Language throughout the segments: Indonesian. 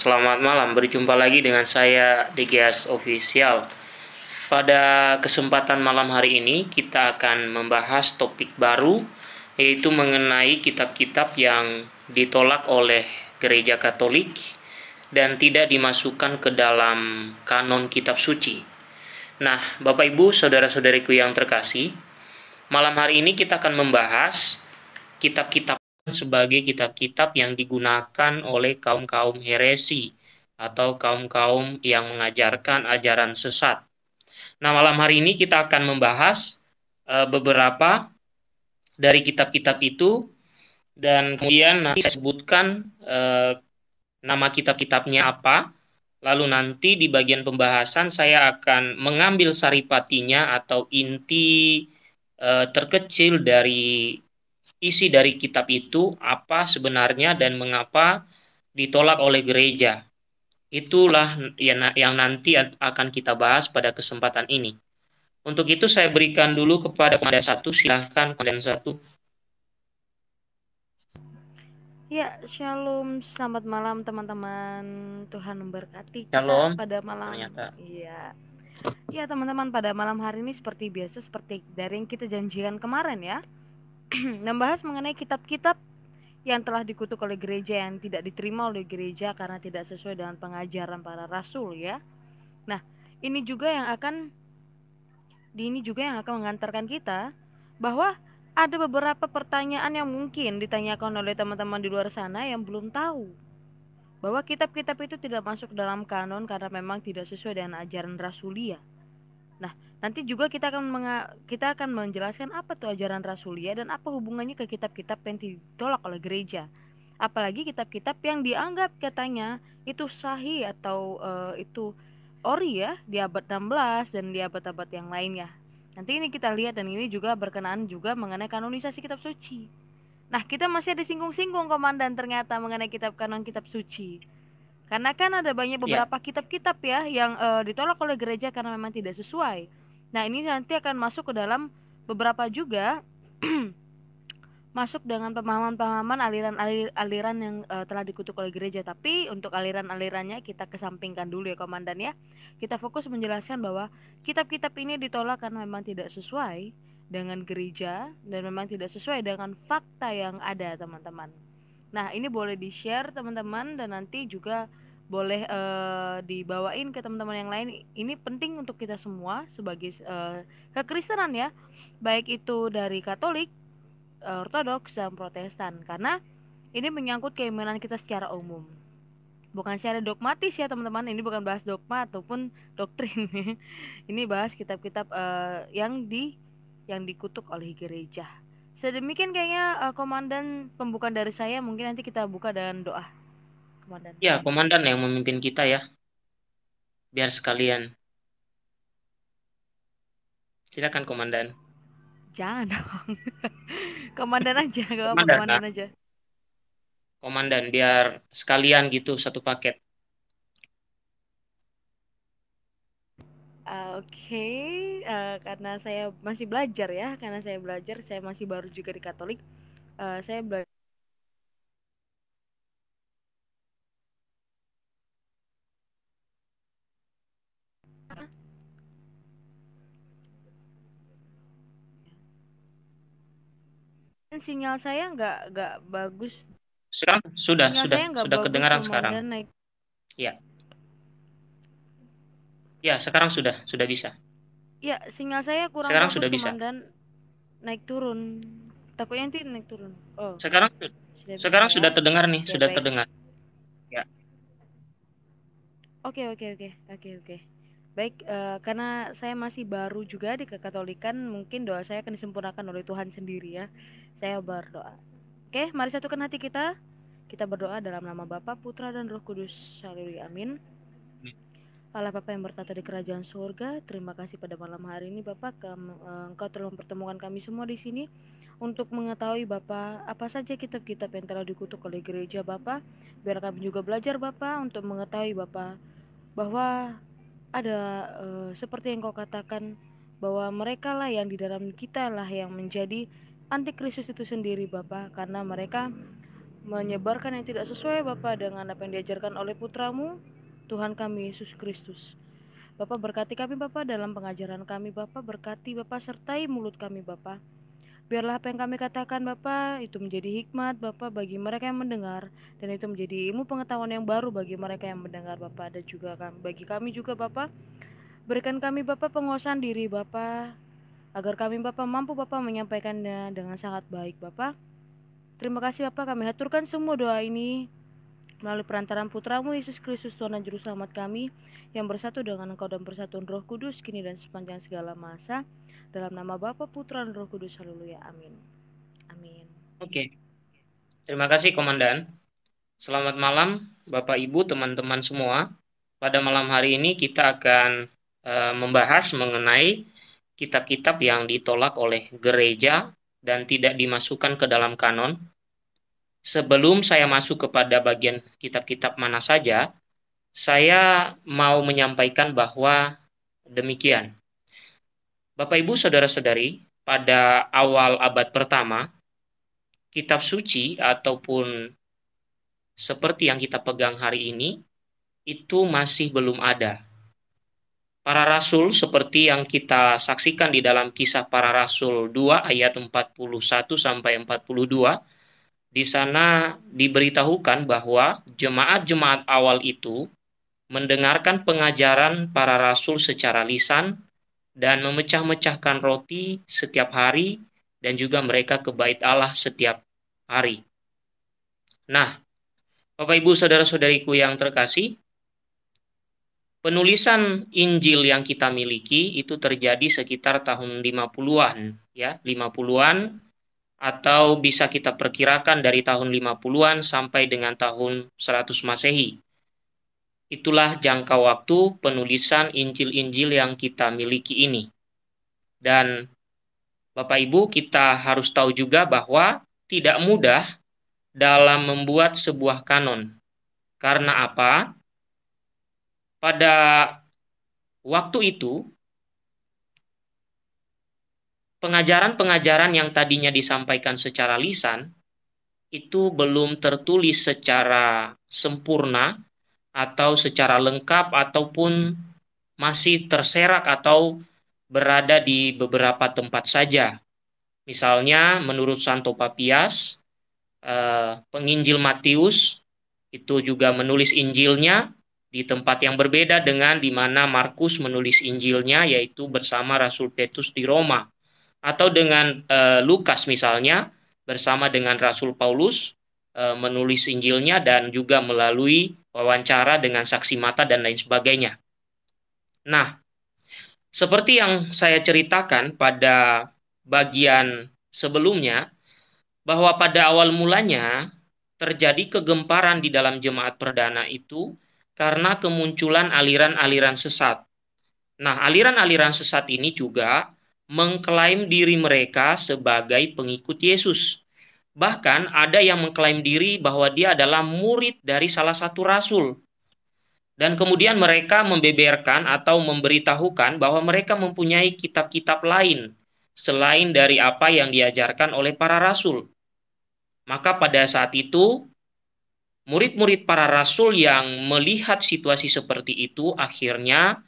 Selamat malam, berjumpa lagi dengan saya DGS Official. Pada kesempatan malam hari ini kita akan membahas topik baru yaitu mengenai kitab-kitab yang ditolak oleh gereja Katolik dan tidak dimasukkan ke dalam kanon kitab suci. Nah, Bapak Ibu, saudara-saudariku yang terkasih, malam hari ini kita akan membahas kitab-kitab sebagai kitab-kitab yang digunakan oleh kaum-kaum heresi atau kaum-kaum yang mengajarkan ajaran sesat. Nah, malam hari ini kita akan membahas eh, beberapa dari kitab-kitab itu dan kemudian nanti saya sebutkan eh, nama kitab-kitabnya apa. Lalu nanti di bagian pembahasan saya akan mengambil saripatinya atau inti eh, terkecil dari isi dari kitab itu apa sebenarnya dan mengapa ditolak oleh gereja. Itulah ya yang nanti akan kita bahas pada kesempatan ini. Untuk itu saya berikan dulu kepada komanda satu, silahkan Komandan satu. Ya, shalom, selamat malam teman-teman. Tuhan memberkati kita shalom. pada malam. Iya. Ya, teman-teman, pada malam hari ini seperti biasa seperti dari yang kita janjikan kemarin ya. membahas mengenai kitab-kitab yang telah dikutuk oleh gereja yang tidak diterima oleh gereja karena tidak sesuai dengan pengajaran para rasul ya. Nah, ini juga yang akan di ini juga yang akan mengantarkan kita bahwa ada beberapa pertanyaan yang mungkin ditanyakan oleh teman-teman di luar sana yang belum tahu bahwa kitab-kitab itu tidak masuk dalam kanon karena memang tidak sesuai dengan ajaran rasulia. Nah, Nanti juga kita akan kita akan menjelaskan apa tuh ajaran Rasulia dan apa hubungannya ke kitab-kitab yang ditolak oleh gereja. Apalagi kitab-kitab yang dianggap katanya itu sahih atau uh, itu ori ya di abad 16 dan di abad-abad yang lainnya. Nanti ini kita lihat dan ini juga berkenaan juga mengenai kanonisasi kitab suci. Nah, kita masih ada singgung-singgung komandan ternyata mengenai kitab kanon kitab suci. Karena kan ada banyak iya. beberapa kitab-kitab ya. ya yang uh, ditolak oleh gereja karena memang tidak sesuai Nah, ini nanti akan masuk ke dalam beberapa juga masuk dengan pemahaman-pemahaman aliran-aliran yang uh, telah dikutuk oleh gereja. Tapi untuk aliran-alirannya kita kesampingkan dulu ya komandan ya. Kita fokus menjelaskan bahwa kitab-kitab ini ditolak karena memang tidak sesuai dengan gereja dan memang tidak sesuai dengan fakta yang ada teman-teman. Nah ini boleh di-share teman-teman dan nanti juga boleh uh, dibawain ke teman-teman yang lain. Ini penting untuk kita semua sebagai uh, kekristenan ya, baik itu dari Katolik, uh, Ortodoks dan Protestan karena ini menyangkut keimanan kita secara umum. Bukan secara dogmatis ya teman-teman, ini bukan bahas dogma ataupun doktrin. ini bahas kitab-kitab uh, yang di yang dikutuk oleh gereja. Sedemikian kayaknya uh, komandan pembukaan dari saya, mungkin nanti kita buka dengan doa komandan. Ya, komandan yang memimpin kita ya. Biar sekalian. Silakan komandan. Jangan dong. komandan aja, gak apa komandan, komandan ah. aja. Komandan biar sekalian gitu satu paket. Uh, Oke, okay. uh, karena saya masih belajar ya, karena saya belajar, saya masih baru juga di Katolik. Uh, saya belajar sinyal saya nggak nggak bagus. Sekarang sudah sinyal sudah sudah kedengaran sekarang. Naik. Ya. Ya, sekarang sudah sudah bisa. Ya, sinyal saya kurang sekarang bagus, sudah bisa. Dan naik turun. Takutnya nanti naik turun. Oh. Sekarang sudah sekarang bisa, sudah terdengar nih, sudah, sudah terdengar. Ya. Oke, okay, oke, okay, oke. Okay. Oke, oke. Baik, uh, karena saya masih baru juga di kekatolikan, mungkin doa saya akan disempurnakan oleh Tuhan sendiri ya. Saya berdoa. Oke, mari satukan hati kita. Kita berdoa dalam nama Bapa, Putra dan Roh Kudus. Haleluya. Amin. Allah Bapa yang bertata di kerajaan surga, terima kasih pada malam hari ini Bapa, eh, Engkau telah mempertemukan kami semua di sini untuk mengetahui Bapa apa saja kitab-kitab yang telah dikutuk oleh gereja Bapa. Biar kami juga belajar Bapa untuk mengetahui Bapa bahwa ada uh, seperti yang kau katakan bahwa mereka lah yang di dalam kita lah yang menjadi antikristus itu sendiri Bapak karena mereka menyebarkan yang tidak sesuai Bapak dengan apa yang diajarkan oleh putramu Tuhan kami Yesus Kristus. Bapak berkati kami Bapak dalam pengajaran kami Bapak berkati Bapak sertai mulut kami Bapak Biarlah apa yang kami katakan Bapak itu menjadi hikmat Bapak bagi mereka yang mendengar dan itu menjadi ilmu pengetahuan yang baru bagi mereka yang mendengar Bapak dan juga bagi kami juga Bapak. Berikan kami Bapak penguasaan diri Bapak agar kami Bapak mampu Bapak menyampaikannya dengan sangat baik Bapak. Terima kasih Bapak kami haturkan semua doa ini melalui perantaran putramu Yesus Kristus Tuhan dan Juru Selamat kami yang bersatu dengan engkau dan persatuan roh kudus kini dan sepanjang segala masa. Dalam nama Bapa, Putra, dan Roh Kudus. Haleluya. Amin. Amin. Oke. Okay. Terima kasih, Komandan. Selamat malam, Bapak, Ibu, teman-teman semua. Pada malam hari ini kita akan uh, membahas mengenai kitab-kitab yang ditolak oleh gereja dan tidak dimasukkan ke dalam kanon. Sebelum saya masuk kepada bagian kitab-kitab mana saja, saya mau menyampaikan bahwa demikian. Bapak Ibu saudara-saudari, pada awal abad pertama, kitab suci ataupun seperti yang kita pegang hari ini itu masih belum ada. Para rasul seperti yang kita saksikan di dalam kisah para rasul 2 ayat 41 sampai 42 di sana diberitahukan bahwa jemaat-jemaat awal itu mendengarkan pengajaran para rasul secara lisan dan memecah-mecahkan roti setiap hari dan juga mereka ke bait Allah setiap hari. Nah, Bapak Ibu saudara-saudariku yang terkasih, penulisan Injil yang kita miliki itu terjadi sekitar tahun 50-an, ya, 50-an atau bisa kita perkirakan dari tahun 50-an sampai dengan tahun 100 Masehi. Itulah jangka waktu penulisan Injil-Injil yang kita miliki ini. Dan Bapak Ibu, kita harus tahu juga bahwa tidak mudah dalam membuat sebuah kanon. Karena apa? Pada waktu itu, pengajaran-pengajaran yang tadinya disampaikan secara lisan itu belum tertulis secara sempurna atau secara lengkap ataupun masih terserak atau berada di beberapa tempat saja. Misalnya menurut Santo Papias, eh, penginjil Matius itu juga menulis Injilnya di tempat yang berbeda dengan di mana Markus menulis Injilnya yaitu bersama Rasul Petrus di Roma atau dengan eh, Lukas misalnya bersama dengan Rasul Paulus E, menulis Injilnya dan juga melalui wawancara dengan saksi mata dan lain sebagainya. Nah, seperti yang saya ceritakan pada bagian sebelumnya bahwa pada awal mulanya terjadi kegemparan di dalam jemaat perdana itu karena kemunculan aliran-aliran sesat. Nah, aliran-aliran sesat ini juga mengklaim diri mereka sebagai pengikut Yesus. Bahkan ada yang mengklaim diri bahwa dia adalah murid dari salah satu rasul. Dan kemudian mereka membeberkan atau memberitahukan bahwa mereka mempunyai kitab-kitab lain selain dari apa yang diajarkan oleh para rasul. Maka pada saat itu murid-murid para rasul yang melihat situasi seperti itu akhirnya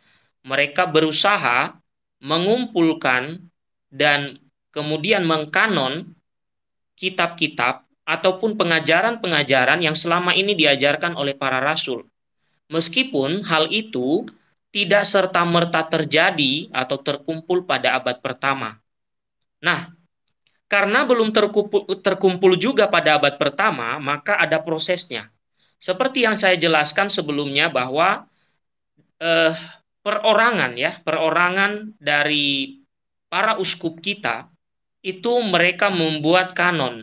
mereka berusaha mengumpulkan dan kemudian mengkanon kitab-kitab ataupun pengajaran-pengajaran yang selama ini diajarkan oleh para rasul. Meskipun hal itu tidak serta-merta terjadi atau terkumpul pada abad pertama. Nah, karena belum terkumpul, terkumpul juga pada abad pertama, maka ada prosesnya. Seperti yang saya jelaskan sebelumnya bahwa eh, perorangan ya, perorangan dari para uskup kita itu mereka membuat kanon.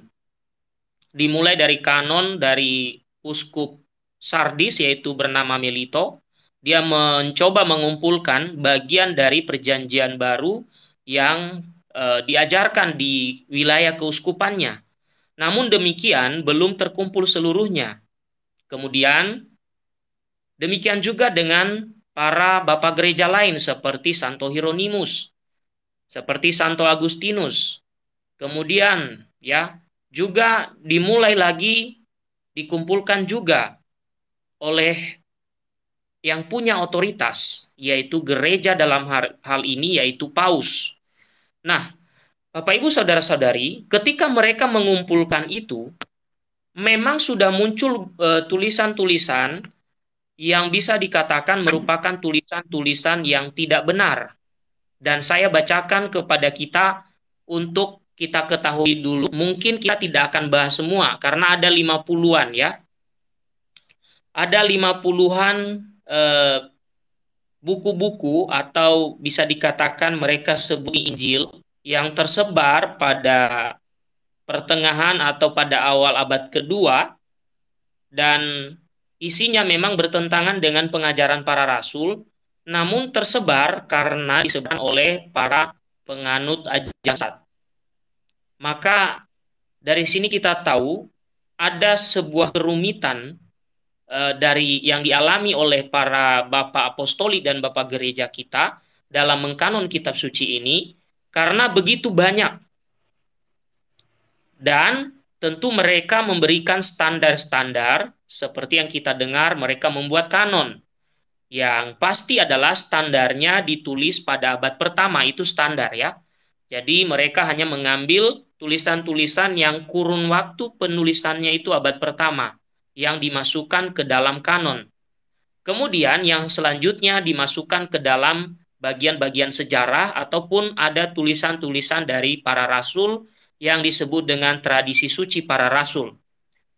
Dimulai dari kanon dari uskup Sardis yaitu bernama Melito, dia mencoba mengumpulkan bagian dari perjanjian baru yang e, diajarkan di wilayah keuskupannya. Namun demikian belum terkumpul seluruhnya. Kemudian demikian juga dengan para bapak gereja lain seperti Santo Hieronymus, seperti Santo Agustinus, Kemudian ya, juga dimulai lagi dikumpulkan juga oleh yang punya otoritas yaitu gereja dalam hal, ini yaitu paus. Nah, Bapak Ibu saudara-saudari, ketika mereka mengumpulkan itu memang sudah muncul e, tulisan-tulisan e, yang bisa dikatakan merupakan tulisan-tulisan yang tidak benar. Dan saya bacakan kepada kita untuk kita ketahui dulu. Mungkin kita tidak akan bahas semua karena ada 50-an ya. Ada 50-an buku eh, buku-buku atau bisa dikatakan mereka sebut Injil yang tersebar pada pertengahan atau pada awal abad kedua dan isinya memang bertentangan dengan pengajaran para rasul namun tersebar karena disebar oleh para penganut ajaran maka dari sini kita tahu ada sebuah kerumitan eh, dari yang dialami oleh para bapak apostolik dan bapak gereja kita dalam mengkanon kitab suci ini karena begitu banyak dan tentu mereka memberikan standar-standar seperti yang kita dengar mereka membuat kanon yang pasti adalah standarnya ditulis pada abad pertama itu standar ya. Jadi mereka hanya mengambil tulisan-tulisan yang kurun waktu penulisannya itu abad pertama yang dimasukkan ke dalam kanon. Kemudian yang selanjutnya dimasukkan ke dalam bagian-bagian sejarah ataupun ada tulisan-tulisan dari para rasul yang disebut dengan tradisi suci para rasul.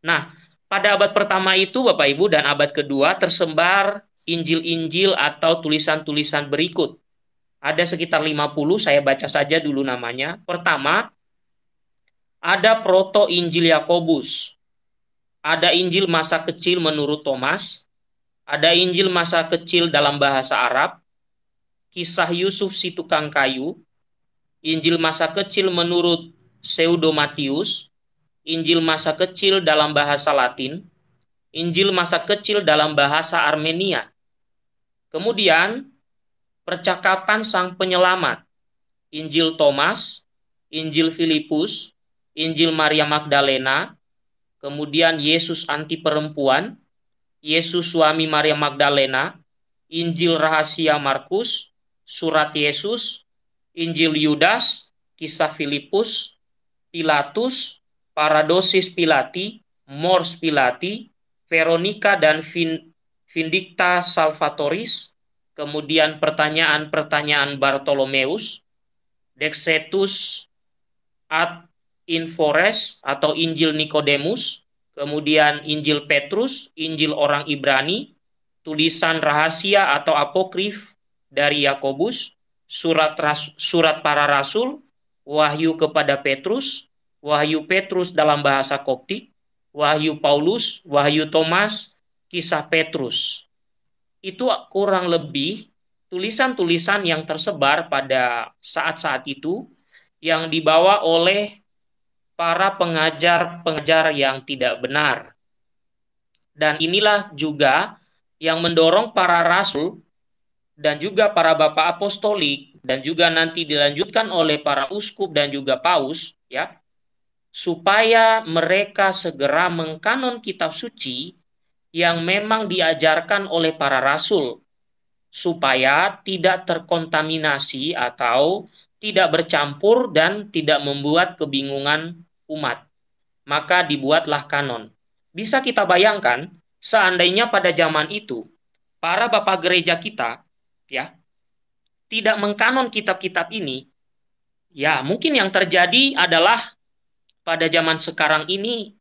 Nah, pada abad pertama itu Bapak Ibu dan abad kedua tersebar Injil-Injil atau tulisan-tulisan berikut. Ada sekitar 50, saya baca saja dulu namanya. Pertama, ada proto Injil Yakobus. Ada Injil masa kecil menurut Thomas. Ada Injil masa kecil dalam bahasa Arab. Kisah Yusuf si tukang kayu. Injil masa kecil menurut Matius, Injil masa kecil dalam bahasa Latin. Injil masa kecil dalam bahasa Armenia. Kemudian, percakapan sang penyelamat. Injil Thomas, Injil Filipus, Injil Maria Magdalena, kemudian Yesus anti perempuan, Yesus suami Maria Magdalena, Injil rahasia Markus, surat Yesus, Injil Yudas, kisah Filipus, Pilatus, Paradosis Pilati, Mors Pilati, Veronica dan Vin Vindicta Salvatoris, kemudian pertanyaan-pertanyaan Bartolomeus, Dexetus ad forest atau Injil Nikodemus, kemudian Injil Petrus, Injil orang Ibrani, tulisan rahasia atau apokrif dari Yakobus, surat ras, surat para rasul, wahyu kepada Petrus, wahyu Petrus dalam bahasa Koptik, wahyu Paulus, wahyu Thomas, kisah Petrus. Itu kurang lebih tulisan-tulisan yang tersebar pada saat-saat itu yang dibawa oleh para pengajar-pengajar yang tidak benar. Dan inilah juga yang mendorong para rasul dan juga para bapak apostolik dan juga nanti dilanjutkan oleh para uskup dan juga paus ya supaya mereka segera mengkanon kitab suci yang memang diajarkan oleh para rasul, supaya tidak terkontaminasi atau tidak bercampur dan tidak membuat kebingungan umat. Maka dibuatlah kanon. Bisa kita bayangkan, seandainya pada zaman itu, para bapak gereja kita, ya, tidak mengkanon kitab-kitab ini, ya mungkin yang terjadi adalah pada zaman sekarang ini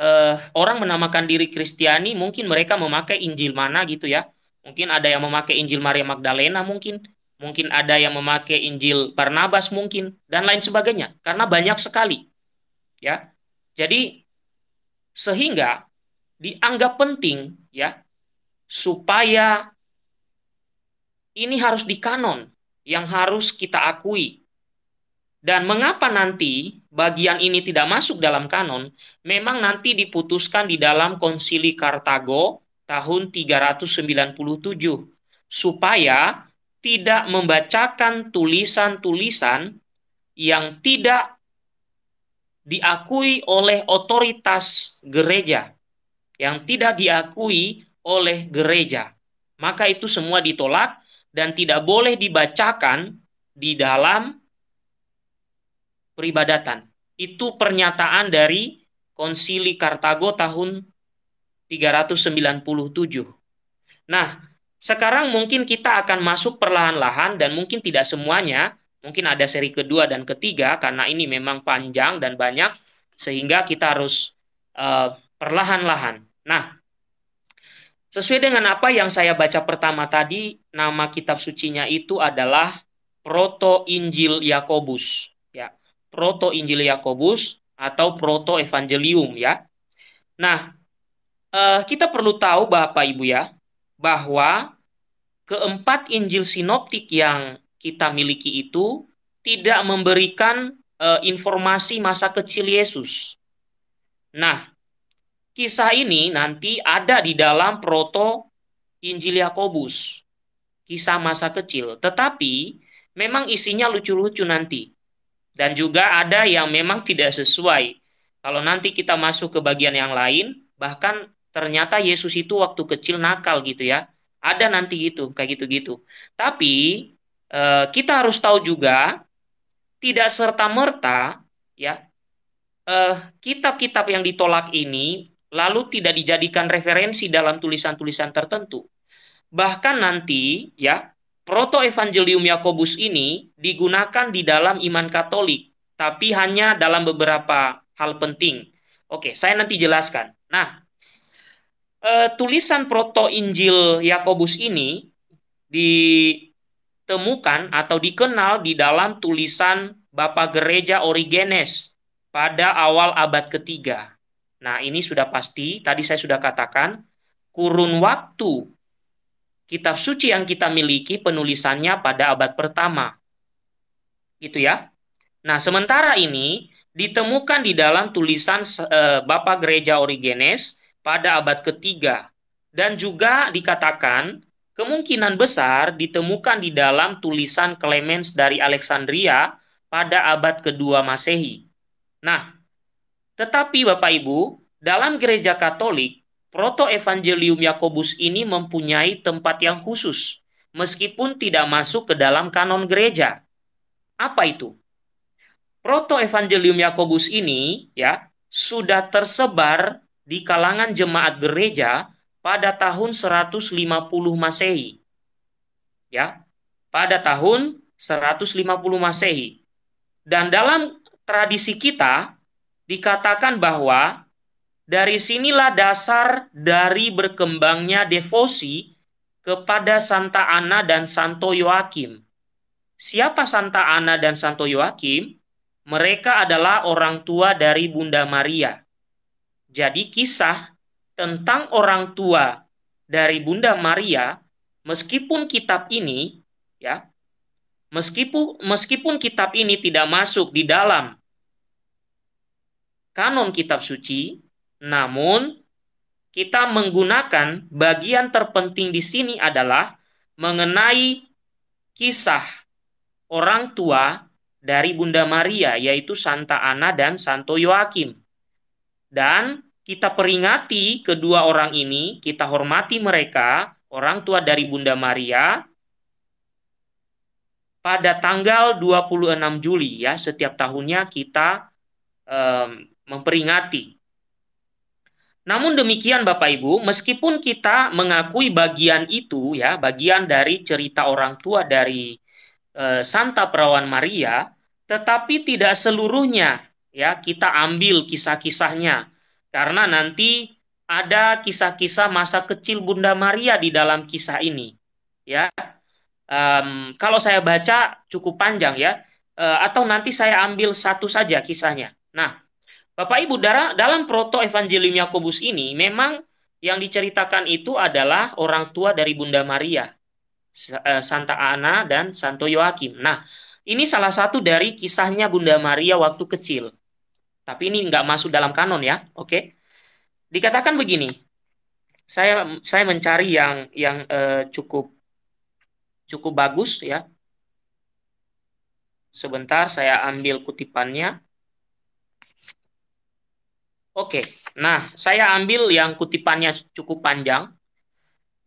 eh, orang menamakan diri Kristiani, mungkin mereka memakai Injil mana gitu ya, mungkin ada yang memakai Injil Maria Magdalena mungkin, mungkin ada yang memakai Injil Barnabas mungkin dan lain sebagainya, karena banyak sekali ya. Jadi sehingga dianggap penting ya supaya ini harus dikanon yang harus kita akui. Dan mengapa nanti bagian ini tidak masuk dalam kanon? Memang nanti diputuskan di dalam Konsili Kartago tahun 397 supaya tidak membacakan tulisan-tulisan yang tidak diakui oleh otoritas gereja yang tidak diakui oleh gereja. Maka itu semua ditolak dan tidak boleh dibacakan di dalam peribadatan. Itu pernyataan dari Konsili Kartago tahun 397. Nah, sekarang mungkin kita akan masuk perlahan-lahan dan mungkin tidak semuanya mungkin ada seri kedua dan ketiga karena ini memang panjang dan banyak sehingga kita harus uh, perlahan-lahan. Nah, sesuai dengan apa yang saya baca pertama tadi, nama kitab sucinya itu adalah Proto Injil Yakobus, ya. Proto Injil Yakobus atau Proto Evangelium, ya. Nah, uh, kita perlu tahu Bapak Ibu ya, bahwa keempat Injil sinoptik yang kita miliki itu tidak memberikan e, informasi masa kecil Yesus. Nah, kisah ini nanti ada di dalam proto Injil Yakobus. Kisah masa kecil, tetapi memang isinya lucu-lucu nanti. Dan juga ada yang memang tidak sesuai. Kalau nanti kita masuk ke bagian yang lain, bahkan ternyata Yesus itu waktu kecil nakal gitu ya. Ada nanti gitu, kayak gitu-gitu. Tapi Eh, kita harus tahu juga tidak serta merta ya kitab eh, kitab-kitab yang ditolak ini lalu tidak dijadikan referensi dalam tulisan-tulisan tertentu. Bahkan nanti ya Proto Evangelium Yakobus ini digunakan di dalam iman Katolik, tapi hanya dalam beberapa hal penting. Oke, saya nanti jelaskan. Nah, e, tulisan Proto Injil Yakobus ini di ditemukan atau dikenal di dalam tulisan Bapak Gereja Origenes pada awal abad ketiga. Nah, ini sudah pasti, tadi saya sudah katakan, kurun waktu kitab suci yang kita miliki penulisannya pada abad pertama. Gitu ya. Nah, sementara ini ditemukan di dalam tulisan e, eh, Bapak Gereja Origenes pada abad ketiga dan juga dikatakan kemungkinan besar ditemukan di dalam tulisan Clemens dari Alexandria pada abad kedua Masehi. Nah, tetapi Bapak Ibu, dalam gereja Katolik, Proto Evangelium Yakobus ini mempunyai tempat yang khusus, meskipun tidak masuk ke dalam kanon gereja. Apa itu? Proto Evangelium Yakobus ini ya sudah tersebar di kalangan jemaat gereja pada tahun 150 Masehi. Ya, pada tahun 150 Masehi. Dan dalam tradisi kita dikatakan bahwa dari sinilah dasar dari berkembangnya devosi kepada Santa Ana dan Santo Yoakim. Siapa Santa Ana dan Santo Yoakim? Mereka adalah orang tua dari Bunda Maria. Jadi kisah tentang orang tua dari Bunda Maria, meskipun kitab ini ya, meskipun meskipun kitab ini tidak masuk di dalam kanon kitab suci, namun kita menggunakan bagian terpenting di sini adalah mengenai kisah orang tua dari Bunda Maria yaitu Santa Ana dan Santo Yoakim. Dan kita peringati kedua orang ini, kita hormati mereka, orang tua dari Bunda Maria, pada tanggal 26 Juli ya, setiap tahunnya kita um, memperingati. Namun demikian Bapak Ibu, meskipun kita mengakui bagian itu ya, bagian dari cerita orang tua dari e, Santa Perawan Maria, tetapi tidak seluruhnya ya kita ambil kisah-kisahnya karena nanti ada kisah-kisah masa kecil Bunda Maria di dalam kisah ini. Ya, um, kalau saya baca cukup panjang ya, uh, atau nanti saya ambil satu saja kisahnya. Nah, Bapak Ibu Dara, dalam proto Evangelium Yakobus ini memang yang diceritakan itu adalah orang tua dari Bunda Maria, e, Santa Ana dan Santo Yoakim. Nah, ini salah satu dari kisahnya Bunda Maria waktu kecil. Tapi ini nggak masuk dalam kanon ya, oke? Okay? Dikatakan begini, saya saya mencari yang yang eh, cukup cukup bagus ya. Sebentar saya ambil kutipannya. Oke, okay. nah saya ambil yang kutipannya cukup panjang.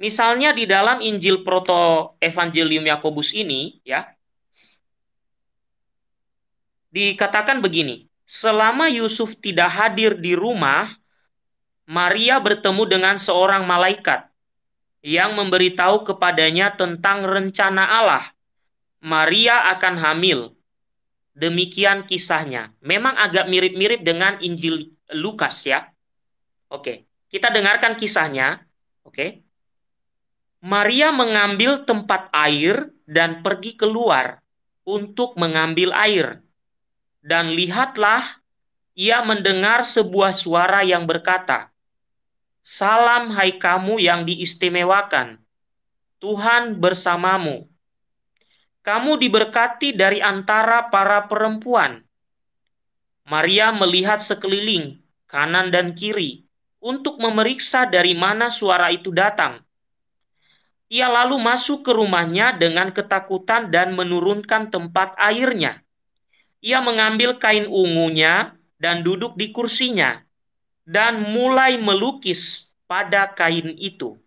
Misalnya di dalam Injil Proto Evangelium Yakobus ini ya dikatakan begini. Selama Yusuf tidak hadir di rumah, Maria bertemu dengan seorang malaikat yang memberitahu kepadanya tentang rencana Allah. Maria akan hamil. Demikian kisahnya. Memang agak mirip-mirip dengan Injil Lukas ya. Oke, kita dengarkan kisahnya. Oke. Maria mengambil tempat air dan pergi keluar untuk mengambil air dan lihatlah ia mendengar sebuah suara yang berkata, Salam hai kamu yang diistimewakan, Tuhan bersamamu. Kamu diberkati dari antara para perempuan. Maria melihat sekeliling, kanan dan kiri, untuk memeriksa dari mana suara itu datang. Ia lalu masuk ke rumahnya dengan ketakutan dan menurunkan tempat airnya. Ia mengambil kain ungunya dan duduk di kursinya dan mulai melukis pada kain itu.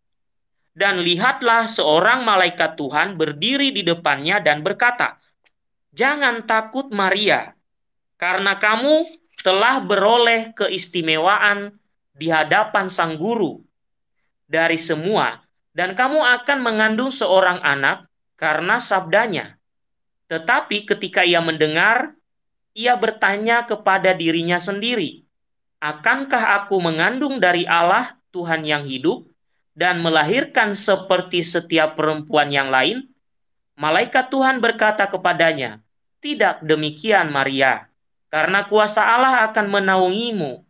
Dan lihatlah seorang malaikat Tuhan berdiri di depannya dan berkata, "Jangan takut, Maria, karena kamu telah beroleh keistimewaan di hadapan Sang Guru dari semua, dan kamu akan mengandung seorang anak karena sabdanya." Tetapi ketika ia mendengar ia bertanya kepada dirinya sendiri, "Akankah aku mengandung dari Allah, Tuhan yang hidup, dan melahirkan seperti setiap perempuan yang lain?" Malaikat Tuhan berkata kepadanya, "Tidak demikian, Maria, karena kuasa Allah akan menaungimu.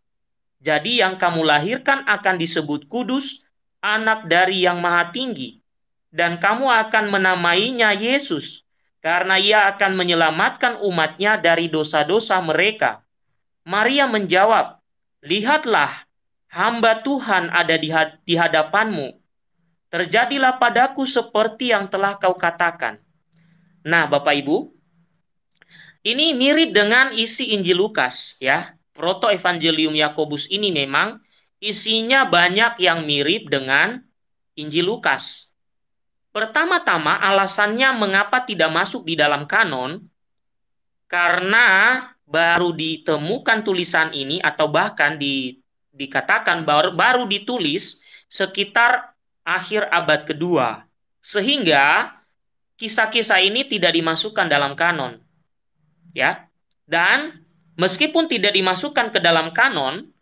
Jadi yang kamu lahirkan akan disebut kudus, anak dari Yang Maha Tinggi, dan kamu akan menamainya Yesus." karena ia akan menyelamatkan umatnya dari dosa-dosa mereka. Maria menjawab, Lihatlah, hamba Tuhan ada di, hadapanmu. Terjadilah padaku seperti yang telah kau katakan. Nah, Bapak Ibu, ini mirip dengan isi Injil Lukas, ya. Proto Evangelium Yakobus ini memang isinya banyak yang mirip dengan Injil Lukas, Pertama-tama alasannya mengapa tidak masuk di dalam kanon karena baru ditemukan tulisan ini atau bahkan di, dikatakan baru, baru ditulis sekitar akhir abad kedua. Sehingga kisah-kisah ini tidak dimasukkan dalam kanon. Ya. Dan meskipun tidak dimasukkan ke dalam kanon,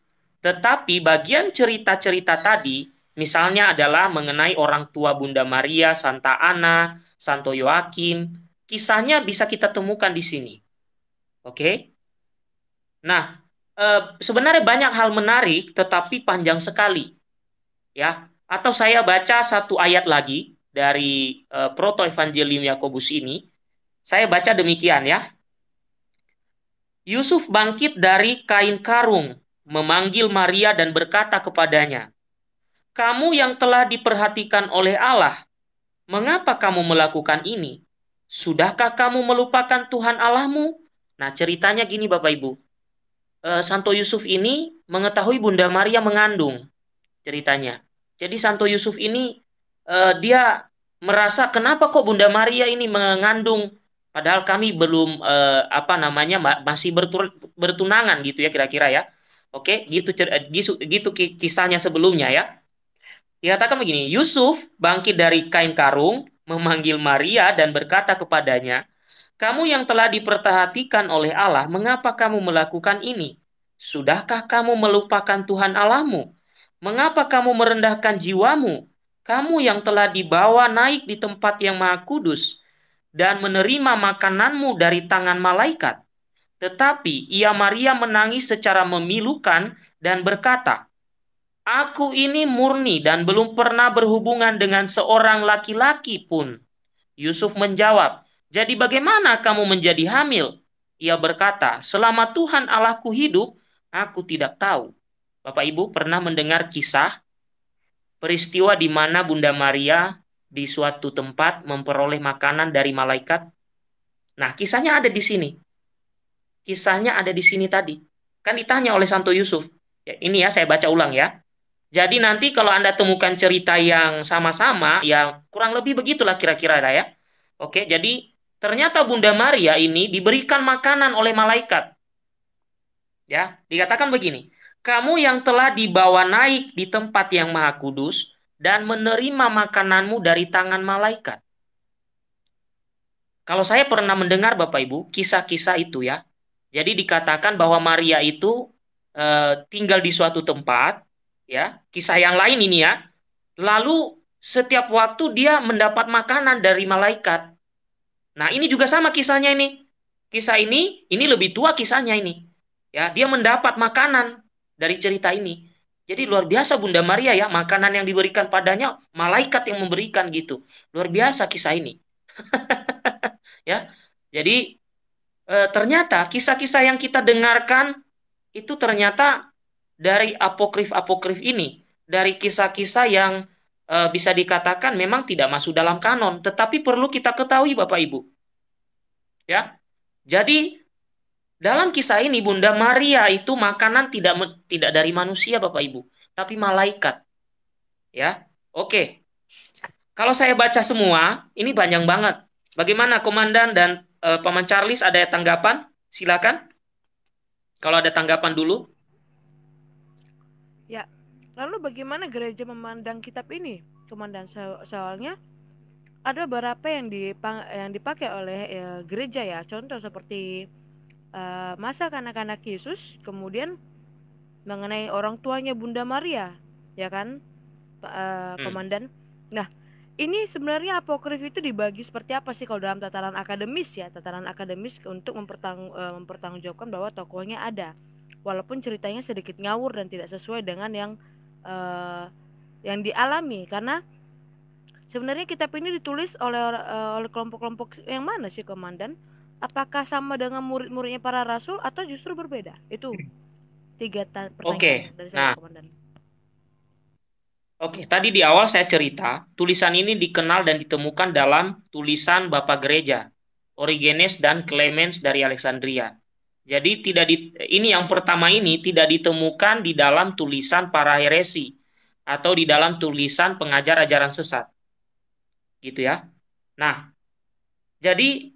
tetapi bagian cerita-cerita tadi Misalnya adalah mengenai orang tua Bunda Maria, Santa Ana, Santo Yoakim. Kisahnya bisa kita temukan di sini. Oke? Okay? Nah, e, sebenarnya banyak hal menarik tetapi panjang sekali. Ya, atau saya baca satu ayat lagi dari e, Proto Evangelium Yakobus ini. Saya baca demikian ya. Yusuf bangkit dari kain karung, memanggil Maria dan berkata kepadanya, kamu yang telah diperhatikan oleh Allah, mengapa kamu melakukan ini? Sudahkah kamu melupakan Tuhan Allahmu? Nah, ceritanya gini Bapak Ibu. E, Santo Yusuf ini mengetahui Bunda Maria mengandung ceritanya. Jadi Santo Yusuf ini e, dia merasa kenapa kok Bunda Maria ini mengandung padahal kami belum e, apa namanya masih bertunangan gitu ya kira-kira ya. Oke, gitu gitu kisahnya sebelumnya ya. Dikatakan begini, Yusuf bangkit dari kain karung, memanggil Maria dan berkata kepadanya, "Kamu yang telah diperhatikan oleh Allah, mengapa kamu melakukan ini? Sudahkah kamu melupakan Tuhan Allahmu? Mengapa kamu merendahkan jiwamu? Kamu yang telah dibawa naik di tempat yang maha kudus dan menerima makananmu dari tangan malaikat." Tetapi ia Maria menangis secara memilukan dan berkata, Aku ini murni dan belum pernah berhubungan dengan seorang laki-laki pun. Yusuf menjawab, Jadi bagaimana kamu menjadi hamil? Ia berkata, Selama Tuhan Allahku hidup, aku tidak tahu. Bapak Ibu pernah mendengar kisah peristiwa di mana Bunda Maria di suatu tempat memperoleh makanan dari malaikat? Nah, kisahnya ada di sini. Kisahnya ada di sini tadi. Kan ditanya oleh Santo Yusuf. Ya, ini ya, saya baca ulang ya. Jadi nanti kalau Anda temukan cerita yang sama-sama, ya kurang lebih begitulah kira-kira ada ya. Oke, jadi ternyata Bunda Maria ini diberikan makanan oleh malaikat. Ya, dikatakan begini, kamu yang telah dibawa naik di tempat yang maha kudus dan menerima makananmu dari tangan malaikat. Kalau saya pernah mendengar Bapak Ibu kisah-kisah itu ya. Jadi dikatakan bahwa Maria itu e, tinggal di suatu tempat ya kisah yang lain ini ya lalu setiap waktu dia mendapat makanan dari malaikat nah ini juga sama kisahnya ini kisah ini ini lebih tua kisahnya ini ya dia mendapat makanan dari cerita ini jadi luar biasa Bunda Maria ya makanan yang diberikan padanya malaikat yang memberikan gitu luar biasa kisah ini ya jadi e, ternyata kisah-kisah yang kita dengarkan itu ternyata dari apokrif-apokrif ini, dari kisah-kisah yang e, bisa dikatakan memang tidak masuk dalam kanon, tetapi perlu kita ketahui Bapak Ibu. Ya. Jadi dalam kisah ini Bunda Maria itu makanan tidak tidak dari manusia Bapak Ibu, tapi malaikat. Ya. Oke. Kalau saya baca semua, ini panjang banget. Bagaimana komandan dan e, paman Charles ada tanggapan? Silakan. Kalau ada tanggapan dulu. Lalu bagaimana gereja memandang kitab ini? Komandan soalnya ada beberapa yang yang dipakai oleh ya, gereja ya. Contoh seperti uh, masa kanak-kanak Yesus, kemudian mengenai orang tuanya Bunda Maria, ya kan, uh, hmm. Nah, ini sebenarnya apokrif itu dibagi seperti apa sih kalau dalam tataran akademis ya tataran akademis untuk mempertang, mempertanggungjawabkan bahwa tokohnya ada walaupun ceritanya sedikit ngawur dan tidak sesuai dengan yang Eh, yang dialami karena sebenarnya kitab ini ditulis oleh uh, oleh kelompok-kelompok yang mana sih komandan? Apakah sama dengan murid-muridnya para rasul atau justru berbeda? Itu tiga pertanyaan okay. dari saya nah. komandan. Oke, tadi di awal saya cerita, tulisan ini dikenal dan ditemukan dalam tulisan Bapak Gereja, Origenes dan Clemens dari Alexandria. Jadi tidak di, ini yang pertama ini tidak ditemukan di dalam tulisan para heresi atau di dalam tulisan pengajar ajaran sesat. Gitu ya. Nah, jadi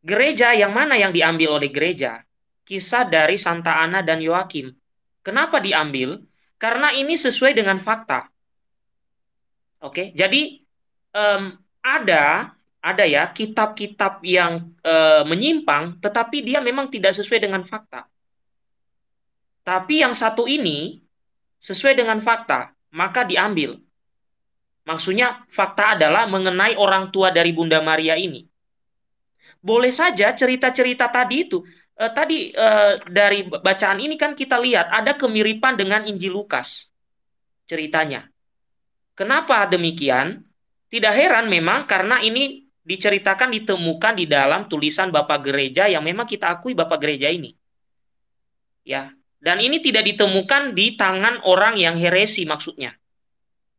gereja yang mana yang diambil oleh gereja? Kisah dari Santa Ana dan Yoakim. Kenapa diambil? Karena ini sesuai dengan fakta. Oke, jadi um, ada ada ya kitab-kitab yang e, menyimpang, tetapi dia memang tidak sesuai dengan fakta. Tapi yang satu ini sesuai dengan fakta, maka diambil. Maksudnya fakta adalah mengenai orang tua dari Bunda Maria ini. Boleh saja cerita-cerita tadi itu, e, tadi e, dari bacaan ini kan kita lihat ada kemiripan dengan Injil Lukas ceritanya. Kenapa demikian? Tidak heran memang karena ini diceritakan ditemukan di dalam tulisan Bapak Gereja yang memang kita akui Bapak Gereja ini. Ya, dan ini tidak ditemukan di tangan orang yang heresi maksudnya.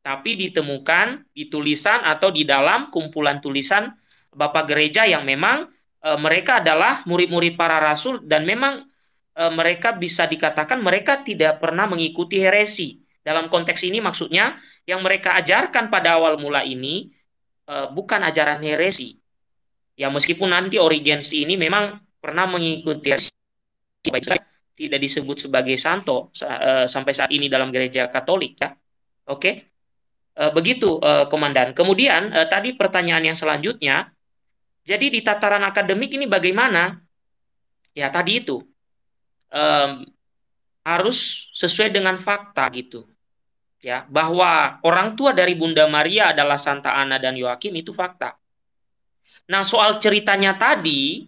Tapi ditemukan di tulisan atau di dalam kumpulan tulisan Bapak Gereja yang memang e, mereka adalah murid-murid para rasul dan memang e, mereka bisa dikatakan mereka tidak pernah mengikuti heresi. Dalam konteks ini maksudnya yang mereka ajarkan pada awal mula ini Eh, bukan ajaran heresi. Ya meskipun nanti Origens ini memang pernah mengikuti tidak disebut sebagai santo eh, sampai saat ini dalam gereja Katolik ya. Oke. Eh, begitu komandan. Kemudian tadi pertanyaan yang selanjutnya jadi di tataran akademik ini bagaimana? Ya tadi itu um, harus sesuai dengan fakta gitu ya bahwa orang tua dari Bunda Maria adalah Santa Ana dan Yoakim itu fakta. Nah, soal ceritanya tadi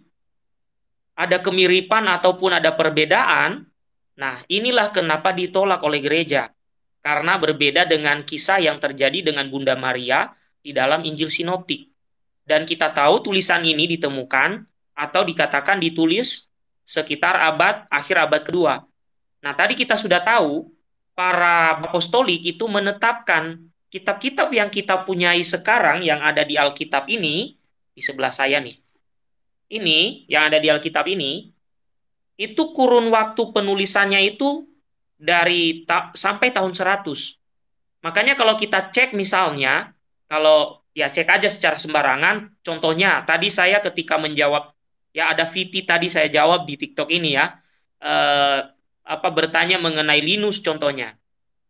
ada kemiripan ataupun ada perbedaan. Nah, inilah kenapa ditolak oleh gereja. Karena berbeda dengan kisah yang terjadi dengan Bunda Maria di dalam Injil Sinoptik. Dan kita tahu tulisan ini ditemukan atau dikatakan ditulis sekitar abad akhir abad kedua. Nah, tadi kita sudah tahu para apostolik itu menetapkan kitab-kitab yang kita punyai sekarang yang ada di Alkitab ini di sebelah saya nih. Ini yang ada di Alkitab ini itu kurun waktu penulisannya itu dari ta sampai tahun 100. Makanya kalau kita cek misalnya kalau ya cek aja secara sembarangan contohnya tadi saya ketika menjawab ya ada Viti tadi saya jawab di TikTok ini ya eh, apa bertanya mengenai Linus contohnya.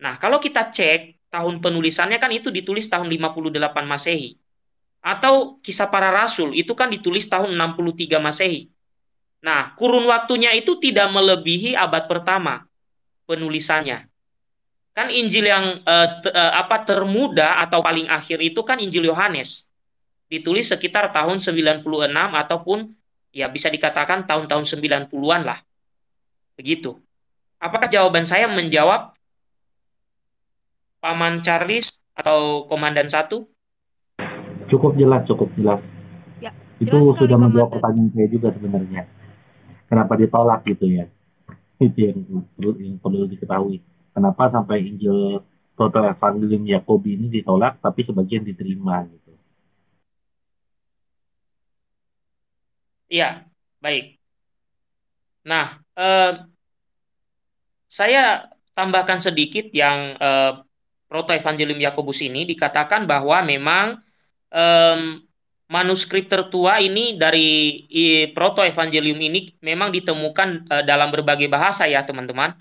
Nah, kalau kita cek tahun penulisannya kan itu ditulis tahun 58 Masehi. Atau kisah para rasul itu kan ditulis tahun 63 Masehi. Nah, kurun waktunya itu tidak melebihi abad pertama penulisannya. Kan Injil yang eh, te, eh, apa termuda atau paling akhir itu kan Injil Yohanes. Ditulis sekitar tahun 96 ataupun ya bisa dikatakan tahun-tahun 90-an lah. Begitu. Apakah jawaban saya menjawab Paman Charles atau Komandan Satu? Cukup jelas, cukup jelas. Ya, itu jelas sudah menjawab pertanyaan saya juga sebenarnya. Kenapa ditolak gitu ya? Itu yang perlu, yang perlu diketahui. Kenapa sampai Injil Total Evangelium Yakobi ini ditolak, tapi sebagian diterima gitu. Iya, baik. Nah, eh, saya tambahkan sedikit yang eh, Proto Evangelium Yakobus ini dikatakan bahwa memang eh, manuskrip tertua ini dari eh, Proto Evangelium ini memang ditemukan eh, dalam berbagai bahasa ya teman-teman,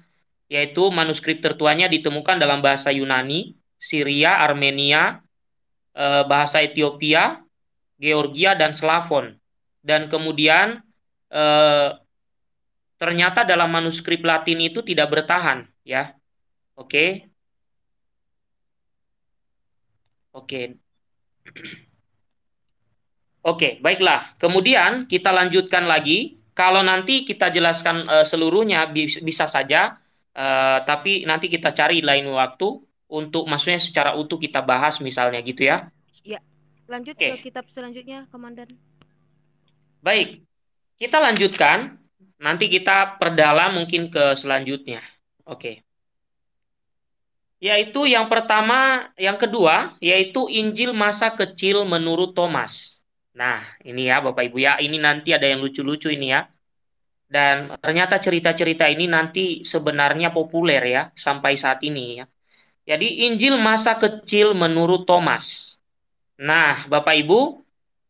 yaitu manuskrip tertuanya ditemukan dalam bahasa Yunani, Syria, Armenia, eh, bahasa Ethiopia, Georgia dan Slavon. Dan kemudian eh, ternyata dalam manuskrip Latin itu tidak bertahan, ya. Oke. Oke. Oke, baiklah. Kemudian kita lanjutkan lagi. Kalau nanti kita jelaskan uh, seluruhnya bisa saja, uh, tapi nanti kita cari lain waktu untuk maksudnya secara utuh kita bahas misalnya gitu ya. Ya, lanjut okay. ke kitab selanjutnya, Komandan. Baik, kita lanjutkan nanti kita perdalam mungkin ke selanjutnya. Oke. Okay. Yaitu yang pertama, yang kedua, yaitu Injil masa kecil menurut Thomas. Nah, ini ya Bapak Ibu ya, ini nanti ada yang lucu-lucu ini ya. Dan ternyata cerita-cerita ini nanti sebenarnya populer ya sampai saat ini ya. Jadi Injil masa kecil menurut Thomas. Nah, Bapak Ibu,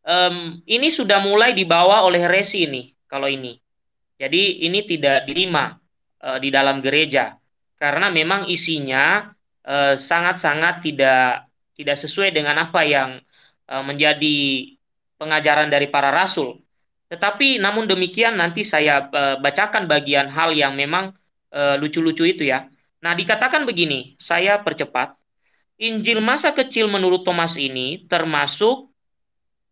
um, ini sudah mulai dibawa oleh Resi ini kalau ini. Jadi ini tidak diterima e, di dalam gereja karena memang isinya eh, sangat-sangat e, tidak tidak sesuai dengan apa yang e, menjadi pengajaran dari para rasul. Tetapi namun demikian nanti saya e, bacakan bagian hal yang memang lucu-lucu itu ya. Nah, dikatakan begini, saya percepat. Injil masa kecil menurut Thomas ini termasuk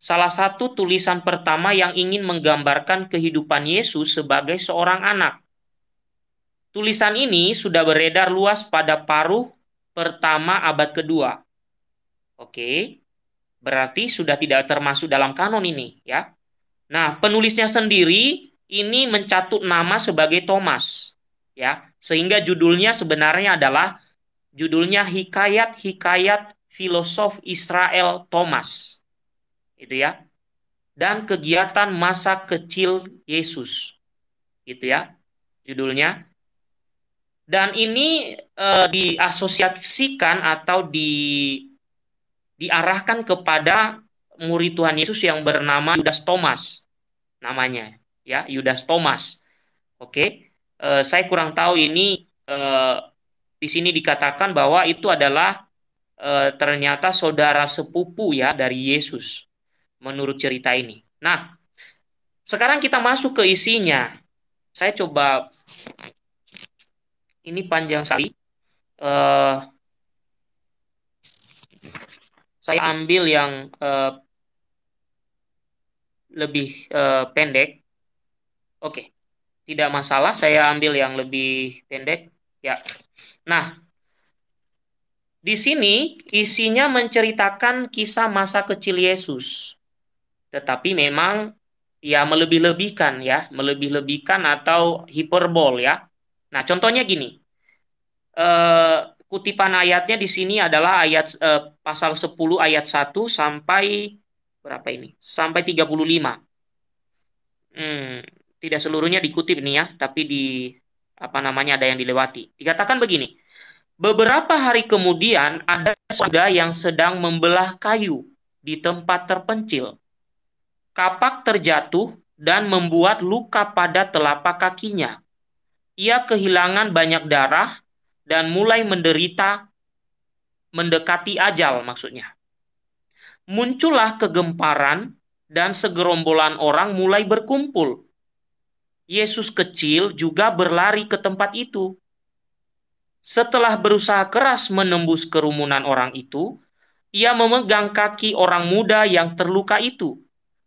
salah satu tulisan pertama yang ingin menggambarkan kehidupan Yesus sebagai seorang anak. Tulisan ini sudah beredar luas pada paruh pertama abad kedua. Oke, berarti sudah tidak termasuk dalam kanon ini ya. Nah, penulisnya sendiri ini mencatut nama sebagai Thomas ya, sehingga judulnya sebenarnya adalah judulnya Hikayat-hikayat Filosof Israel Thomas gitu ya. Dan kegiatan masa kecil Yesus, gitu ya, judulnya. Dan ini e, diasosiasikan atau di diarahkan kepada murid Tuhan Yesus yang bernama Yudas Thomas, namanya, ya Yudas Thomas. Oke, e, saya kurang tahu ini e, di sini dikatakan bahwa itu adalah e, ternyata saudara sepupu ya dari Yesus menurut cerita ini. Nah, sekarang kita masuk ke isinya. Saya coba ini panjang sekali. Uh, saya ambil yang uh, lebih uh, pendek. Oke, okay. tidak masalah. Saya ambil yang lebih pendek. Ya. Nah, di sini isinya menceritakan kisah masa kecil Yesus tetapi memang ya melebih-lebihkan ya, melebih-lebihkan atau hiperbol ya. Nah, contohnya gini. Eh, kutipan ayatnya di sini adalah ayat eh, pasal 10 ayat 1 sampai berapa ini? Sampai 35. Hmm, tidak seluruhnya dikutip nih ya, tapi di apa namanya ada yang dilewati. Dikatakan begini. Beberapa hari kemudian ada saudara yang sedang membelah kayu di tempat terpencil. Kapak terjatuh dan membuat luka pada telapak kakinya. Ia kehilangan banyak darah dan mulai menderita mendekati ajal maksudnya. Muncullah kegemparan dan segerombolan orang mulai berkumpul. Yesus kecil juga berlari ke tempat itu. Setelah berusaha keras menembus kerumunan orang itu, ia memegang kaki orang muda yang terluka itu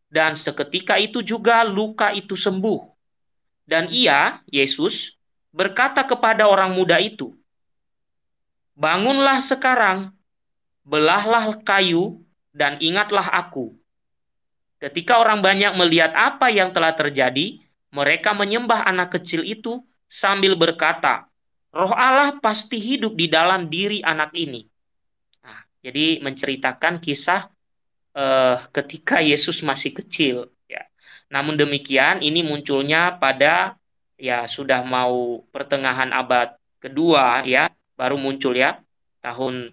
dan seketika itu juga luka itu sembuh. Dan ia, Yesus, berkata kepada orang muda itu, Bangunlah sekarang, belahlah kayu, dan ingatlah aku. Ketika orang banyak melihat apa yang telah terjadi, mereka menyembah anak kecil itu sambil berkata, Roh Allah pasti hidup di dalam diri anak ini. Nah, jadi menceritakan kisah eh, ketika Yesus masih kecil ya. Namun demikian ini munculnya pada ya sudah mau pertengahan abad kedua ya baru muncul ya tahun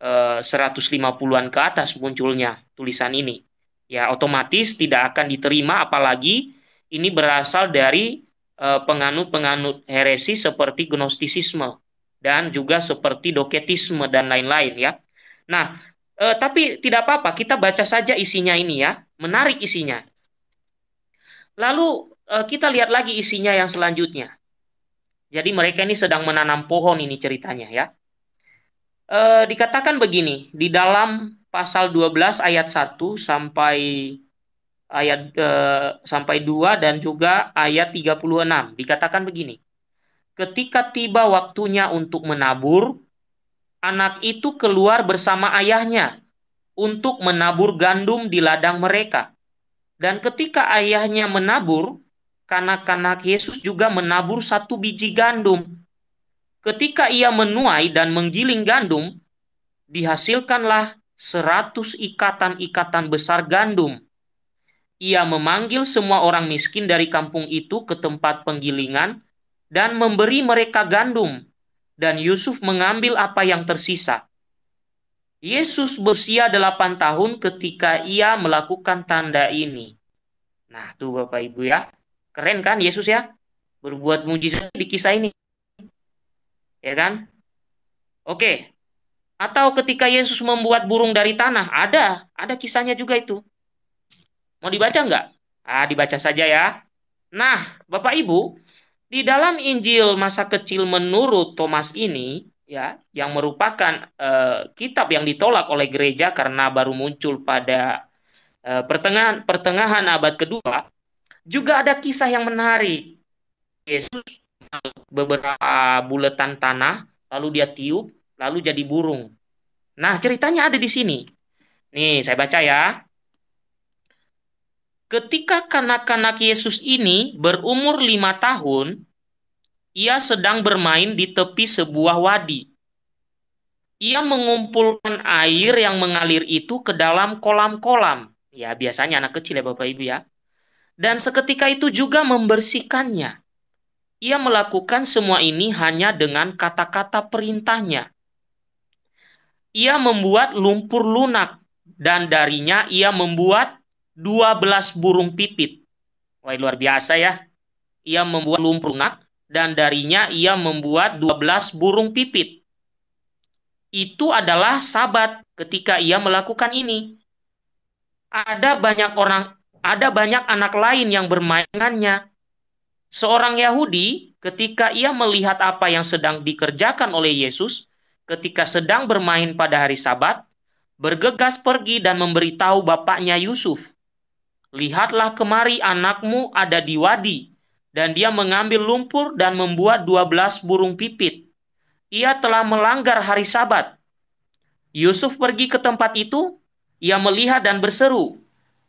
eh, 150-an ke atas munculnya tulisan ini. Ya otomatis tidak akan diterima apalagi ini berasal dari eh, penganut-penganut heresi seperti gnostisisme dan juga seperti doketisme dan lain-lain ya. Nah, Uh, tapi tidak apa-apa, kita baca saja isinya ini ya, menarik isinya. Lalu uh, kita lihat lagi isinya yang selanjutnya. Jadi mereka ini sedang menanam pohon ini ceritanya ya. E, dikatakan begini, di dalam pasal 12 ayat 1 sampai ayat sampai 2 dan juga ayat 36 dikatakan begini. Ketika tiba waktunya untuk menabur, anak itu keluar bersama ayahnya untuk menabur gandum di ladang mereka. Dan ketika ayahnya menabur, kanak-kanak Yesus juga menabur satu biji gandum. Ketika ia menuai dan menggiling gandum, dihasilkanlah seratus ikatan-ikatan besar gandum. Ia memanggil semua orang miskin dari kampung itu ke tempat penggilingan dan memberi mereka gandum dan Yusuf mengambil apa yang tersisa. Yesus berusia delapan tahun ketika ia melakukan tanda ini. Nah, tuh Bapak Ibu ya. Keren kan Yesus ya? Berbuat mujizat di kisah ini. Ya kan? Oke. Atau ketika Yesus membuat burung dari tanah, ada, ada kisahnya juga itu. Mau dibaca nggak? Ah, dibaca saja ya. Nah, Bapak Ibu, di dalam Injil masa kecil menurut Thomas ini, ya, yang merupakan uh, kitab yang ditolak oleh gereja karena baru muncul pada uh, pertengahan pertengahan abad kedua, juga ada kisah yang menarik. Yesus beberapa buletan tanah, lalu dia tiup, lalu jadi burung. Nah, ceritanya ada di sini. Nih, saya baca ya. Ketika kanak-kanak Yesus ini berumur lima tahun, ia sedang bermain di tepi sebuah wadi. Ia mengumpulkan air yang mengalir itu ke dalam kolam-kolam. Ya, biasanya anak kecil ya Bapak Ibu ya. Dan seketika itu juga membersihkannya. Ia melakukan semua ini hanya dengan kata-kata perintahnya. Ia membuat lumpur lunak dan darinya ia membuat 12 burung pipit. Wah, luar biasa ya. Ia membuat lumpur lunak dan darinya ia membuat 12 burung pipit. Itu adalah sabat ketika ia melakukan ini. Ada banyak orang, ada banyak anak lain yang bermainannya. Seorang Yahudi ketika ia melihat apa yang sedang dikerjakan oleh Yesus ketika sedang bermain pada hari Sabat, bergegas pergi dan memberitahu bapaknya Yusuf, "Lihatlah kemari anakmu ada di wadi dan dia mengambil lumpur dan membuat dua belas burung pipit. Ia telah melanggar hari sabat. Yusuf pergi ke tempat itu, ia melihat dan berseru,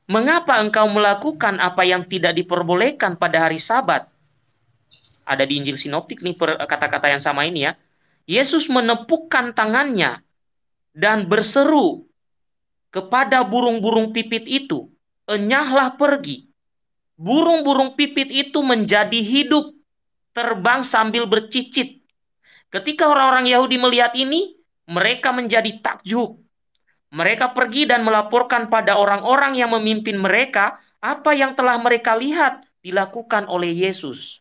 Mengapa engkau melakukan apa yang tidak diperbolehkan pada hari sabat? Ada di Injil Sinoptik nih kata-kata yang sama ini ya. Yesus menepukkan tangannya dan berseru kepada burung-burung pipit itu, enyahlah pergi burung-burung pipit itu menjadi hidup, terbang sambil bercicit. Ketika orang-orang Yahudi melihat ini, mereka menjadi takjub. Mereka pergi dan melaporkan pada orang-orang yang memimpin mereka apa yang telah mereka lihat dilakukan oleh Yesus.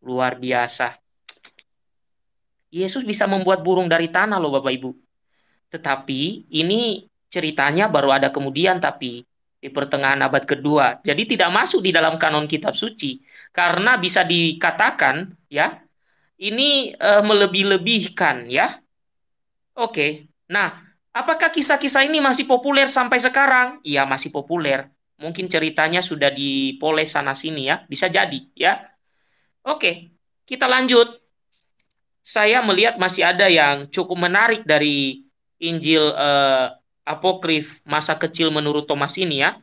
Luar biasa. Yesus bisa membuat burung dari tanah loh Bapak Ibu. Tetapi ini ceritanya baru ada kemudian tapi di pertengahan abad kedua. Jadi tidak masuk di dalam kanon kitab suci karena bisa dikatakan ya ini e, melebih-lebihkan ya. Oke. Nah, apakah kisah-kisah ini masih populer sampai sekarang? Iya, masih populer. Mungkin ceritanya sudah dipoles sana sini ya, bisa jadi ya. Oke, kita lanjut. Saya melihat masih ada yang cukup menarik dari Injil eh, apokrif masa kecil menurut Thomas ini ya.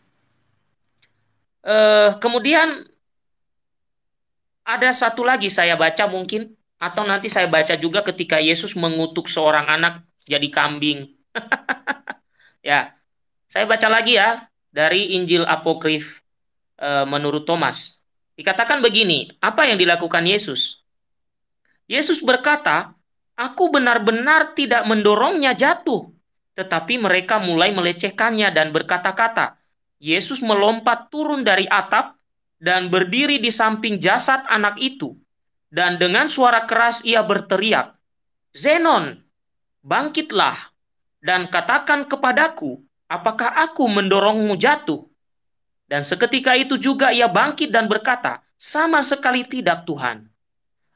Eh, kemudian ada satu lagi saya baca mungkin atau nanti saya baca juga ketika Yesus mengutuk seorang anak jadi kambing. ya. Saya baca lagi ya dari Injil apokrif eh, menurut Thomas. Dikatakan begini, apa yang dilakukan Yesus? Yesus berkata, "Aku benar-benar tidak mendorongnya jatuh, tetapi mereka mulai melecehkannya dan berkata-kata. Yesus melompat turun dari atap dan berdiri di samping jasad anak itu. Dan dengan suara keras ia berteriak, Zenon, bangkitlah dan katakan kepadaku, apakah aku mendorongmu jatuh? Dan seketika itu juga ia bangkit dan berkata, sama sekali tidak Tuhan.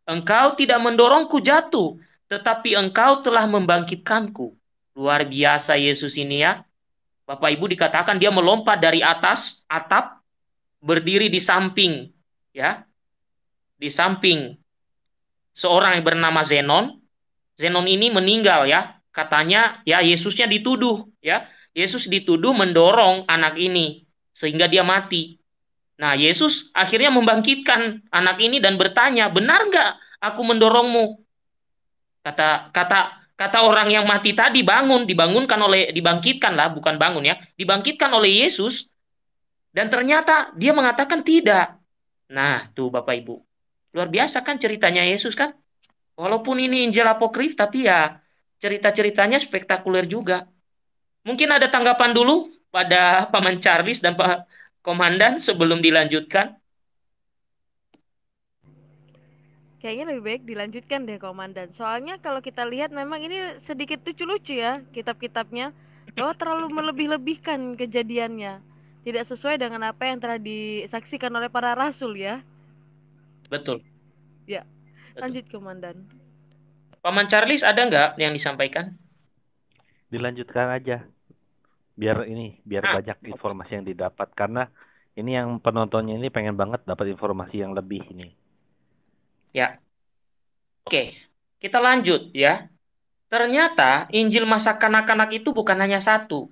Engkau tidak mendorongku jatuh, tetapi engkau telah membangkitkanku. Luar biasa Yesus ini ya. Bapak Ibu dikatakan dia melompat dari atas atap berdiri di samping ya. Di samping seorang yang bernama Zenon. Zenon ini meninggal ya. Katanya ya Yesusnya dituduh ya. Yesus dituduh mendorong anak ini sehingga dia mati. Nah, Yesus akhirnya membangkitkan anak ini dan bertanya, "Benar nggak aku mendorongmu?" Kata kata kata orang yang mati tadi bangun, dibangunkan oleh dibangkitkan lah, bukan bangun ya, dibangkitkan oleh Yesus dan ternyata dia mengatakan tidak. Nah, tuh Bapak Ibu. Luar biasa kan ceritanya Yesus kan? Walaupun ini Injil apokrif tapi ya cerita-ceritanya spektakuler juga. Mungkin ada tanggapan dulu pada Paman Charles dan Pak Komandan sebelum dilanjutkan. Kayaknya lebih baik dilanjutkan deh komandan. Soalnya kalau kita lihat memang ini sedikit lucu-lucu ya kitab-kitabnya. Bahwa oh, terlalu melebih-lebihkan kejadiannya. Tidak sesuai dengan apa yang telah disaksikan oleh para rasul ya. Betul. Ya. Lanjut Betul. komandan. Paman Charles ada nggak yang disampaikan? Dilanjutkan aja. Biar ini, biar ah. banyak informasi yang didapat karena ini yang penontonnya ini pengen banget dapat informasi yang lebih ini. Ya. Oke, kita lanjut ya. Ternyata Injil masa kanak-kanak itu bukan hanya satu.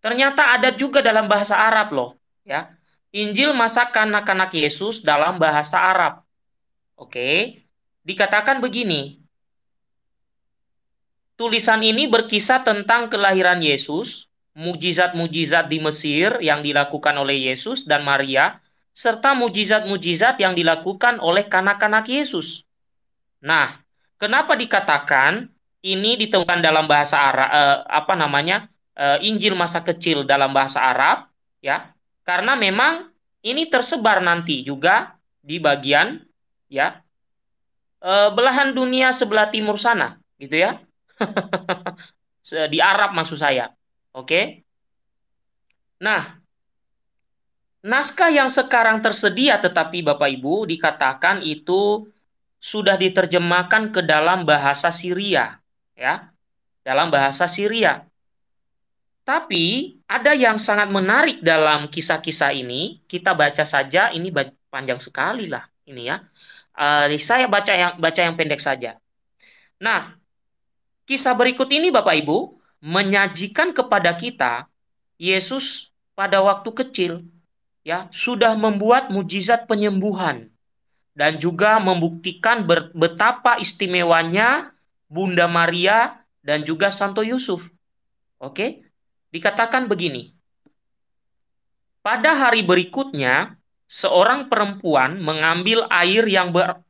Ternyata ada juga dalam bahasa Arab loh, ya. Injil masa kanak-kanak Yesus dalam bahasa Arab. Oke. Dikatakan begini. Tulisan ini berkisah tentang kelahiran Yesus, mujizat-mujizat di Mesir yang dilakukan oleh Yesus dan Maria serta mujizat-mujizat yang dilakukan oleh kanak-kanak Yesus. Nah, kenapa dikatakan ini ditemukan dalam bahasa Arab eh, apa namanya? Eh, Injil masa kecil dalam bahasa Arab, ya? Karena memang ini tersebar nanti juga di bagian ya eh, belahan dunia sebelah timur sana, gitu ya. di Arab maksud saya. Oke. Okay? Nah, naskah yang sekarang tersedia tetapi Bapak Ibu dikatakan itu sudah diterjemahkan ke dalam bahasa Syria, ya. Dalam bahasa Syria. Tapi ada yang sangat menarik dalam kisah-kisah ini, kita baca saja ini panjang sekali lah ini ya. Uh, saya baca yang baca yang pendek saja. Nah, kisah berikut ini Bapak Ibu menyajikan kepada kita Yesus pada waktu kecil ya sudah membuat mujizat penyembuhan dan juga membuktikan betapa istimewanya Bunda Maria dan juga Santo Yusuf. Oke? Dikatakan begini. Pada hari berikutnya, seorang perempuan mengambil air yang ber,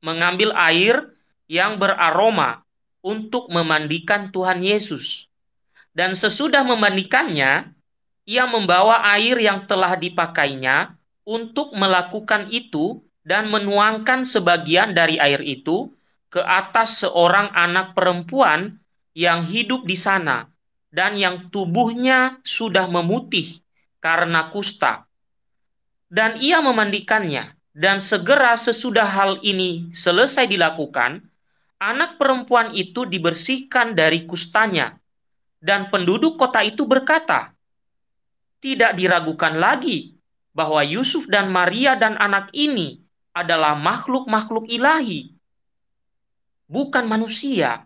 mengambil air yang beraroma untuk memandikan Tuhan Yesus. Dan sesudah memandikannya, ia membawa air yang telah dipakainya untuk melakukan itu dan menuangkan sebagian dari air itu ke atas seorang anak perempuan yang hidup di sana dan yang tubuhnya sudah memutih karena kusta. Dan ia memandikannya, dan segera sesudah hal ini selesai dilakukan, anak perempuan itu dibersihkan dari kustanya. Dan penduduk kota itu berkata, tidak diragukan lagi bahwa Yusuf dan Maria dan anak ini adalah makhluk-makhluk ilahi, bukan manusia.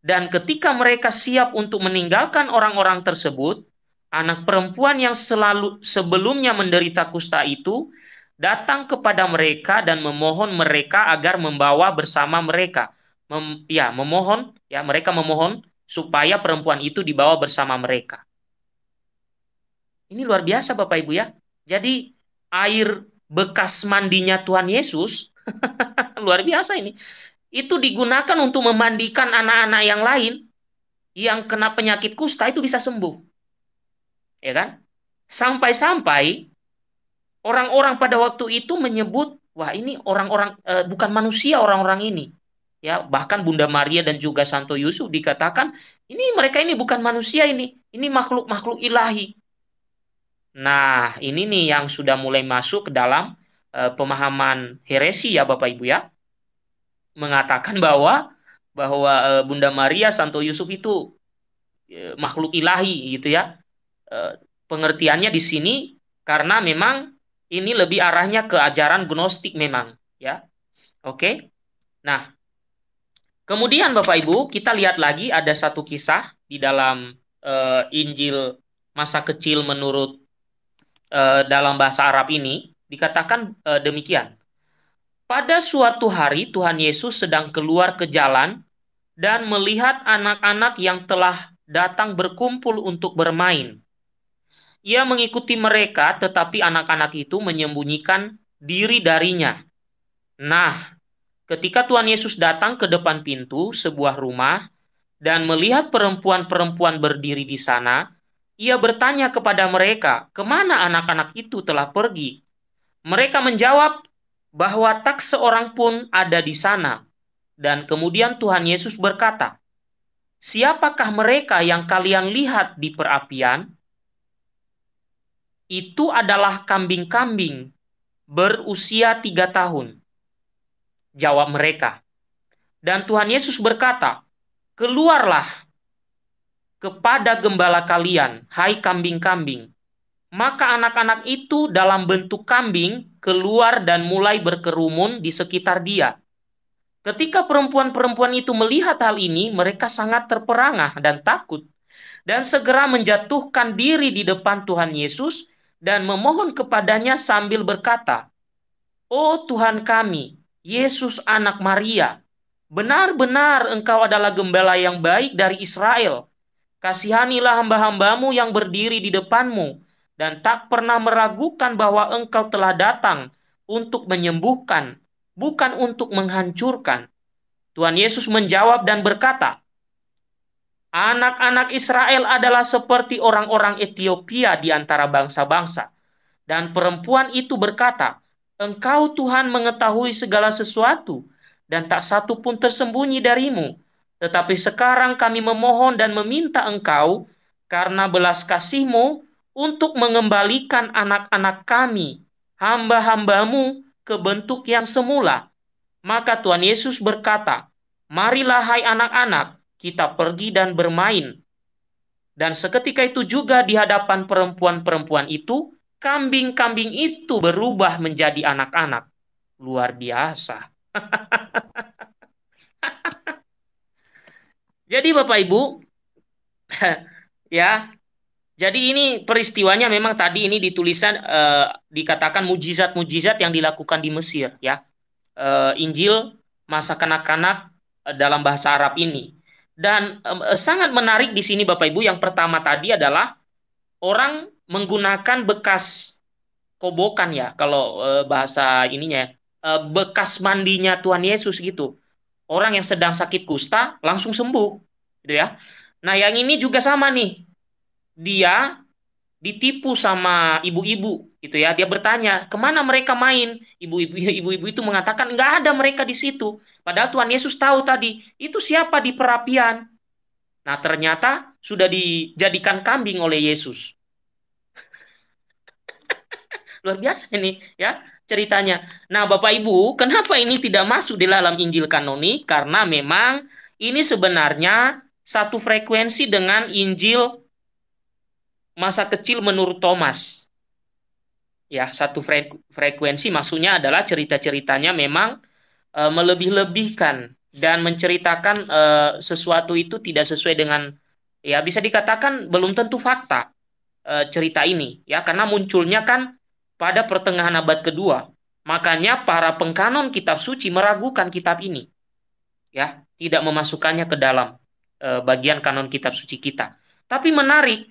Dan ketika mereka siap untuk meninggalkan orang-orang tersebut, anak perempuan yang selalu sebelumnya menderita kusta itu datang kepada mereka dan memohon mereka agar membawa bersama mereka. Mem, ya, memohon, ya mereka memohon supaya perempuan itu dibawa bersama mereka. Ini luar biasa Bapak Ibu ya. Jadi air bekas mandinya Tuhan Yesus luar biasa ini. Itu digunakan untuk memandikan anak-anak yang lain yang kena penyakit kusta itu bisa sembuh. Ya kan? Sampai-sampai orang-orang pada waktu itu menyebut wah ini orang-orang eh, bukan manusia orang-orang ini ya bahkan Bunda Maria dan juga Santo Yusuf dikatakan ini mereka ini bukan manusia ini ini makhluk makhluk ilahi Nah, ini nih yang sudah mulai masuk ke dalam e, pemahaman heresi ya Bapak Ibu ya. Mengatakan bahwa bahwa e, Bunda Maria Santo Yusuf itu e, makhluk ilahi gitu ya. E, pengertiannya di sini karena memang ini lebih arahnya ke ajaran gnostik memang ya. Oke. Nah, kemudian Bapak Ibu, kita lihat lagi ada satu kisah di dalam uh, Injil masa kecil menurut Eh, dalam bahasa Arab ini dikatakan eh, demikian. Pada suatu hari Tuhan Yesus sedang keluar ke jalan dan melihat anak-anak yang telah datang berkumpul untuk bermain. Ia mengikuti mereka, tetapi anak-anak itu menyembunyikan diri darinya. Nah, ketika Tuhan Yesus datang ke depan pintu sebuah rumah dan melihat perempuan-perempuan berdiri di sana, ia bertanya kepada mereka, kemana anak-anak itu telah pergi? Mereka menjawab bahwa tak seorang pun ada di sana. Dan kemudian Tuhan Yesus berkata, Siapakah mereka yang kalian lihat di perapian? Itu adalah kambing-kambing berusia tiga tahun. Jawab mereka. Dan Tuhan Yesus berkata, Keluarlah kepada gembala kalian, hai kambing-kambing. Maka anak-anak itu dalam bentuk kambing keluar dan mulai berkerumun di sekitar dia. Ketika perempuan-perempuan itu melihat hal ini, mereka sangat terperangah dan takut dan segera menjatuhkan diri di depan Tuhan Yesus dan memohon kepadanya sambil berkata, "Oh Tuhan kami, Yesus anak Maria, benar-benar engkau adalah gembala yang baik dari Israel." Kasihanilah hamba-hambamu yang berdiri di depanmu, dan tak pernah meragukan bahwa engkau telah datang untuk menyembuhkan, bukan untuk menghancurkan. Tuhan Yesus menjawab dan berkata, Anak-anak Israel adalah seperti orang-orang Ethiopia di antara bangsa-bangsa. Dan perempuan itu berkata, Engkau Tuhan mengetahui segala sesuatu, dan tak satu pun tersembunyi darimu. Tetapi sekarang kami memohon dan meminta engkau karena belas kasihmu untuk mengembalikan anak-anak kami, hamba-hambamu, ke bentuk yang semula. Maka Tuhan Yesus berkata, Marilah hai anak-anak, kita pergi dan bermain. Dan seketika itu juga di hadapan perempuan-perempuan itu, kambing-kambing itu berubah menjadi anak-anak. Luar biasa. Jadi Bapak Ibu, ya, jadi ini peristiwanya memang tadi ini ditulisan e, dikatakan mujizat-mujizat yang dilakukan di Mesir, ya. e, Injil masa kanak-kanak eh, dalam bahasa Arab ini. Dan e, sangat menarik di sini Bapak Ibu yang pertama tadi adalah orang menggunakan bekas kobokan ya kalau bahasa ininya bekas mandinya Tuhan Yesus gitu orang yang sedang sakit kusta langsung sembuh, gitu ya. Nah, yang ini juga sama nih. Dia ditipu sama ibu-ibu, gitu ya. Dia bertanya, kemana mereka main? Ibu-ibu itu mengatakan nggak ada mereka di situ. Padahal Tuhan Yesus tahu tadi itu siapa di perapian. Nah, ternyata sudah dijadikan kambing oleh Yesus. Luar biasa ini, ya ceritanya. Nah, Bapak Ibu, kenapa ini tidak masuk di dalam Injil Kanoni? Karena memang ini sebenarnya satu frekuensi dengan Injil masa kecil menurut Thomas. Ya, satu frekuensi maksudnya adalah cerita-ceritanya memang e, melebih-lebihkan dan menceritakan e, sesuatu itu tidak sesuai dengan ya bisa dikatakan belum tentu fakta e, cerita ini ya karena munculnya kan pada pertengahan abad kedua. Makanya para pengkanon kitab suci meragukan kitab ini. Ya, tidak memasukkannya ke dalam e, bagian kanon kitab suci kita. Tapi menarik,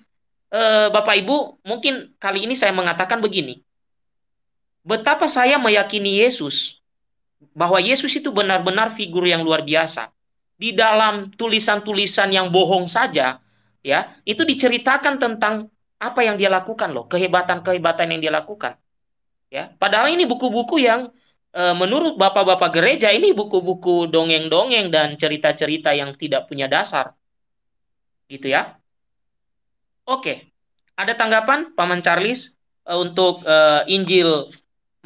e, Bapak Ibu, mungkin kali ini saya mengatakan begini. Betapa saya meyakini Yesus bahwa Yesus itu benar-benar figur yang luar biasa. Di dalam tulisan-tulisan yang bohong saja, ya, itu diceritakan tentang apa yang dia lakukan loh, kehebatan-kehebatan yang dia lakukan. Ya, padahal ini buku-buku yang e, menurut bapak-bapak gereja ini buku-buku dongeng-dongeng dan cerita-cerita yang tidak punya dasar. Gitu ya. Oke. Ada tanggapan Paman Charles e, untuk e, Injil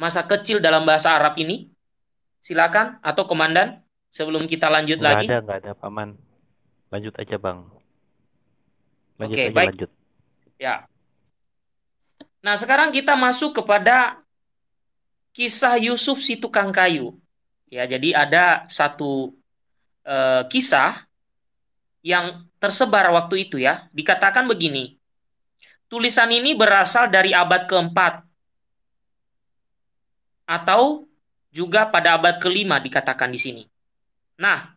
masa kecil dalam bahasa Arab ini? Silakan atau komandan sebelum kita lanjut nggak lagi. Enggak ada, enggak ada Paman. Lanjut aja, Bang. Lanjut Oke, aja, baik. lanjut. Ya. Nah, sekarang kita masuk kepada kisah Yusuf si tukang kayu. Ya, jadi ada satu eh, kisah yang tersebar waktu itu ya. Dikatakan begini. Tulisan ini berasal dari abad keempat atau juga pada abad kelima dikatakan di sini. Nah,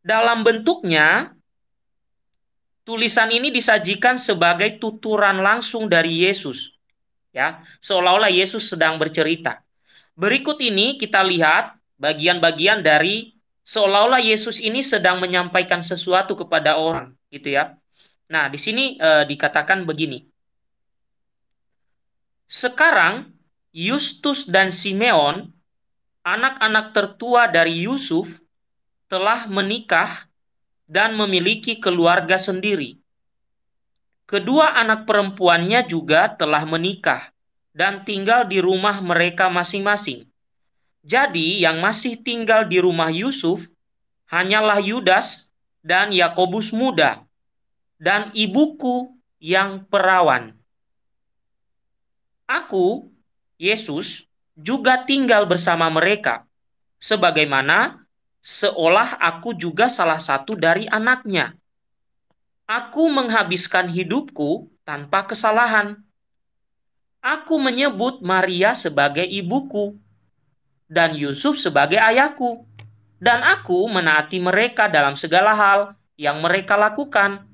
dalam bentuknya tulisan ini disajikan sebagai tuturan langsung dari Yesus. Ya, seolah-olah Yesus sedang bercerita. Berikut ini kita lihat bagian-bagian dari seolah-olah Yesus ini sedang menyampaikan sesuatu kepada orang, gitu ya. Nah, di sini e, dikatakan begini. Sekarang Yustus dan Simeon, anak-anak tertua dari Yusuf, telah menikah dan memiliki keluarga sendiri. Kedua anak perempuannya juga telah menikah dan tinggal di rumah mereka masing-masing. Jadi, yang masih tinggal di rumah Yusuf hanyalah Yudas dan Yakobus muda, dan ibuku yang perawan. Aku, Yesus, juga tinggal bersama mereka, sebagaimana seolah aku juga salah satu dari anaknya. Aku menghabiskan hidupku tanpa kesalahan. Aku menyebut Maria sebagai ibuku dan Yusuf sebagai ayahku, dan aku menaati mereka dalam segala hal yang mereka lakukan.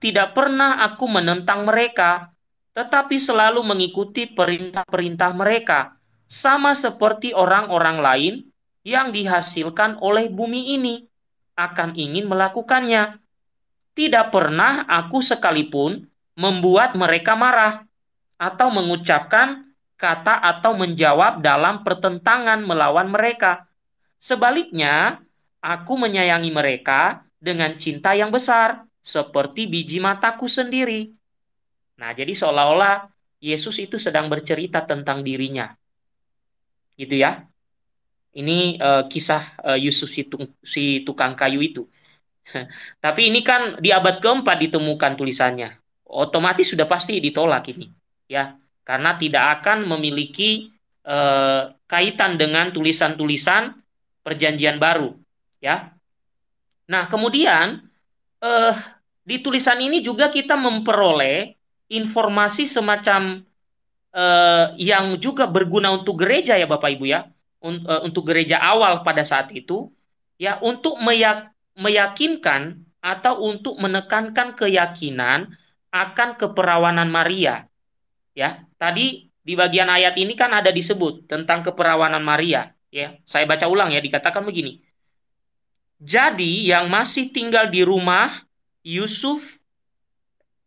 Tidak pernah aku menentang mereka, tetapi selalu mengikuti perintah-perintah mereka, sama seperti orang-orang lain yang dihasilkan oleh bumi ini akan ingin melakukannya. Tidak pernah aku sekalipun membuat mereka marah atau mengucapkan kata atau menjawab dalam pertentangan melawan mereka. Sebaliknya, aku menyayangi mereka dengan cinta yang besar, seperti biji mataku sendiri. Nah, jadi seolah-olah Yesus itu sedang bercerita tentang dirinya. Gitu ya. Ini uh, kisah uh, Yusuf si, tuk si tukang kayu itu. Tapi ini kan di abad keempat ditemukan tulisannya. Otomatis sudah pasti ditolak ini, ya, karena tidak akan memiliki uh, kaitan dengan tulisan-tulisan perjanjian baru, ya. Nah, kemudian uh, di tulisan ini juga kita memperoleh informasi semacam uh, yang juga berguna untuk gereja ya Bapak Ibu ya. Eh, untuk gereja awal pada saat itu ya untuk meyakinkan atau untuk menekankan keyakinan akan keperawanan Maria. Ya, tadi di bagian ayat ini kan ada disebut tentang keperawanan Maria, ya. Saya baca ulang ya, dikatakan begini. Jadi yang masih tinggal di rumah Yusuf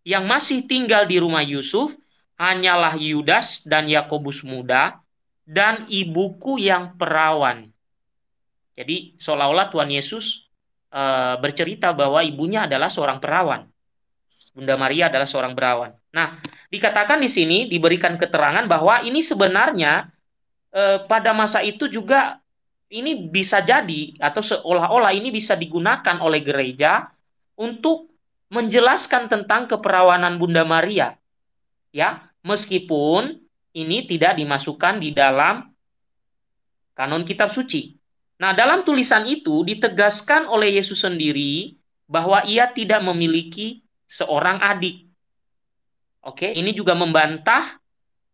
yang masih tinggal di rumah Yusuf hanyalah Yudas dan Yakobus muda dan ibuku yang perawan. Jadi seolah-olah Tuhan Yesus e, bercerita bahwa ibunya adalah seorang perawan. Bunda Maria adalah seorang perawan. Nah, dikatakan di sini diberikan keterangan bahwa ini sebenarnya e, pada masa itu juga ini bisa jadi atau seolah-olah ini bisa digunakan oleh gereja untuk menjelaskan tentang keperawanan Bunda Maria. Ya, meskipun ini tidak dimasukkan di dalam kanon kitab suci. Nah, dalam tulisan itu ditegaskan oleh Yesus sendiri bahwa ia tidak memiliki seorang adik. Oke, ini juga membantah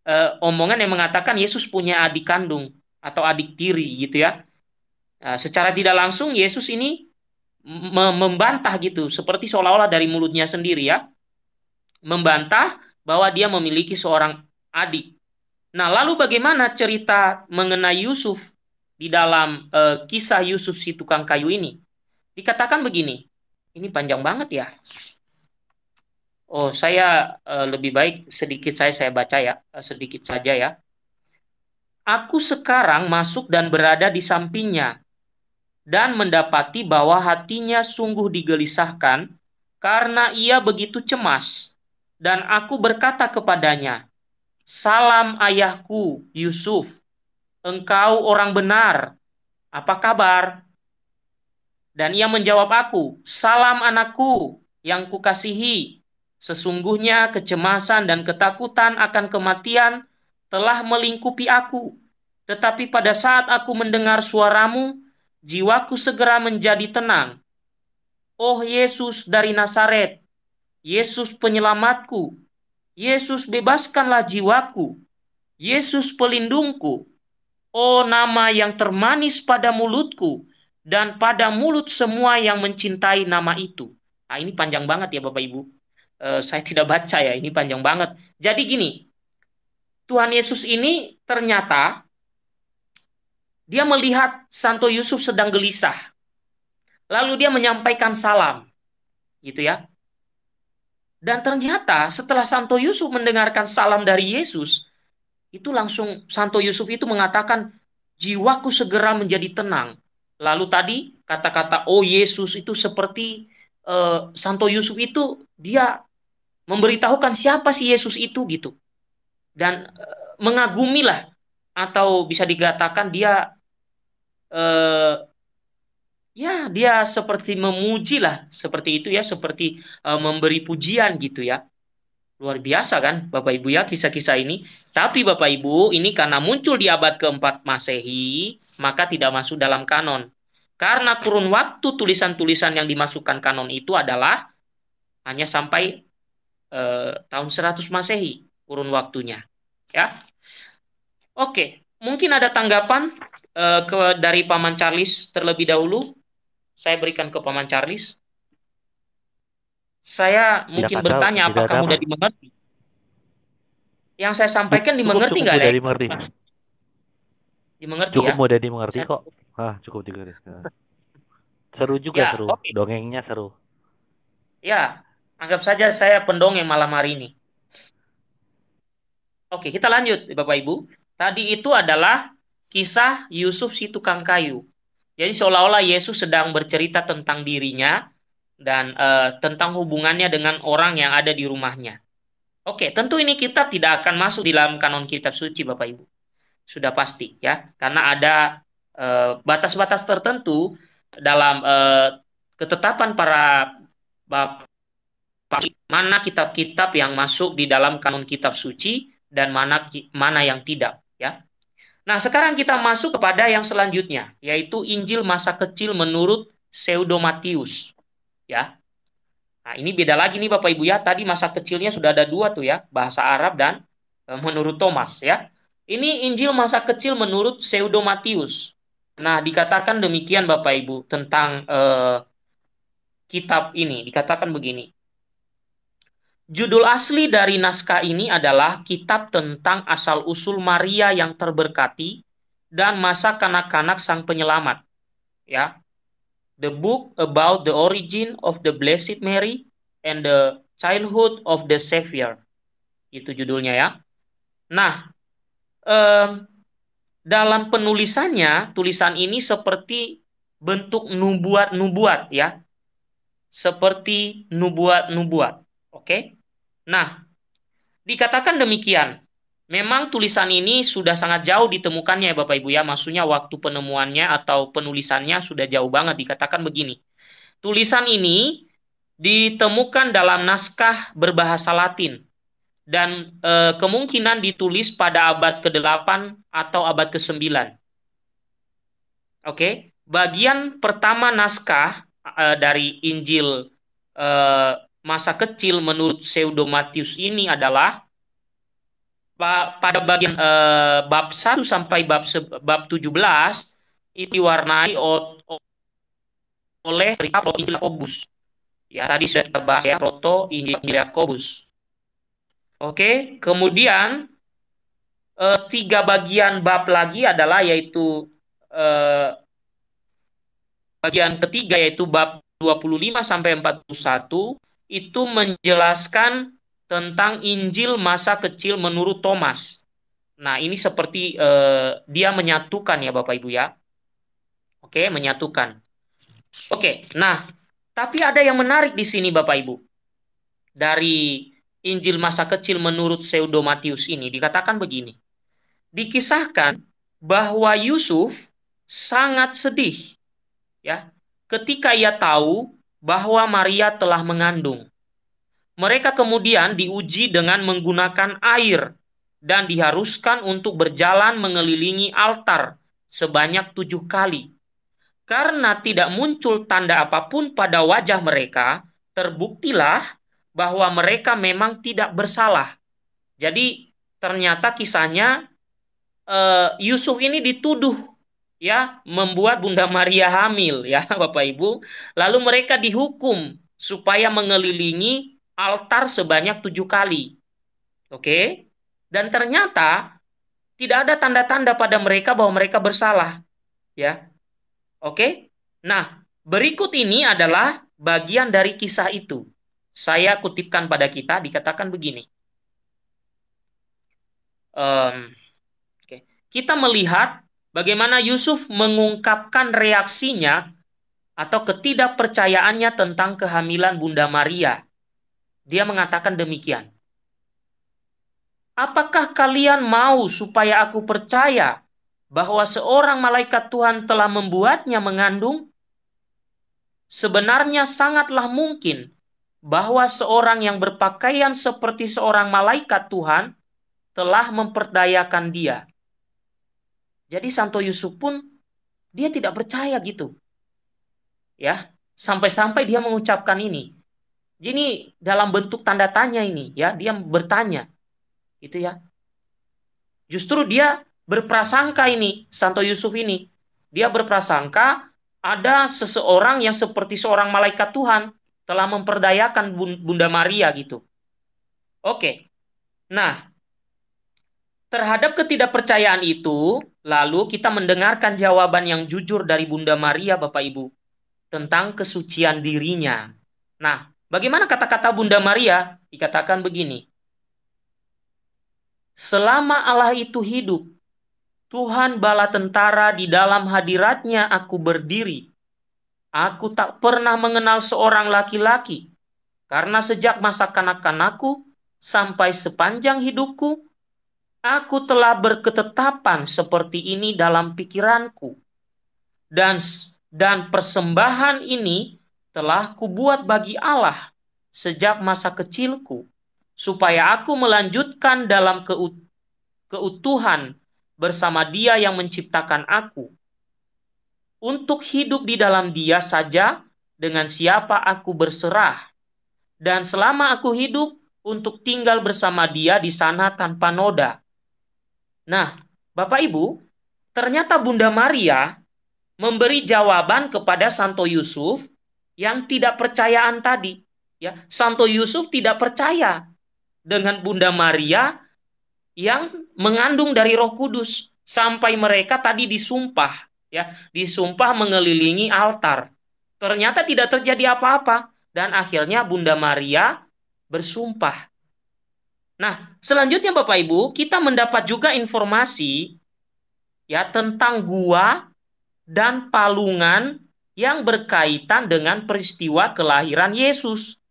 eh, omongan yang mengatakan Yesus punya adik kandung atau adik tiri gitu ya. Nah, secara tidak langsung Yesus ini membantah gitu, seperti seolah-olah dari mulutnya sendiri ya, membantah bahwa dia memiliki seorang adik. Nah, lalu bagaimana cerita mengenai Yusuf di dalam e, kisah Yusuf si tukang kayu ini? Dikatakan begini. Ini panjang banget ya. Oh, saya e, lebih baik sedikit saya saya baca ya, eh, sedikit saja ya. Aku sekarang masuk dan berada di sampingnya dan mendapati bahwa hatinya sungguh digelisahkan karena ia begitu cemas dan aku berkata kepadanya, Salam ayahku Yusuf, engkau orang benar. Apa kabar? Dan ia menjawab aku, Salam anakku yang kukasihi. Sesungguhnya kecemasan dan ketakutan akan kematian telah melingkupi aku. Tetapi pada saat aku mendengar suaramu, jiwaku segera menjadi tenang. Oh Yesus dari Nazaret, Yesus penyelamatku, Yesus bebaskanlah jiwaku. Yesus pelindungku. Oh nama yang termanis pada mulutku dan pada mulut semua yang mencintai nama itu. Nah, ini panjang banget ya Bapak Ibu. E, saya tidak baca ya, ini panjang banget. Jadi gini, Tuhan Yesus ini ternyata dia melihat Santo Yusuf sedang gelisah. Lalu dia menyampaikan salam. Gitu ya. Dan ternyata setelah Santo Yusuf mendengarkan salam dari Yesus, itu langsung Santo Yusuf itu mengatakan, jiwaku segera menjadi tenang. Lalu tadi kata-kata oh Yesus itu seperti uh, Santo Yusuf itu dia memberitahukan siapa sih Yesus itu gitu. Dan uh, mengagumilah atau bisa dikatakan dia uh, ya dia seperti memuji lah seperti itu ya seperti uh, memberi pujian gitu ya luar biasa kan Bapak Ibu ya kisah-kisah ini tapi Bapak Ibu ini karena muncul di abad keempat masehi maka tidak masuk dalam kanon karena kurun waktu tulisan-tulisan yang dimasukkan kanon itu adalah hanya sampai uh, tahun 100 masehi kurun waktunya ya oke mungkin ada tanggapan uh, ke dari paman Charles terlebih dahulu saya berikan ke Paman Charles. Saya mungkin bertanya apa kamu sudah dimengerti? Yang saya sampaikan cukup, dimengerti nggak? Cukup, cukup dimengerti. Dimengerti cukup ya? mudah dimengerti saya... kok. Ah, cukup digaris. seru juga ya, seru. Okay. Dongengnya seru. Ya, anggap saja saya pendongeng malam hari ini. Oke, kita lanjut Bapak Ibu. Tadi itu adalah kisah Yusuf si tukang kayu. Jadi ya, seolah-olah Yesus sedang bercerita tentang dirinya dan e, tentang hubungannya dengan orang yang ada di rumahnya. Oke, tentu ini kita tidak akan masuk di dalam kanon kitab suci Bapak Ibu. Sudah pasti ya, karena ada eh, batas-batas e, tertentu dalam e, ketetapan para bapak mana kitab-kitab yang masuk di dalam kanon kitab suci dan mana mana yang tidak. Nah, sekarang kita masuk kepada yang selanjutnya, yaitu Injil masa kecil menurut Matius. Ya. Nah, ini beda lagi nih Bapak Ibu ya. Tadi masa kecilnya sudah ada dua tuh ya, bahasa Arab dan e, menurut Thomas ya. Ini Injil masa kecil menurut Matius. Nah, dikatakan demikian Bapak Ibu tentang e, kitab ini, dikatakan begini. Judul asli dari naskah ini adalah Kitab tentang asal-usul Maria yang terberkati dan masa kanak-kanak sang penyelamat. Ya. The book about the origin of the blessed Mary and the childhood of the Savior. Itu judulnya ya. Nah, um, dalam penulisannya tulisan ini seperti bentuk nubuat-nubuat ya. Seperti nubuat-nubuat. Oke. okay? Nah, dikatakan demikian. Memang tulisan ini sudah sangat jauh ditemukannya ya Bapak Ibu ya, maksudnya waktu penemuannya atau penulisannya sudah jauh banget dikatakan begini. Tulisan ini ditemukan dalam naskah berbahasa Latin dan e, kemungkinan ditulis pada abad ke-8 atau abad ke-9. Oke, okay? bagian pertama naskah e, dari Injil e, masa kecil menurut pseudo matius ini adalah pada bagian e, bab 1 sampai bab se, bab 17 itu diwarnai o, o, oleh proto Injil Yakobus. Ya, tadi sudah kita bahas ya proto Injil Yakobus. Oke, kemudian e, tiga bagian bab lagi adalah yaitu e, bagian ketiga yaitu bab 25 sampai 41 itu menjelaskan tentang Injil masa kecil menurut Thomas. Nah, ini seperti eh, dia menyatukan ya Bapak Ibu ya. Oke, menyatukan. Oke, nah, tapi ada yang menarik di sini Bapak Ibu. Dari Injil masa kecil menurut Pseudo Matius ini dikatakan begini. Dikisahkan bahwa Yusuf sangat sedih ya ketika ia tahu bahwa Maria telah mengandung. Mereka kemudian diuji dengan menggunakan air dan diharuskan untuk berjalan mengelilingi altar sebanyak tujuh kali. Karena tidak muncul tanda apapun pada wajah mereka, terbuktilah bahwa mereka memang tidak bersalah. Jadi ternyata kisahnya eh, Yusuf ini dituduh ya membuat Bunda Maria hamil ya Bapak Ibu lalu mereka dihukum supaya mengelilingi altar sebanyak tujuh kali oke dan ternyata tidak ada tanda-tanda pada mereka bahwa mereka bersalah ya oke nah berikut ini adalah bagian dari kisah itu saya kutipkan pada kita dikatakan begini um, kita melihat bagaimana Yusuf mengungkapkan reaksinya atau ketidakpercayaannya tentang kehamilan Bunda Maria. Dia mengatakan demikian. Apakah kalian mau supaya aku percaya bahwa seorang malaikat Tuhan telah membuatnya mengandung? Sebenarnya sangatlah mungkin bahwa seorang yang berpakaian seperti seorang malaikat Tuhan telah memperdayakan dia. Jadi Santo Yusuf pun dia tidak percaya gitu. Ya, sampai-sampai dia mengucapkan ini. jadi dalam bentuk tanda tanya ini ya, dia bertanya. Itu ya. Justru dia berprasangka ini, Santo Yusuf ini. Dia berprasangka ada seseorang yang seperti seorang malaikat Tuhan telah memperdayakan Bunda Maria gitu. Oke. Nah, terhadap ketidakpercayaan itu, Lalu kita mendengarkan jawaban yang jujur dari Bunda Maria, Bapak Ibu, tentang kesucian dirinya. Nah, bagaimana kata-kata Bunda Maria? Dikatakan begini. Selama Allah itu hidup, Tuhan bala tentara di dalam hadiratnya aku berdiri. Aku tak pernah mengenal seorang laki-laki, karena sejak masa kanak-kanakku sampai sepanjang hidupku, Aku telah berketetapan seperti ini dalam pikiranku, dan dan persembahan ini telah kubuat bagi Allah sejak masa kecilku, supaya aku melanjutkan dalam keut keutuhan bersama Dia yang menciptakan aku, untuk hidup di dalam Dia saja dengan siapa aku berserah, dan selama aku hidup untuk tinggal bersama Dia di sana tanpa noda Nah, Bapak Ibu, ternyata Bunda Maria memberi jawaban kepada Santo Yusuf yang tidak percayaan tadi. Ya, Santo Yusuf tidak percaya dengan Bunda Maria yang mengandung dari Roh Kudus sampai mereka tadi disumpah ya, disumpah mengelilingi altar. Ternyata tidak terjadi apa-apa dan akhirnya Bunda Maria bersumpah Nah, selanjutnya Bapak Ibu, kita mendapat juga informasi ya tentang gua dan palungan yang berkaitan dengan peristiwa kelahiran Yesus.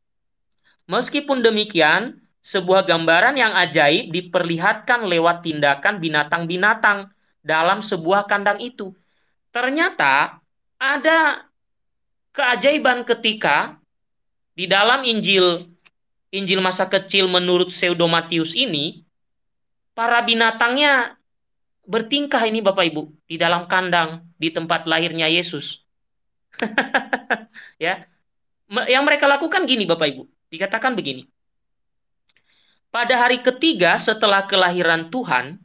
Meskipun demikian, sebuah gambaran yang ajaib diperlihatkan lewat tindakan binatang-binatang dalam sebuah kandang itu. Ternyata ada keajaiban ketika di dalam Injil Injil masa kecil menurut Seudomatius ini, para binatangnya bertingkah ini Bapak Ibu di dalam kandang di tempat lahirnya Yesus. ya. Yang mereka lakukan gini Bapak Ibu, dikatakan begini. Pada hari ketiga setelah kelahiran Tuhan,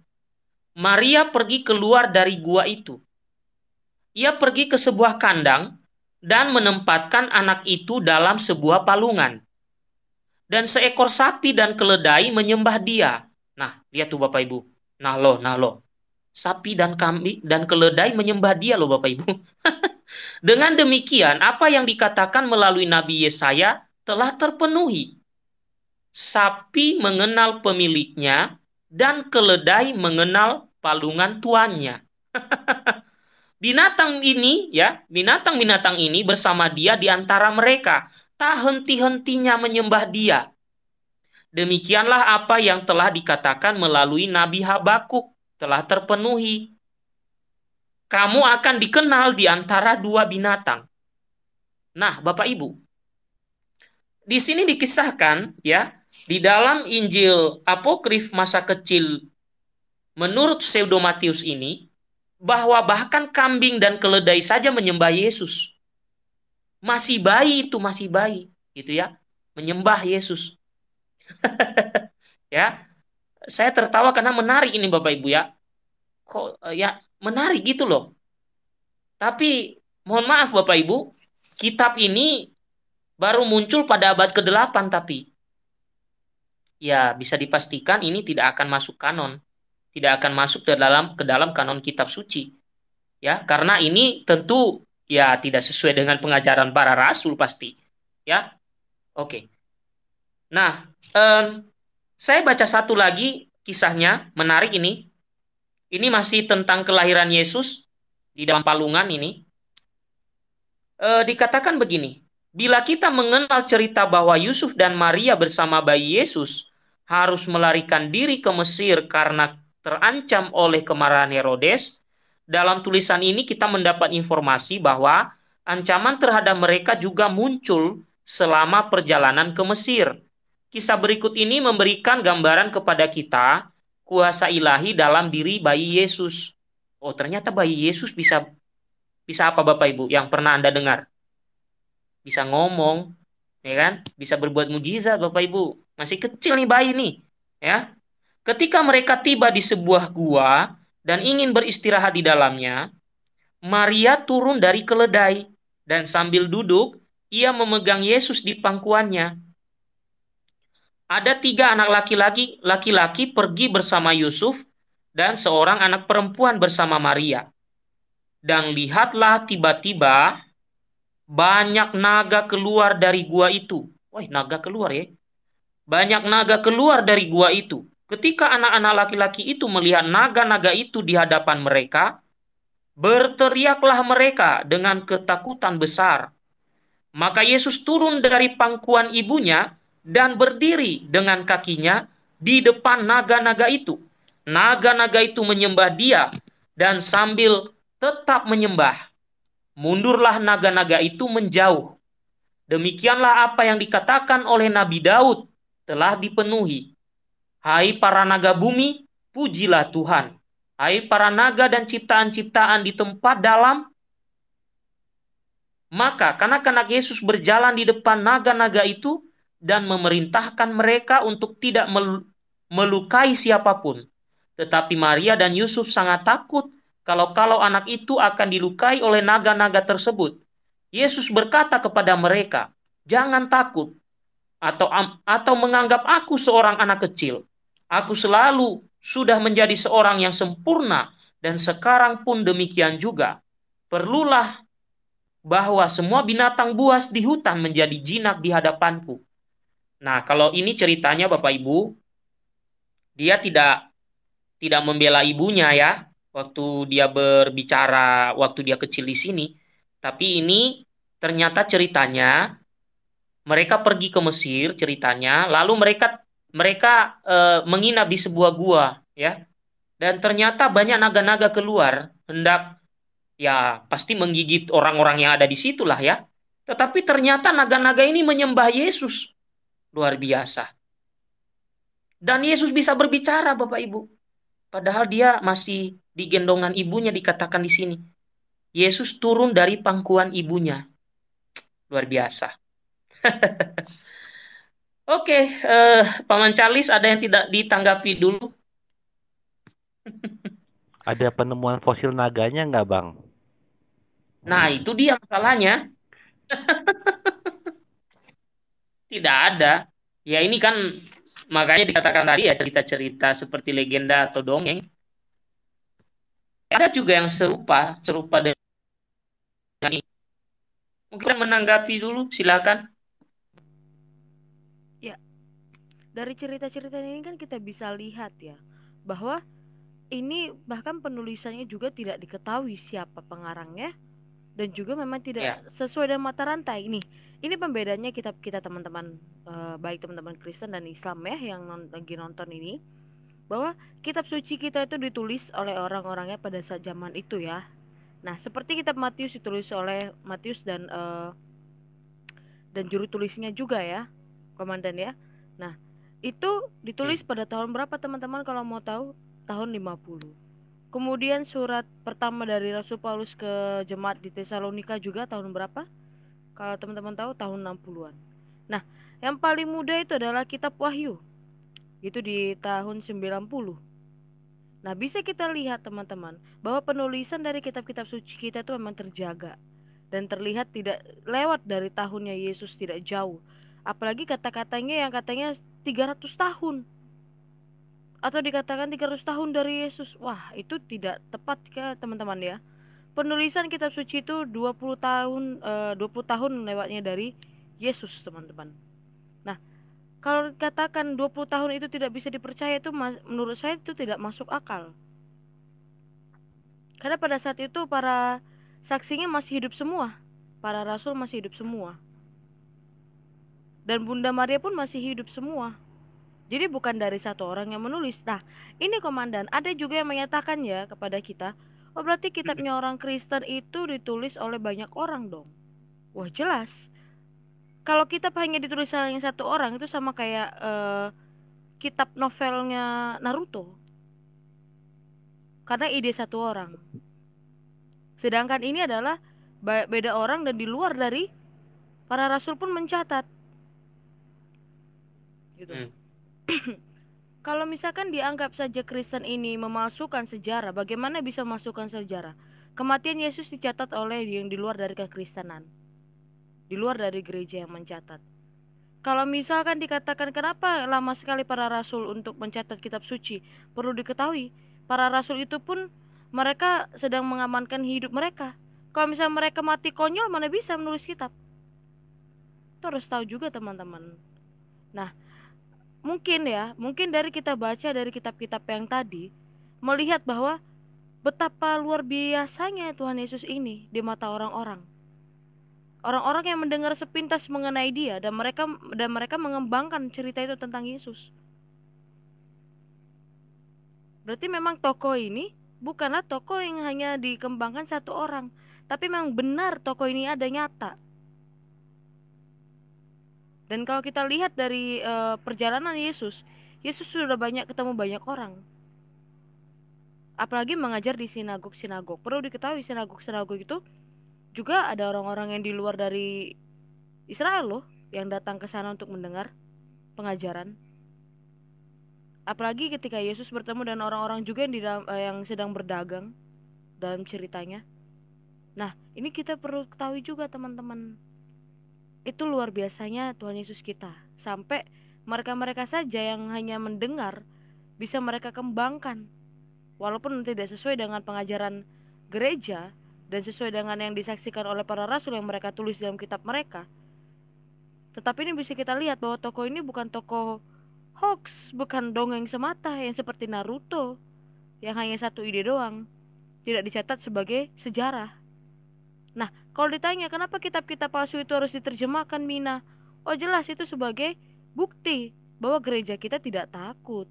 Maria pergi keluar dari gua itu. Ia pergi ke sebuah kandang dan menempatkan anak itu dalam sebuah palungan dan seekor sapi dan keledai menyembah dia. Nah, lihat tuh Bapak Ibu. Nah lo, nah lo, Sapi dan kambing dan keledai menyembah dia loh Bapak Ibu. Dengan demikian, apa yang dikatakan melalui Nabi Yesaya telah terpenuhi. Sapi mengenal pemiliknya dan keledai mengenal palungan tuannya. binatang ini ya, binatang-binatang ini bersama dia di antara mereka tak henti-hentinya menyembah dia. Demikianlah apa yang telah dikatakan melalui Nabi Habakuk telah terpenuhi. Kamu akan dikenal di antara dua binatang. Nah, Bapak Ibu, di sini dikisahkan ya, di dalam Injil Apokrif masa kecil menurut Pseudo Matius ini bahwa bahkan kambing dan keledai saja menyembah Yesus. Masih bayi itu, masih bayi. Gitu ya. Menyembah Yesus. ya. Saya tertawa karena menarik ini Bapak Ibu ya. Kok eh, ya menarik gitu loh. Tapi mohon maaf Bapak Ibu, kitab ini baru muncul pada abad ke-8 tapi ya bisa dipastikan ini tidak akan masuk kanon tidak akan masuk ke dalam ke dalam kanon kitab suci. Ya, karena ini tentu ya tidak sesuai dengan pengajaran para rasul pasti ya oke okay. nah um, saya baca satu lagi kisahnya menarik ini ini masih tentang kelahiran Yesus di dalam palungan ini e, dikatakan begini bila kita mengenal cerita bahwa Yusuf dan Maria bersama bayi Yesus harus melarikan diri ke Mesir karena terancam oleh kemarahan Herodes dalam tulisan ini kita mendapat informasi bahwa ancaman terhadap mereka juga muncul selama perjalanan ke Mesir. Kisah berikut ini memberikan gambaran kepada kita kuasa ilahi dalam diri bayi Yesus. Oh, ternyata bayi Yesus bisa bisa apa Bapak Ibu yang pernah Anda dengar? Bisa ngomong, ya kan? Bisa berbuat mujizat Bapak Ibu. Masih kecil nih bayi nih, ya. Ketika mereka tiba di sebuah gua, dan ingin beristirahat di dalamnya, Maria turun dari keledai dan sambil duduk ia memegang Yesus di pangkuannya. Ada tiga anak laki-laki, laki-laki pergi bersama Yusuf dan seorang anak perempuan bersama Maria. Dan lihatlah tiba-tiba banyak naga keluar dari gua itu. Wah, naga keluar ya. Banyak naga keluar dari gua itu Ketika anak-anak laki-laki itu melihat naga-naga itu di hadapan mereka, berteriaklah mereka dengan ketakutan besar. Maka Yesus turun dari pangkuan ibunya dan berdiri dengan kakinya di depan naga-naga itu. Naga-naga itu menyembah dia dan sambil tetap menyembah. Mundurlah naga-naga itu menjauh. Demikianlah apa yang dikatakan oleh Nabi Daud telah dipenuhi Hai para naga bumi, pujilah Tuhan. Hai para naga dan ciptaan-ciptaan di tempat dalam, maka kanak-kanak Yesus berjalan di depan naga-naga itu dan memerintahkan mereka untuk tidak melukai siapapun. Tetapi Maria dan Yusuf sangat takut kalau-kalau anak itu akan dilukai oleh naga-naga tersebut. Yesus berkata kepada mereka, "Jangan takut atau atau menganggap aku seorang anak kecil. Aku selalu sudah menjadi seorang yang sempurna dan sekarang pun demikian juga. Perlulah bahwa semua binatang buas di hutan menjadi jinak di hadapanku. Nah, kalau ini ceritanya Bapak Ibu, dia tidak tidak membela ibunya ya waktu dia berbicara waktu dia kecil di sini. Tapi ini ternyata ceritanya mereka pergi ke Mesir ceritanya, lalu mereka mereka e, menginap di sebuah gua ya dan ternyata banyak naga-naga keluar hendak ya pasti menggigit orang-orang yang ada di situlah ya tetapi ternyata naga-naga ini menyembah Yesus luar biasa dan Yesus bisa berbicara Bapak Ibu padahal dia masih di gendongan ibunya dikatakan di sini Yesus turun dari pangkuan ibunya luar biasa Oke, okay, uh, eh, Paman Charles ada yang tidak ditanggapi dulu? ada penemuan fosil naganya nggak, Bang? Nah, hmm. itu dia masalahnya. tidak ada. Ya ini kan makanya dikatakan tadi ya cerita-cerita seperti legenda atau dongeng. Ada juga yang serupa, serupa dengan ini. Mungkin menanggapi dulu, silakan. dari cerita-cerita ini kan kita bisa lihat ya bahwa ini bahkan penulisannya juga tidak diketahui siapa pengarangnya dan juga memang tidak yeah. sesuai dengan mata rantai ini ini pembedanya kita kita teman-teman eh, baik teman-teman Kristen dan Islam ya yang lagi nonton ini bahwa kitab suci kita itu ditulis oleh orang-orangnya pada saat zaman itu ya nah seperti kitab Matius ditulis oleh Matius dan uh, dan juru tulisnya juga ya komandan ya nah itu ditulis hmm. pada tahun berapa teman-teman kalau mau tahu? Tahun 50. Kemudian surat pertama dari Rasul Paulus ke jemaat di Tesalonika juga tahun berapa? Kalau teman-teman tahu tahun 60-an. Nah, yang paling muda itu adalah kitab Wahyu. Itu di tahun 90. Nah, bisa kita lihat teman-teman bahwa penulisan dari kitab-kitab suci kita itu memang terjaga dan terlihat tidak lewat dari tahunnya Yesus tidak jauh. Apalagi kata-katanya yang katanya 300 tahun atau dikatakan 300 tahun dari Yesus. Wah, itu tidak tepat ke teman-teman ya. Penulisan kitab suci itu 20 tahun 20 eh, tahun lewatnya dari Yesus, teman-teman. Nah, kalau dikatakan 20 tahun itu tidak bisa dipercaya itu menurut saya itu tidak masuk akal. Karena pada saat itu para saksinya masih hidup semua, para rasul masih hidup semua dan Bunda Maria pun masih hidup semua. Jadi bukan dari satu orang yang menulis. Nah, ini komandan, ada juga yang menyatakan ya kepada kita, oh berarti kitabnya orang Kristen itu ditulis oleh banyak orang dong. Wah, jelas. Kalau kitab hanya ditulis oleh satu orang itu sama kayak eh, kitab novelnya Naruto. Karena ide satu orang. Sedangkan ini adalah beda orang dan di luar dari para rasul pun mencatat gitu. Hmm. Kalau misalkan dianggap saja Kristen ini memalsukan sejarah, bagaimana bisa memasukkan sejarah? Kematian Yesus dicatat oleh yang di luar dari kekristenan. Di luar dari gereja yang mencatat. Kalau misalkan dikatakan kenapa lama sekali para rasul untuk mencatat kitab suci, perlu diketahui para rasul itu pun mereka sedang mengamankan hidup mereka. Kalau misalnya mereka mati konyol mana bisa menulis kitab? Terus tahu juga teman-teman. Nah, mungkin ya, mungkin dari kita baca dari kitab-kitab yang tadi melihat bahwa betapa luar biasanya Tuhan Yesus ini di mata orang-orang. Orang-orang yang mendengar sepintas mengenai dia dan mereka dan mereka mengembangkan cerita itu tentang Yesus. Berarti memang toko ini bukanlah toko yang hanya dikembangkan satu orang, tapi memang benar toko ini ada nyata. Dan kalau kita lihat dari uh, perjalanan Yesus, Yesus sudah banyak ketemu banyak orang. Apalagi mengajar di sinagog-sinagog. Perlu diketahui sinagog-sinagog itu juga ada orang-orang yang di luar dari Israel loh yang datang ke sana untuk mendengar pengajaran. Apalagi ketika Yesus bertemu dengan orang-orang juga yang, di eh, yang sedang berdagang dalam ceritanya. Nah, ini kita perlu ketahui juga teman-teman itu luar biasanya Tuhan Yesus kita. Sampai mereka-mereka saja yang hanya mendengar bisa mereka kembangkan. Walaupun tidak sesuai dengan pengajaran gereja dan sesuai dengan yang disaksikan oleh para rasul yang mereka tulis dalam kitab mereka. Tetapi ini bisa kita lihat bahwa toko ini bukan toko hoax, bukan dongeng semata yang seperti Naruto yang hanya satu ide doang, tidak dicatat sebagai sejarah. Nah, kalau ditanya kenapa kitab-kitab palsu itu harus diterjemahkan Mina? Oh jelas itu sebagai bukti bahwa gereja kita tidak takut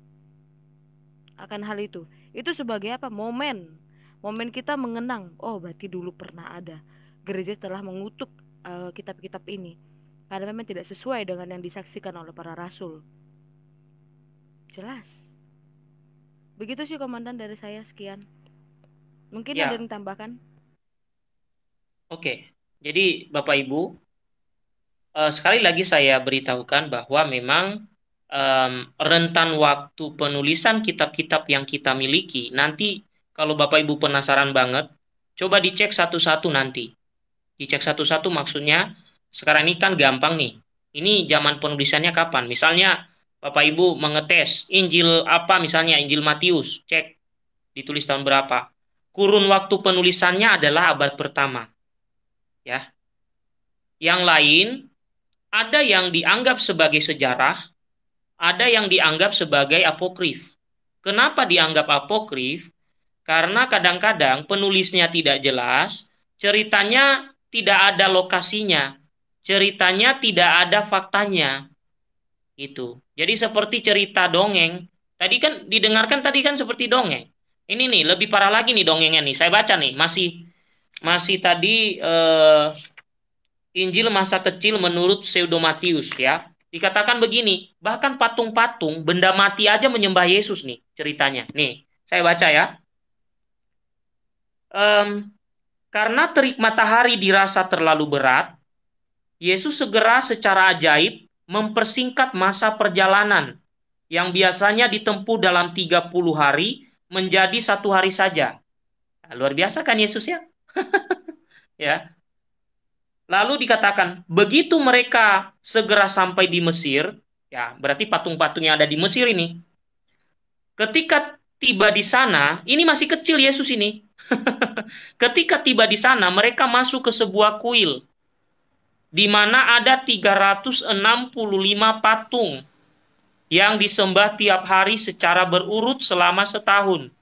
akan hal itu. Itu sebagai apa? Momen. Momen kita mengenang. Oh berarti dulu pernah ada gereja telah mengutuk eh, kitab-kitab uh, ini karena memang tidak sesuai dengan yang disaksikan oleh para rasul. Jelas. Begitu sih komandan dari saya sekian. Mungkin ya. ada yang tambahkan? Oke, jadi Bapak Ibu, eh, sekali lagi saya beritahukan bahwa memang um, rentan waktu penulisan kitab-kitab yang kita miliki nanti kalau Bapak Ibu penasaran banget, coba dicek satu-satu nanti. Dicek satu-satu maksudnya sekarang ini kan gampang nih. Ini zaman penulisannya kapan? Misalnya Bapak Ibu mengetes Injil apa misalnya Injil Matius, cek ditulis tahun berapa. Kurun waktu penulisannya adalah abad pertama ya. Yang lain ada yang dianggap sebagai sejarah, ada yang dianggap sebagai apokrif. Kenapa dianggap apokrif? Karena kadang-kadang penulisnya tidak jelas, ceritanya tidak ada lokasinya, ceritanya tidak ada faktanya. Itu. Jadi seperti cerita dongeng. Tadi kan didengarkan tadi kan seperti dongeng. Ini nih lebih parah lagi nih dongengnya nih. Saya baca nih masih masih tadi eh, Injil masa kecil menurut Pseudo Matius ya. Dikatakan begini, bahkan patung-patung, benda mati aja menyembah Yesus nih ceritanya. Nih, saya baca ya. Um, karena terik matahari dirasa terlalu berat, Yesus segera secara ajaib mempersingkat masa perjalanan yang biasanya ditempuh dalam 30 hari menjadi satu hari saja. Nah, luar biasa kan Yesus ya? ya. Lalu dikatakan, begitu mereka segera sampai di Mesir, ya, berarti patung-patung yang ada di Mesir ini. Ketika tiba di sana, ini masih kecil Yesus ini. Ketika tiba di sana, mereka masuk ke sebuah kuil di mana ada 365 patung yang disembah tiap hari secara berurut selama setahun.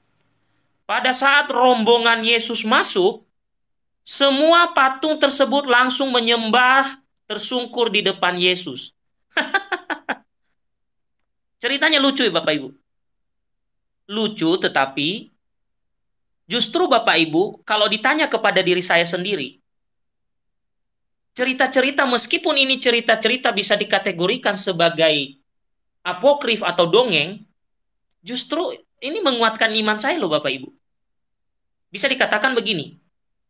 Pada saat rombongan Yesus masuk, semua patung tersebut langsung menyembah tersungkur di depan Yesus. Ceritanya lucu ya Bapak Ibu. Lucu tetapi justru Bapak Ibu kalau ditanya kepada diri saya sendiri. Cerita-cerita meskipun ini cerita-cerita bisa dikategorikan sebagai apokrif atau dongeng, justru ini menguatkan iman saya loh Bapak Ibu. Bisa dikatakan begini,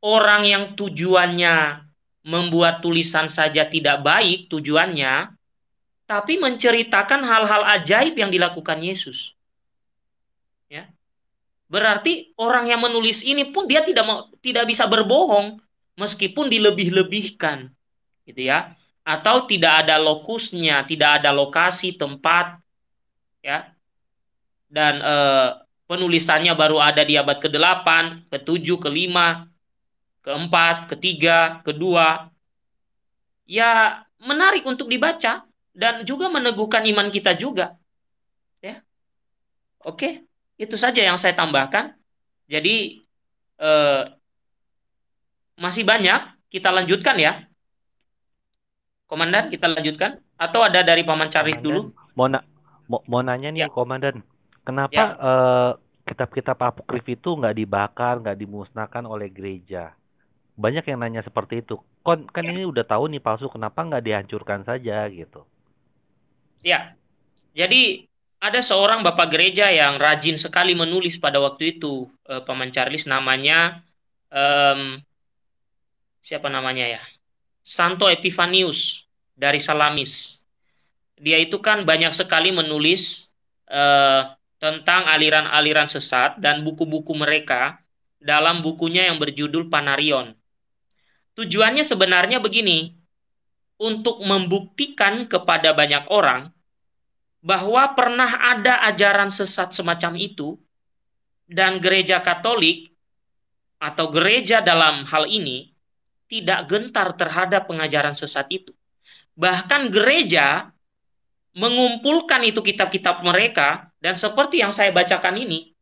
orang yang tujuannya membuat tulisan saja tidak baik tujuannya, tapi menceritakan hal-hal ajaib yang dilakukan Yesus. Ya. Berarti orang yang menulis ini pun dia tidak mau tidak bisa berbohong meskipun dilebih-lebihkan. Gitu ya. Atau tidak ada lokusnya, tidak ada lokasi tempat ya. Dan eh, penulisannya baru ada di abad ke-8, ke-7, ke-5 keempat, ketiga, kedua. Ya, menarik untuk dibaca dan juga meneguhkan iman kita juga. Ya. Oke, itu saja yang saya tambahkan. Jadi eh, masih banyak, kita lanjutkan ya. Komandan, kita lanjutkan atau ada dari Paman Carif dulu? Mau, na mau, mau nanya nih ya. Komandan, kenapa ya. uh, kitab-kitab apokrif itu nggak dibakar, nggak dimusnahkan oleh gereja banyak yang nanya seperti itu kon kan ya. ini udah tahu nih palsu kenapa nggak dihancurkan saja gitu ya jadi ada seorang bapak gereja yang rajin sekali menulis pada waktu itu e, paman Charles namanya um, siapa namanya ya Santo Epifanius dari Salamis dia itu kan banyak sekali menulis e, tentang aliran-aliran sesat dan buku-buku mereka dalam bukunya yang berjudul Panarion Tujuannya sebenarnya begini, untuk membuktikan kepada banyak orang bahwa pernah ada ajaran sesat semacam itu dan gereja Katolik atau gereja dalam hal ini tidak gentar terhadap pengajaran sesat itu. Bahkan gereja mengumpulkan itu kitab-kitab mereka dan seperti yang saya bacakan ini,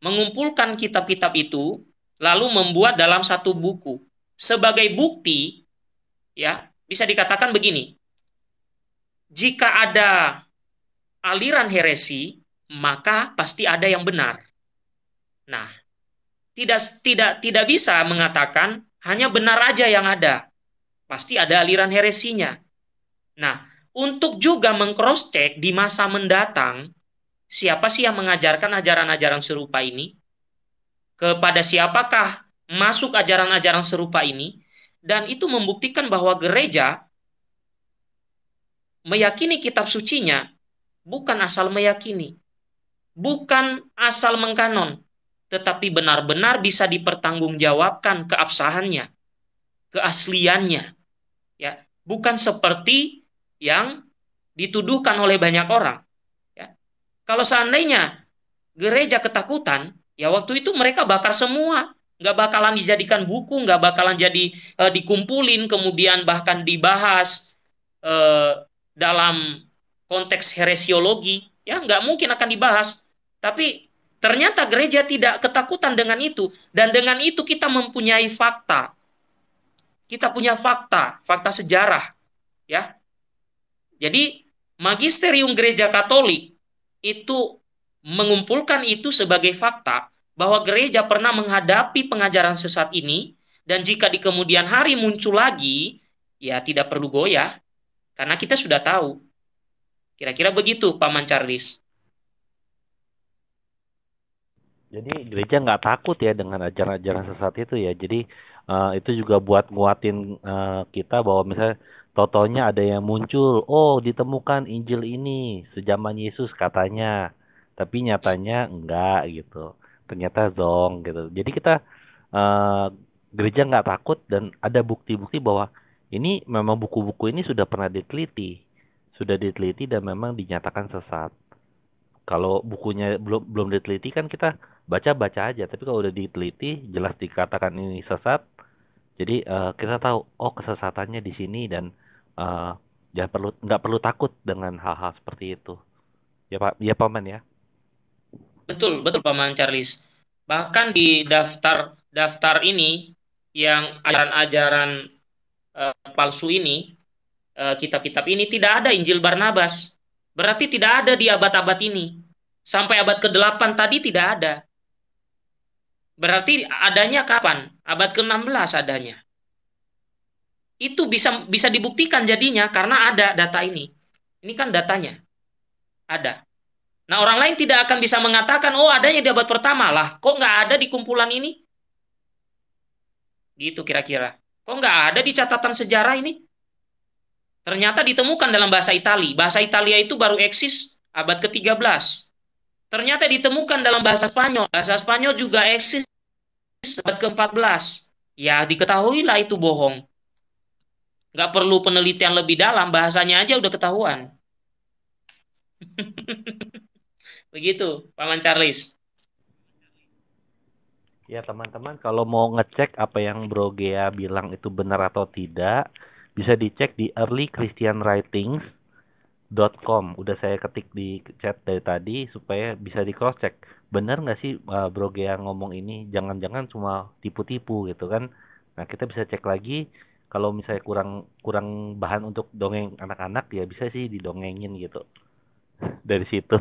mengumpulkan kitab-kitab itu lalu membuat dalam satu buku sebagai bukti ya bisa dikatakan begini. Jika ada aliran heresi, maka pasti ada yang benar. Nah, tidak tidak tidak bisa mengatakan hanya benar aja yang ada. Pasti ada aliran heresinya. Nah, untuk juga mengcross check di masa mendatang siapa sih yang mengajarkan ajaran-ajaran serupa ini? Kepada siapakah masuk ajaran-ajaran serupa ini dan itu membuktikan bahwa gereja meyakini kitab sucinya bukan asal meyakini, bukan asal mengkanon, tetapi benar-benar bisa dipertanggungjawabkan keabsahannya, keasliannya. Ya, bukan seperti yang dituduhkan oleh banyak orang. Ya. Kalau seandainya gereja ketakutan, ya waktu itu mereka bakar semua nggak bakalan dijadikan buku, nggak bakalan jadi e, dikumpulin, kemudian bahkan dibahas e, dalam konteks heresiologi, ya nggak mungkin akan dibahas. Tapi ternyata gereja tidak ketakutan dengan itu, dan dengan itu kita mempunyai fakta, kita punya fakta, fakta sejarah, ya. Jadi magisterium gereja Katolik itu mengumpulkan itu sebagai fakta bahwa gereja pernah menghadapi pengajaran sesat ini dan jika di kemudian hari muncul lagi, ya tidak perlu goyah karena kita sudah tahu. Kira-kira begitu, Paman Charles. Jadi gereja nggak takut ya dengan ajaran-ajaran sesat itu ya. Jadi uh, itu juga buat nguatin uh, kita bahwa misalnya totonya ada yang muncul, oh ditemukan Injil ini sejaman Yesus katanya, tapi nyatanya enggak gitu ternyata zong gitu jadi kita uh, gereja nggak takut dan ada bukti-bukti bahwa ini memang buku-buku ini sudah pernah diteliti sudah diteliti dan memang dinyatakan sesat kalau bukunya belum belum diteliti kan kita baca baca aja tapi kalau udah diteliti jelas dikatakan ini sesat jadi uh, kita tahu oh kesesatannya di sini dan uh, ya perlu nggak perlu takut dengan hal-hal seperti itu ya pak ya paman ya Betul, betul Paman Charles. Bahkan di daftar daftar ini yang ajaran-ajaran uh, palsu ini, kitab eh, kitab-kitab ini tidak ada Injil Barnabas. Berarti tidak ada di abad-abad ini. Sampai abad ke-8 tadi tidak ada. Berarti adanya kapan? Abad ke-16 adanya. Itu bisa bisa dibuktikan jadinya karena ada data ini. Ini kan datanya. Ada. Nah orang lain tidak akan bisa mengatakan, oh adanya di abad pertama lah, kok nggak ada di kumpulan ini? Gitu kira-kira. Kok nggak ada di catatan sejarah ini? Ternyata ditemukan dalam bahasa Italia, Bahasa Italia itu baru eksis abad ke-13. Ternyata ditemukan dalam bahasa Spanyol. Bahasa Spanyol juga eksis abad ke-14. Ya diketahuilah itu bohong. Nggak perlu penelitian lebih dalam, bahasanya aja udah ketahuan. Begitu, Paman Charles. Ya teman-teman kalau mau ngecek apa yang Bro Gea bilang itu benar atau tidak, bisa dicek di earlychristianwritings.com. Udah saya ketik di chat dari tadi supaya bisa di cross check. Benar nggak sih uh, Bro Gea ngomong ini? Jangan-jangan cuma tipu-tipu gitu kan? Nah kita bisa cek lagi. Kalau misalnya kurang kurang bahan untuk dongeng anak-anak ya bisa sih didongengin gitu dari situ.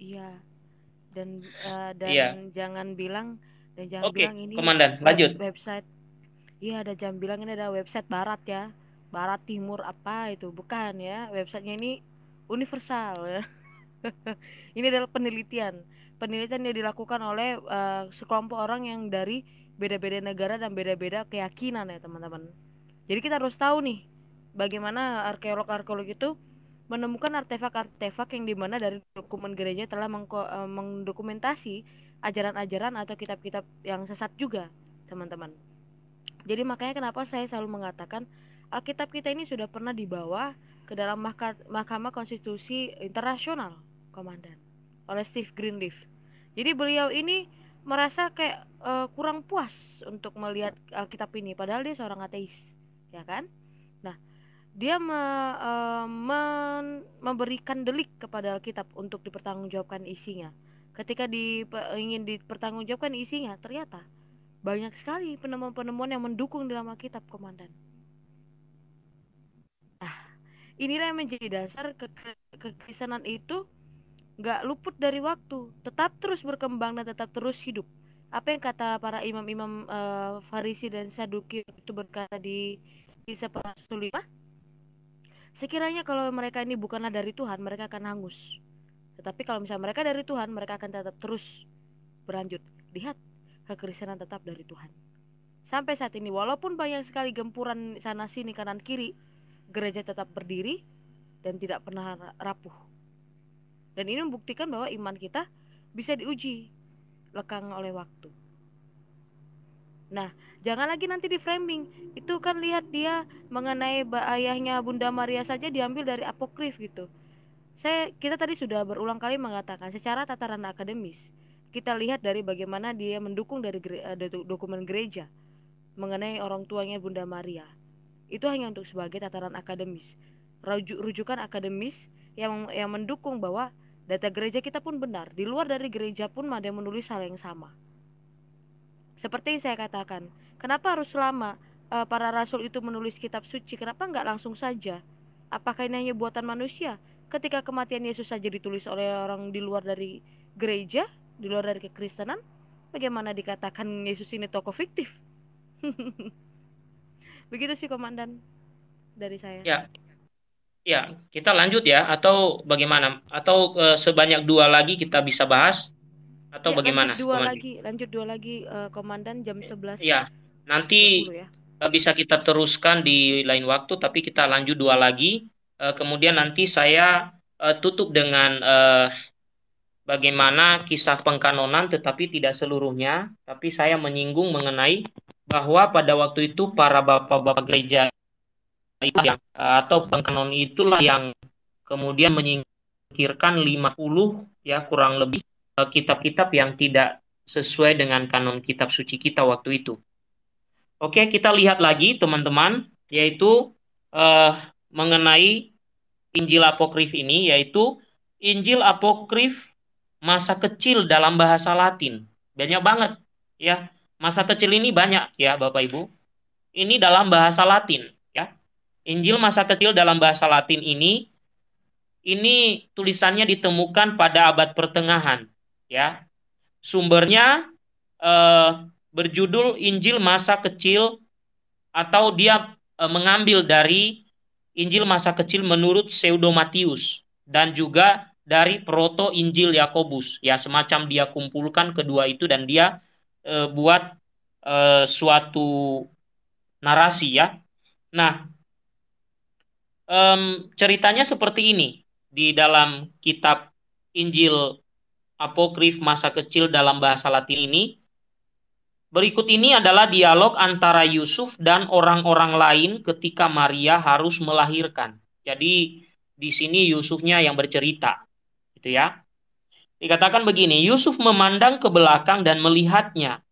Iya. Dan uh, dan iya. jangan bilang dan jangan okay, bilang ini komandan, lanjut. Website. Iya, ada jangan bilang ini ada website barat ya. Barat timur apa itu? Bukan ya. Websitenya ini universal ya. ini adalah penelitian. Penelitian yang dilakukan oleh uh, sekelompok orang yang dari beda-beda negara dan beda-beda keyakinan ya, teman-teman. Jadi kita harus tahu nih bagaimana arkeolog-arkeolog itu menemukan artefak-artefak yang dimana dari dokumen gereja telah e, mendokumentasi ajaran-ajaran atau kitab-kitab yang sesat juga, teman-teman. Jadi makanya kenapa saya selalu mengatakan Alkitab kita ini sudah pernah dibawa ke dalam Mahkamah Konstitusi Internasional, Komandan, oleh Steve Greenleaf. Jadi beliau ini merasa kayak uh, kurang puas untuk melihat Alkitab ini, padahal dia seorang ateis, ya kan? dia me, uh, men, memberikan delik kepada Alkitab untuk dipertanggungjawabkan isinya. Ketika di, ingin dipertanggungjawabkan isinya, ternyata banyak sekali penemuan-penemuan yang mendukung dalam Alkitab, Komandan. Nah, inilah yang menjadi dasar ke kekristenan itu nggak luput dari waktu, tetap terus berkembang dan tetap terus hidup. Apa yang kata para imam-imam uh, Farisi dan Saduki itu berkata di kisah para 5 Sekiranya kalau mereka ini bukanlah dari Tuhan, mereka akan hangus. Tetapi kalau misalnya mereka dari Tuhan, mereka akan tetap terus berlanjut. Lihat, kekristenan tetap dari Tuhan. Sampai saat ini, walaupun banyak sekali gempuran sana-sini kanan-kiri, gereja tetap berdiri dan tidak pernah rapuh. Dan ini membuktikan bahwa iman kita bisa diuji lekang oleh waktu. Nah, jangan lagi nanti di framing. Itu kan lihat dia mengenai ayahnya Bunda Maria saja diambil dari apokrif gitu. Saya kita tadi sudah berulang kali mengatakan secara tataran akademis kita lihat dari bagaimana dia mendukung dari eh, dokumen gereja mengenai orang tuanya Bunda Maria. Itu hanya untuk sebagai tataran akademis. rujukan akademis yang yang mendukung bahwa data gereja kita pun benar. Di luar dari gereja pun ada yang menulis hal yang sama. Seperti saya katakan, kenapa harus lama uh, para rasul itu menulis kitab suci? Kenapa nggak langsung saja? Apakah ini hanya buatan manusia? Ketika kematian Yesus saja ditulis oleh orang di luar dari gereja, di luar dari kekristenan, bagaimana dikatakan Yesus ini tokoh fiktif? Begitu sih komandan dari saya. Ya. Ya, kita lanjut ya atau bagaimana? Atau uh, sebanyak dua lagi kita bisa bahas atau ya, bagaimana? Lanjut dua komandan? lagi, lanjut dua lagi uh, komandan jam 11. Iya, iya. Nanti ya. Eh, bisa kita teruskan di lain waktu tapi kita lanjut dua lagi. Uh, kemudian nanti saya uh, tutup dengan uh, bagaimana kisah pengkanonan tetapi tidak seluruhnya, tapi saya menyinggung mengenai bahwa pada waktu itu para bapak-bapak gereja yang, atau pengkanon itulah yang kemudian menyingkirkan 50 ya kurang lebih Eh, kitab-kitab yang tidak sesuai dengan kanon kitab suci kita waktu itu. Oke, kita lihat lagi teman-teman, yaitu uh, mengenai Injil apokrif ini, yaitu Injil apokrif masa kecil dalam bahasa Latin. Banyak banget ya. Masa kecil ini banyak ya, Bapak Ibu. Ini dalam bahasa Latin ya. Injil masa kecil dalam bahasa Latin ini ini tulisannya ditemukan pada abad pertengahan ya. Sumbernya eh, berjudul Injil masa kecil atau dia eh, mengambil dari Injil masa kecil menurut Pseudo Matius dan juga dari Proto Injil Yakobus. Ya, semacam dia kumpulkan kedua itu dan dia eh, buat eh, suatu narasi ya. Nah, um, ceritanya seperti ini di dalam kitab Injil apokrif masa kecil dalam bahasa Latin ini. Berikut ini adalah dialog antara Yusuf dan orang-orang lain ketika Maria harus melahirkan. Jadi di sini Yusufnya yang bercerita, gitu ya. Dikatakan begini, Yusuf memandang ke belakang dan melihatnya.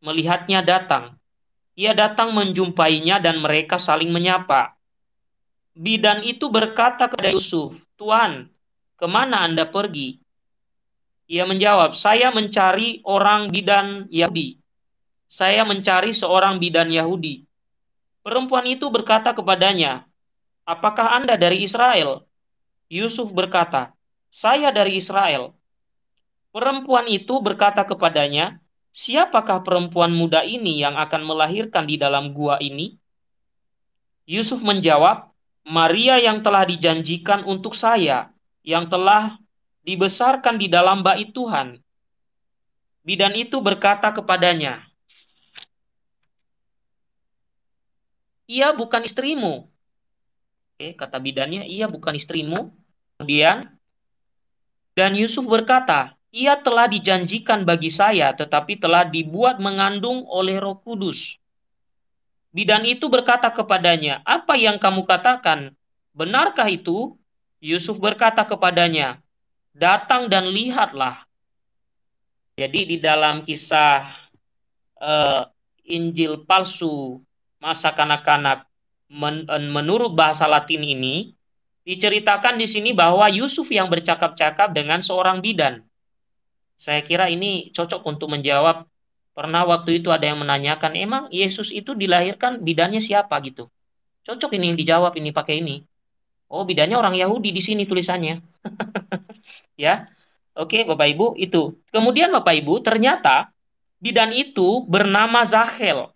Melihatnya datang. Ia datang menjumpainya dan mereka saling menyapa. Bidan itu berkata kepada Yusuf, Tuan, kemana Anda pergi? Ia menjawab, saya mencari orang bidan Yahudi. Saya mencari seorang bidan Yahudi. Perempuan itu berkata kepadanya, apakah Anda dari Israel? Yusuf berkata, saya dari Israel. Perempuan itu berkata kepadanya, siapakah perempuan muda ini yang akan melahirkan di dalam gua ini? Yusuf menjawab, Maria yang telah dijanjikan untuk saya, yang telah dibesarkan di dalam bait Tuhan. Bidan itu berkata kepadanya, Ia bukan istrimu. Oke, kata bidannya, ia bukan istrimu. Kemudian, dan Yusuf berkata, ia telah dijanjikan bagi saya, tetapi telah dibuat mengandung oleh roh kudus. Bidan itu berkata kepadanya, apa yang kamu katakan? Benarkah itu? Yusuf berkata kepadanya, datang dan lihatlah. Jadi di dalam kisah uh, Injil palsu masa kanak-kanak men eh, menurut bahasa Latin ini diceritakan di sini bahwa Yusuf yang bercakap-cakap dengan seorang bidan. Saya kira ini cocok untuk menjawab pernah waktu itu ada yang menanyakan emang Yesus itu dilahirkan bidannya siapa gitu. Cocok ini yang dijawab ini pakai ini. Oh, bidannya orang Yahudi di sini tulisannya. ya. Oke, Bapak Ibu, itu. Kemudian Bapak Ibu, ternyata bidan itu bernama Zahel.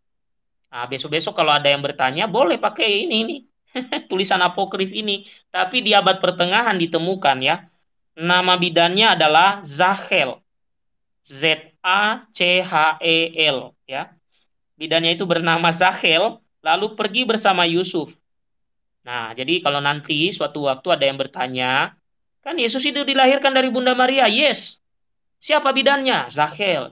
Nah, besok-besok kalau ada yang bertanya, boleh pakai ini nih. Tulisan apokrif ini, tapi di abad pertengahan ditemukan ya. Nama bidannya adalah Zahel. Z A C H E L ya. Bidannya itu bernama Zahel lalu pergi bersama Yusuf. Nah, jadi kalau nanti suatu waktu ada yang bertanya, Kan Yesus itu dilahirkan dari Bunda Maria, yes. Siapa bidannya? Zahel.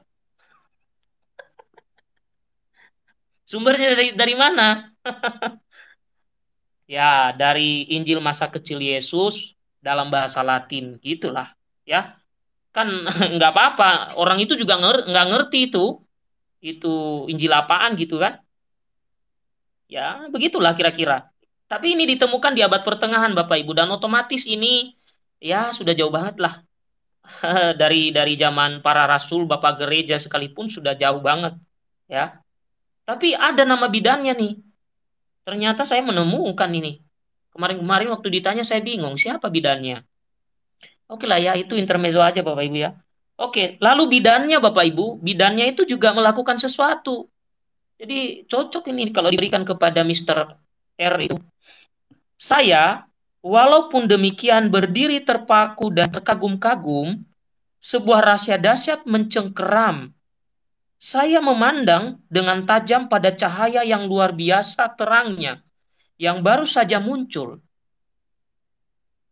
Sumbernya dari, dari mana? ya, dari Injil masa kecil Yesus dalam bahasa Latin gitulah, ya. Kan nggak apa-apa, orang itu juga nger nggak ngerti itu. Itu Injil apaan gitu kan? Ya, begitulah kira-kira. Tapi ini ditemukan di abad pertengahan Bapak Ibu dan otomatis ini ya sudah jauh banget lah dari dari zaman para rasul bapak gereja sekalipun sudah jauh banget ya tapi ada nama bidannya nih ternyata saya menemukan ini kemarin-kemarin waktu ditanya saya bingung siapa bidannya oke lah ya itu intermezzo aja bapak ibu ya oke lalu bidannya bapak ibu bidannya itu juga melakukan sesuatu jadi cocok ini kalau diberikan kepada Mr. R itu saya Walaupun demikian berdiri terpaku dan terkagum-kagum, sebuah rahasia dahsyat mencengkeram. Saya memandang dengan tajam pada cahaya yang luar biasa terangnya, yang baru saja muncul.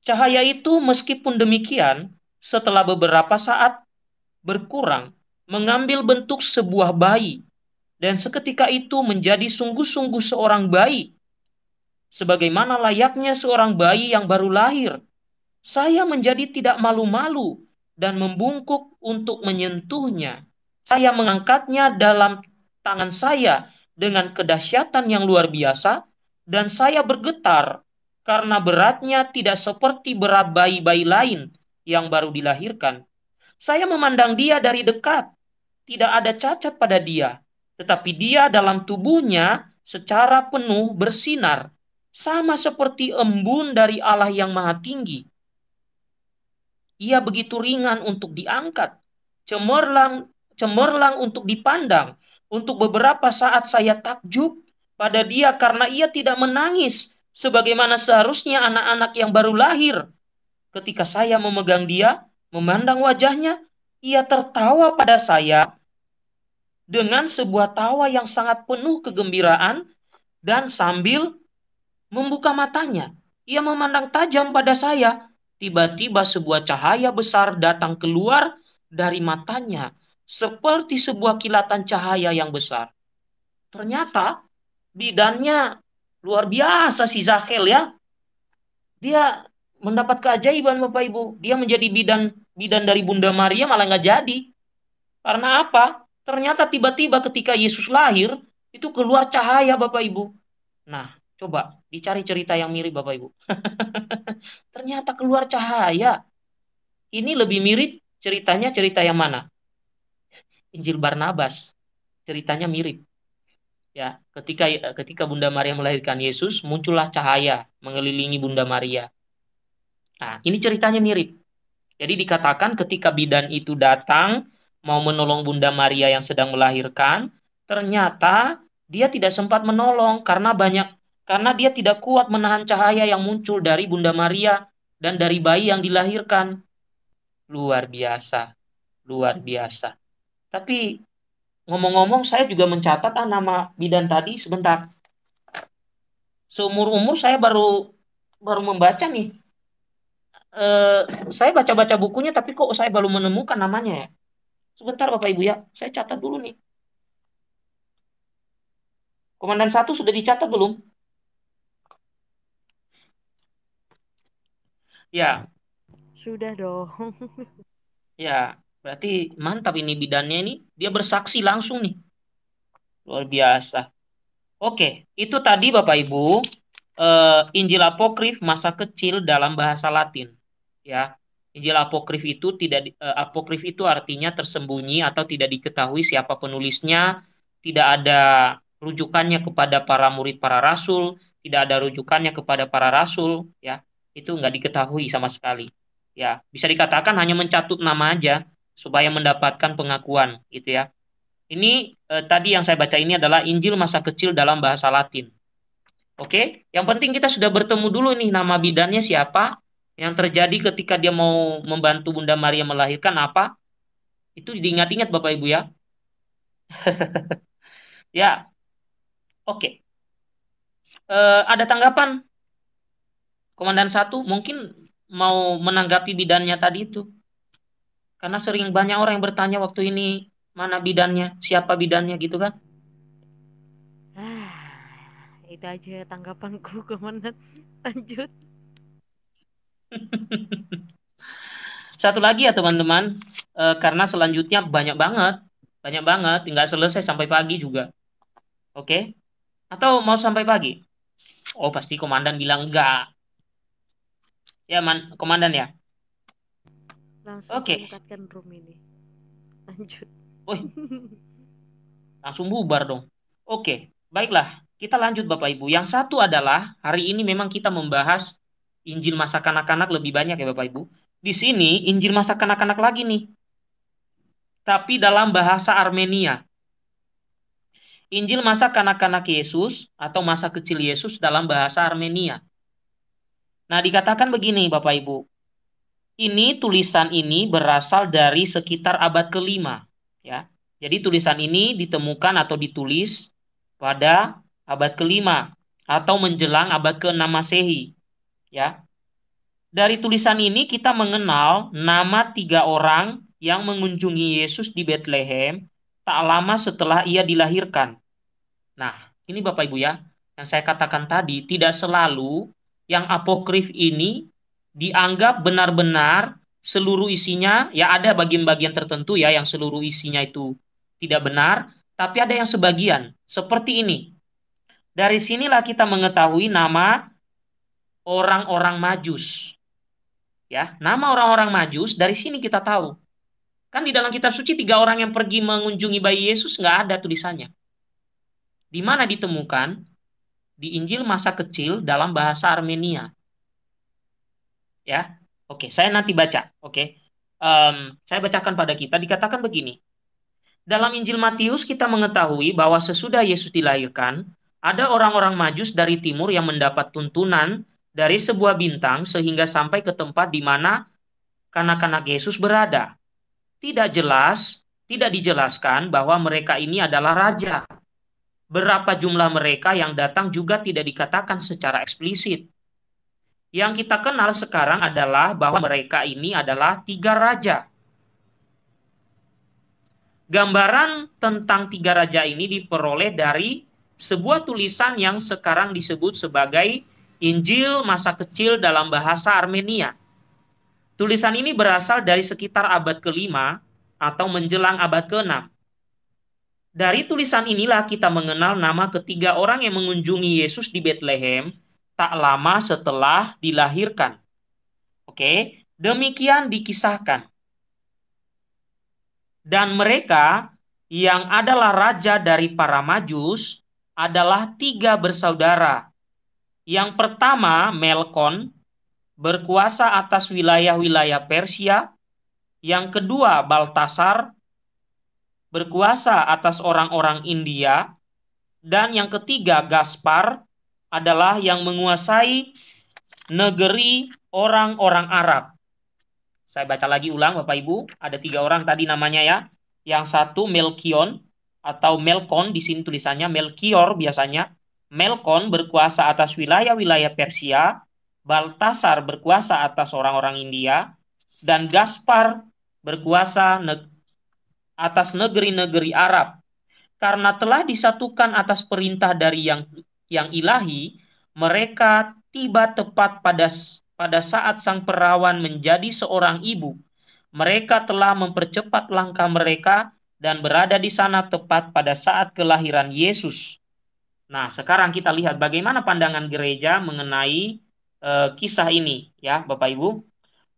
Cahaya itu meskipun demikian, setelah beberapa saat berkurang, mengambil bentuk sebuah bayi, dan seketika itu menjadi sungguh-sungguh seorang bayi sebagaimana layaknya seorang bayi yang baru lahir. Saya menjadi tidak malu-malu dan membungkuk untuk menyentuhnya. Saya mengangkatnya dalam tangan saya dengan kedahsyatan yang luar biasa, dan saya bergetar karena beratnya tidak seperti berat bayi-bayi lain yang baru dilahirkan. Saya memandang dia dari dekat, tidak ada cacat pada dia, tetapi dia dalam tubuhnya secara penuh bersinar sama seperti embun dari Allah yang Maha Tinggi. Ia begitu ringan untuk diangkat, cemerlang, cemerlang untuk dipandang. Untuk beberapa saat saya takjub pada dia karena ia tidak menangis sebagaimana seharusnya anak-anak yang baru lahir. Ketika saya memegang dia, memandang wajahnya, ia tertawa pada saya dengan sebuah tawa yang sangat penuh kegembiraan dan sambil Membuka matanya, ia memandang tajam pada saya. Tiba-tiba sebuah cahaya besar datang keluar dari matanya, seperti sebuah kilatan cahaya yang besar. Ternyata bidannya luar biasa si Zahel ya. Dia mendapat keajaiban Bapak Ibu. Dia menjadi bidan bidan dari Bunda Maria malah nggak jadi. Karena apa? Ternyata tiba-tiba ketika Yesus lahir, itu keluar cahaya Bapak Ibu. Nah, Coba dicari cerita yang mirip Bapak Ibu. Ternyata keluar cahaya. Ini lebih mirip ceritanya cerita yang mana? Injil Barnabas. Ceritanya mirip. Ya, ketika ketika Bunda Maria melahirkan Yesus, muncullah cahaya mengelilingi Bunda Maria. Nah, ini ceritanya mirip. Jadi dikatakan ketika bidan itu datang mau menolong Bunda Maria yang sedang melahirkan, ternyata dia tidak sempat menolong karena banyak karena dia tidak kuat menahan cahaya yang muncul dari Bunda Maria dan dari bayi yang dilahirkan. Luar biasa, luar biasa. Tapi ngomong-ngomong saya juga mencatat ah, nama bidan tadi sebentar. Seumur umur saya baru baru membaca nih. E, saya baca-baca bukunya tapi kok saya baru menemukan namanya ya. Sebentar Bapak Ibu ya, saya catat dulu nih. Komandan satu sudah dicatat belum? Ya. Sudah dong. ya, berarti mantap ini bidannya ini. Dia bersaksi langsung nih. Luar biasa. Oke, itu tadi Bapak Ibu Uh, Injil apokrif masa kecil dalam bahasa Latin. Ya, Injil apokrif itu tidak uh, apokrif itu artinya tersembunyi atau tidak diketahui siapa penulisnya, tidak ada rujukannya kepada para murid para rasul, tidak ada rujukannya kepada para rasul, ya itu nggak diketahui sama sekali. Ya, bisa dikatakan hanya mencatut nama aja supaya mendapatkan pengakuan gitu ya. Ini eh, tadi yang saya baca ini adalah Injil masa kecil dalam bahasa Latin. Oke, yang penting kita sudah bertemu dulu nih nama bidannya siapa, yang terjadi ketika dia mau membantu Bunda Maria melahirkan apa. Itu diingat-ingat Bapak Ibu ya. ya. Oke. Uh, ada tanggapan Komandan satu mungkin mau menanggapi bidannya tadi itu. Karena sering banyak orang yang bertanya waktu ini mana bidannya, siapa bidannya gitu kan. Ah, itu aja tanggapanku komandan. Lanjut. Satu lagi ya teman-teman, e, karena selanjutnya banyak banget, banyak banget, tinggal selesai sampai pagi juga. Oke? Okay? Atau mau sampai pagi? Oh pasti komandan bilang enggak. Ya, man, komandan ya. Langsung okay. room ini. Lanjut. Oi. Langsung bubar dong. Oke, okay. baiklah. Kita lanjut Bapak Ibu. Yang satu adalah hari ini memang kita membahas Injil masa kanak-kanak lebih banyak ya Bapak Ibu. Di sini Injil masa kanak-kanak lagi nih. Tapi dalam bahasa Armenia. Injil masa kanak-kanak Yesus atau masa kecil Yesus dalam bahasa Armenia. Nah, dikatakan begini Bapak Ibu. Ini tulisan ini berasal dari sekitar abad kelima, ya. Jadi tulisan ini ditemukan atau ditulis pada abad kelima atau menjelang abad ke-6 Masehi, ya. Dari tulisan ini kita mengenal nama tiga orang yang mengunjungi Yesus di Bethlehem tak lama setelah ia dilahirkan. Nah, ini Bapak Ibu ya, yang saya katakan tadi tidak selalu yang apokrif ini dianggap benar-benar seluruh isinya, ya ada bagian-bagian tertentu ya yang seluruh isinya itu tidak benar, tapi ada yang sebagian seperti ini. Dari sinilah kita mengetahui nama orang-orang Majus. Ya, nama orang-orang Majus dari sini kita tahu. Kan di dalam kitab suci tiga orang yang pergi mengunjungi bayi Yesus nggak ada tulisannya. Di mana ditemukan? di Injil masa kecil dalam bahasa Armenia. Ya, oke, saya nanti baca. Oke, um, saya bacakan pada kita. Dikatakan begini: dalam Injil Matius kita mengetahui bahwa sesudah Yesus dilahirkan, ada orang-orang Majus dari timur yang mendapat tuntunan dari sebuah bintang sehingga sampai ke tempat di mana kanak-kanak Yesus berada. Tidak jelas, tidak dijelaskan bahwa mereka ini adalah raja Berapa jumlah mereka yang datang juga tidak dikatakan secara eksplisit. Yang kita kenal sekarang adalah bahwa mereka ini adalah tiga raja. Gambaran tentang tiga raja ini diperoleh dari sebuah tulisan yang sekarang disebut sebagai Injil masa kecil dalam bahasa Armenia. Tulisan ini berasal dari sekitar abad kelima atau menjelang abad keenam. Dari tulisan inilah kita mengenal nama ketiga orang yang mengunjungi Yesus di Bethlehem tak lama setelah dilahirkan. Oke, demikian dikisahkan. Dan mereka yang adalah raja dari para Majus adalah tiga bersaudara. Yang pertama, Melkon, berkuasa atas wilayah-wilayah Persia. Yang kedua, Baltasar, berkuasa atas orang-orang India, dan yang ketiga Gaspar adalah yang menguasai negeri orang-orang Arab. Saya baca lagi ulang Bapak Ibu, ada tiga orang tadi namanya ya. Yang satu Melkion atau Melkon di sini tulisannya Melkior biasanya. Melkon berkuasa atas wilayah-wilayah Persia, Baltasar berkuasa atas orang-orang India, dan Gaspar berkuasa atas negeri-negeri Arab karena telah disatukan atas perintah dari yang yang ilahi mereka tiba tepat pada pada saat sang perawan menjadi seorang ibu mereka telah mempercepat langkah mereka dan berada di sana tepat pada saat kelahiran Yesus nah sekarang kita lihat bagaimana pandangan gereja mengenai e, kisah ini ya Bapak Ibu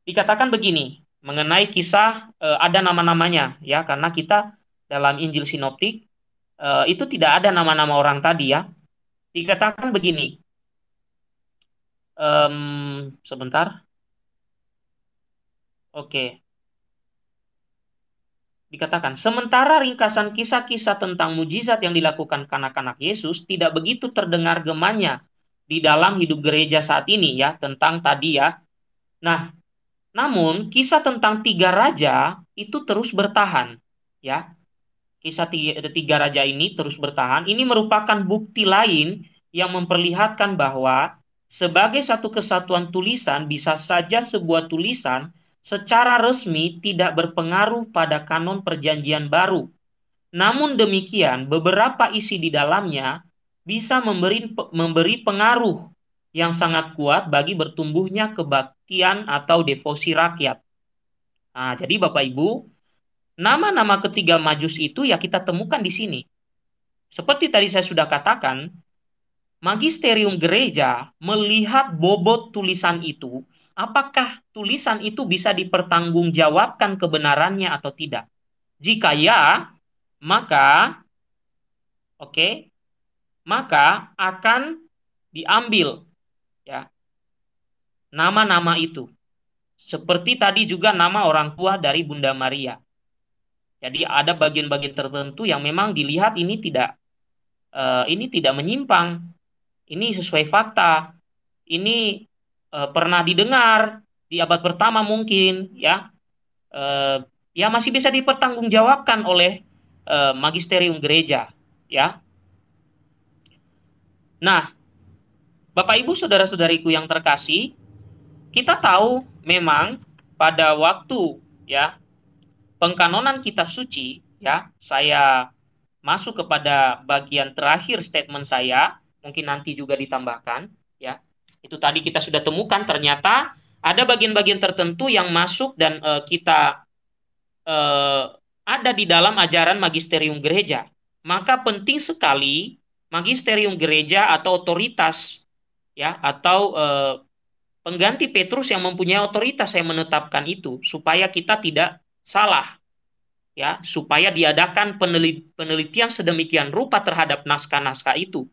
dikatakan begini mengenai kisah e, ada nama-namanya ya karena kita dalam Injil Sinoptik e, itu tidak ada nama-nama orang tadi ya dikatakan begini um, sebentar oke dikatakan sementara ringkasan kisah-kisah tentang mujizat yang dilakukan kanak-kanak Yesus tidak begitu terdengar gemanya di dalam hidup gereja saat ini ya tentang tadi ya nah namun, kisah tentang tiga raja itu terus bertahan, ya. Kisah tiga, tiga raja ini terus bertahan. Ini merupakan bukti lain yang memperlihatkan bahwa sebagai satu kesatuan tulisan bisa saja sebuah tulisan secara resmi tidak berpengaruh pada kanon perjanjian baru. Namun demikian, beberapa isi di dalamnya bisa memberi memberi pengaruh yang sangat kuat bagi bertumbuhnya kebaktian atau devosi rakyat. Nah, jadi Bapak Ibu, nama-nama ketiga majus itu ya kita temukan di sini. Seperti tadi saya sudah katakan, magisterium gereja melihat bobot tulisan itu, apakah tulisan itu bisa dipertanggungjawabkan kebenarannya atau tidak. Jika ya, maka oke, okay, maka akan diambil nama-nama itu. Seperti tadi juga nama orang tua dari Bunda Maria. Jadi ada bagian-bagian tertentu yang memang dilihat ini tidak eh, ini tidak menyimpang. Ini sesuai fakta. Ini eh, pernah didengar di abad pertama mungkin ya. Eh, ya masih bisa dipertanggungjawabkan oleh magisterium gereja ya. Nah, Bapak Ibu saudara-saudariku yang terkasih, kita tahu memang pada waktu ya pengkanonan kitab suci ya saya masuk kepada bagian terakhir statement saya mungkin nanti juga ditambahkan ya itu tadi kita sudah temukan ternyata ada bagian-bagian tertentu yang masuk dan uh, kita uh, ada di dalam ajaran magisterium gereja maka penting sekali magisterium gereja atau otoritas ya atau uh, pengganti Petrus yang mempunyai otoritas yang menetapkan itu supaya kita tidak salah ya supaya diadakan penelitian sedemikian rupa terhadap naskah-naskah itu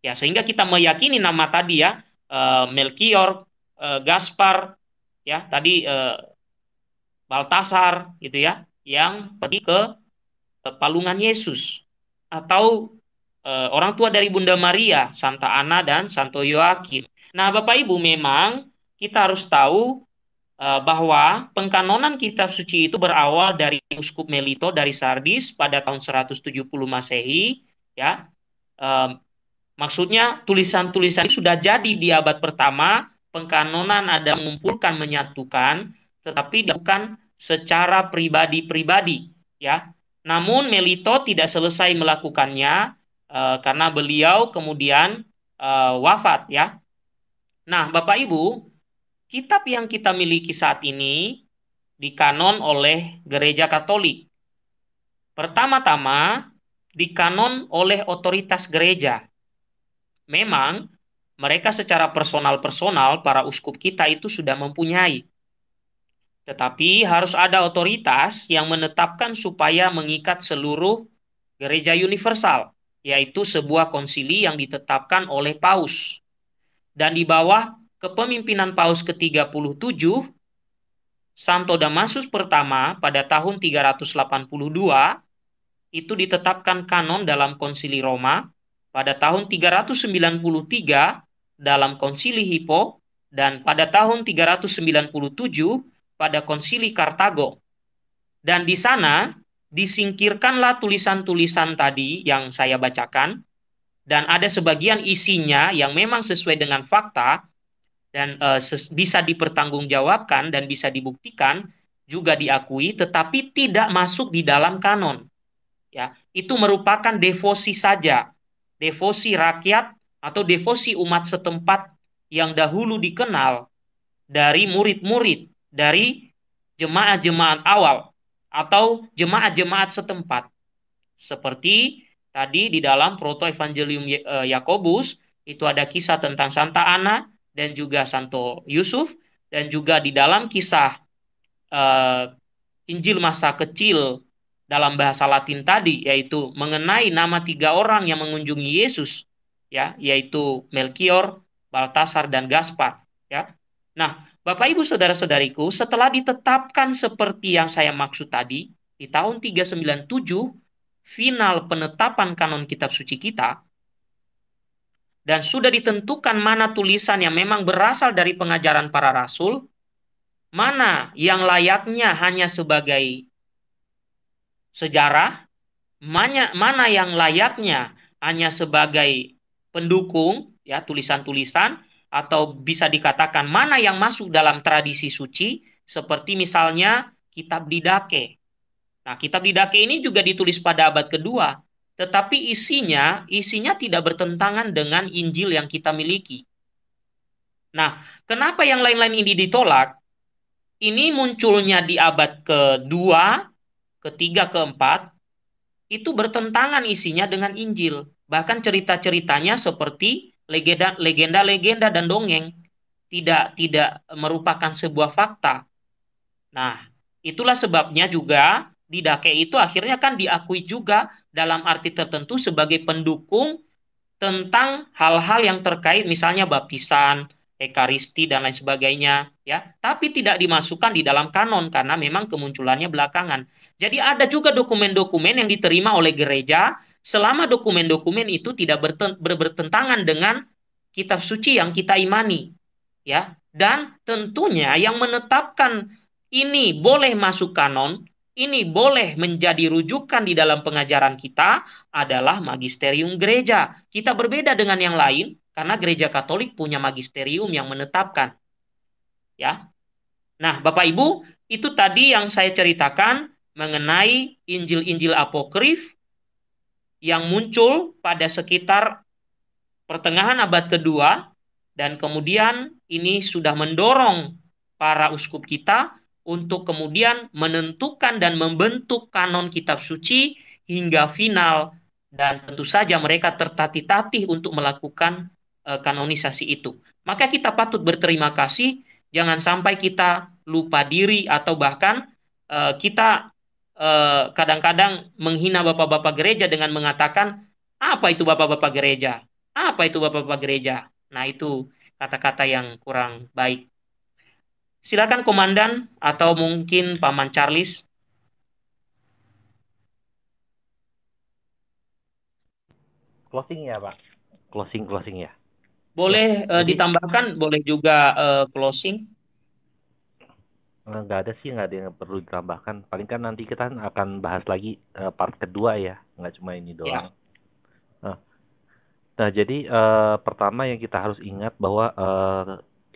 ya sehingga kita meyakini nama tadi ya eh, Melchior eh, Gaspar ya tadi eh, Baltasar gitu ya yang pergi ke palungan Yesus atau orang tua dari Bunda Maria Santa Ana dan Santo Yoakim nah Bapak Ibu memang kita harus tahu eh, bahwa pengkanonan kitab suci itu berawal dari uskup Melito dari Sardis pada tahun 170 Masehi ya. Um, maksudnya tulisan-tulisan sudah jadi di abad pertama, pengkanonan ada mengumpulkan menyatukan tetapi bukan secara pribadi-pribadi ya. Namun Melito tidak selesai melakukannya uh, karena beliau kemudian uh, wafat ya. Nah, Bapak Ibu, kitab yang kita miliki saat ini dikanon oleh Gereja Katolik. Pertama-tama, dikanon oleh otoritas gereja. Memang, mereka secara personal-personal, para uskup kita itu sudah mempunyai. Tetapi harus ada otoritas yang menetapkan supaya mengikat seluruh gereja universal, yaitu sebuah konsili yang ditetapkan oleh Paus. Dan di bawah kepemimpinan Paus ke-37, Santo Damasus pertama pada tahun 382 itu ditetapkan kanon dalam Konsili Roma pada tahun 393 dalam Konsili Hippo dan pada tahun 397 pada Konsili Kartago. Dan di sana disingkirkanlah tulisan-tulisan tadi yang saya bacakan dan ada sebagian isinya yang memang sesuai dengan fakta dan uh, bisa dipertanggungjawabkan dan bisa dibuktikan juga diakui tetapi tidak masuk di dalam kanon. Ya, itu merupakan devosi saja. Devosi rakyat atau devosi umat setempat yang dahulu dikenal dari murid-murid, dari jemaat-jemaat awal atau jemaat-jemaat setempat. Seperti tadi di dalam Proto Evangelium eh, Yakobus itu ada kisah tentang Santa Ana dan juga Santo Yusuf dan juga di dalam kisah uh, Injil masa kecil dalam bahasa Latin tadi yaitu mengenai nama tiga orang yang mengunjungi Yesus ya yaitu Melchior, Baltasar dan Gaspar ya. Nah, Bapak Ibu saudara-saudariku, setelah ditetapkan seperti yang saya maksud tadi di tahun 397 final penetapan kanon kitab suci kita dan sudah ditentukan mana tulisan yang memang berasal dari pengajaran para rasul, mana yang layaknya hanya sebagai sejarah, mana, yang layaknya hanya sebagai pendukung ya tulisan-tulisan atau bisa dikatakan mana yang masuk dalam tradisi suci seperti misalnya kitab didake. Nah, kitab didake ini juga ditulis pada abad kedua tetapi isinya isinya tidak bertentangan dengan Injil yang kita miliki. Nah, kenapa yang lain-lain ini ditolak? Ini munculnya di abad ke-2, ke-3, ke-4 itu bertentangan isinya dengan Injil. Bahkan cerita-ceritanya seperti legenda-legenda dan dongeng tidak tidak merupakan sebuah fakta. Nah, itulah sebabnya juga di Didake itu akhirnya kan diakui juga dalam arti tertentu sebagai pendukung tentang hal-hal yang terkait misalnya baptisan, ekaristi dan lain sebagainya ya tapi tidak dimasukkan di dalam kanon karena memang kemunculannya belakangan jadi ada juga dokumen-dokumen yang diterima oleh gereja selama dokumen-dokumen itu tidak bertentangan dengan kitab suci yang kita imani ya dan tentunya yang menetapkan ini boleh masuk kanon ini boleh menjadi rujukan di dalam pengajaran kita adalah magisterium gereja. Kita berbeda dengan yang lain karena gereja Katolik punya magisterium yang menetapkan. Ya. Nah, Bapak Ibu, itu tadi yang saya ceritakan mengenai Injil-injil apokrif yang muncul pada sekitar pertengahan abad kedua dan kemudian ini sudah mendorong para uskup kita untuk kemudian menentukan dan membentuk kanon kitab suci hingga final dan tentu saja mereka tertatih-tatih untuk melakukan e, kanonisasi itu. Maka kita patut berterima kasih, jangan sampai kita lupa diri atau bahkan e, kita e, kadang-kadang menghina bapak-bapak gereja dengan mengatakan apa itu bapak-bapak gereja? Apa itu bapak-bapak gereja? Nah, itu kata-kata yang kurang baik. Silakan komandan atau mungkin Paman Charles. Closing ya, Pak. Closing closing ya. Boleh ya, uh, ditambahkan, boleh juga uh, closing. Nggak ada sih, nggak ada yang perlu ditambahkan. Paling kan nanti kita akan bahas lagi uh, part kedua ya, nggak cuma ini ya. doang. Ya. Nah, nah jadi uh, pertama yang kita harus ingat bahwa uh,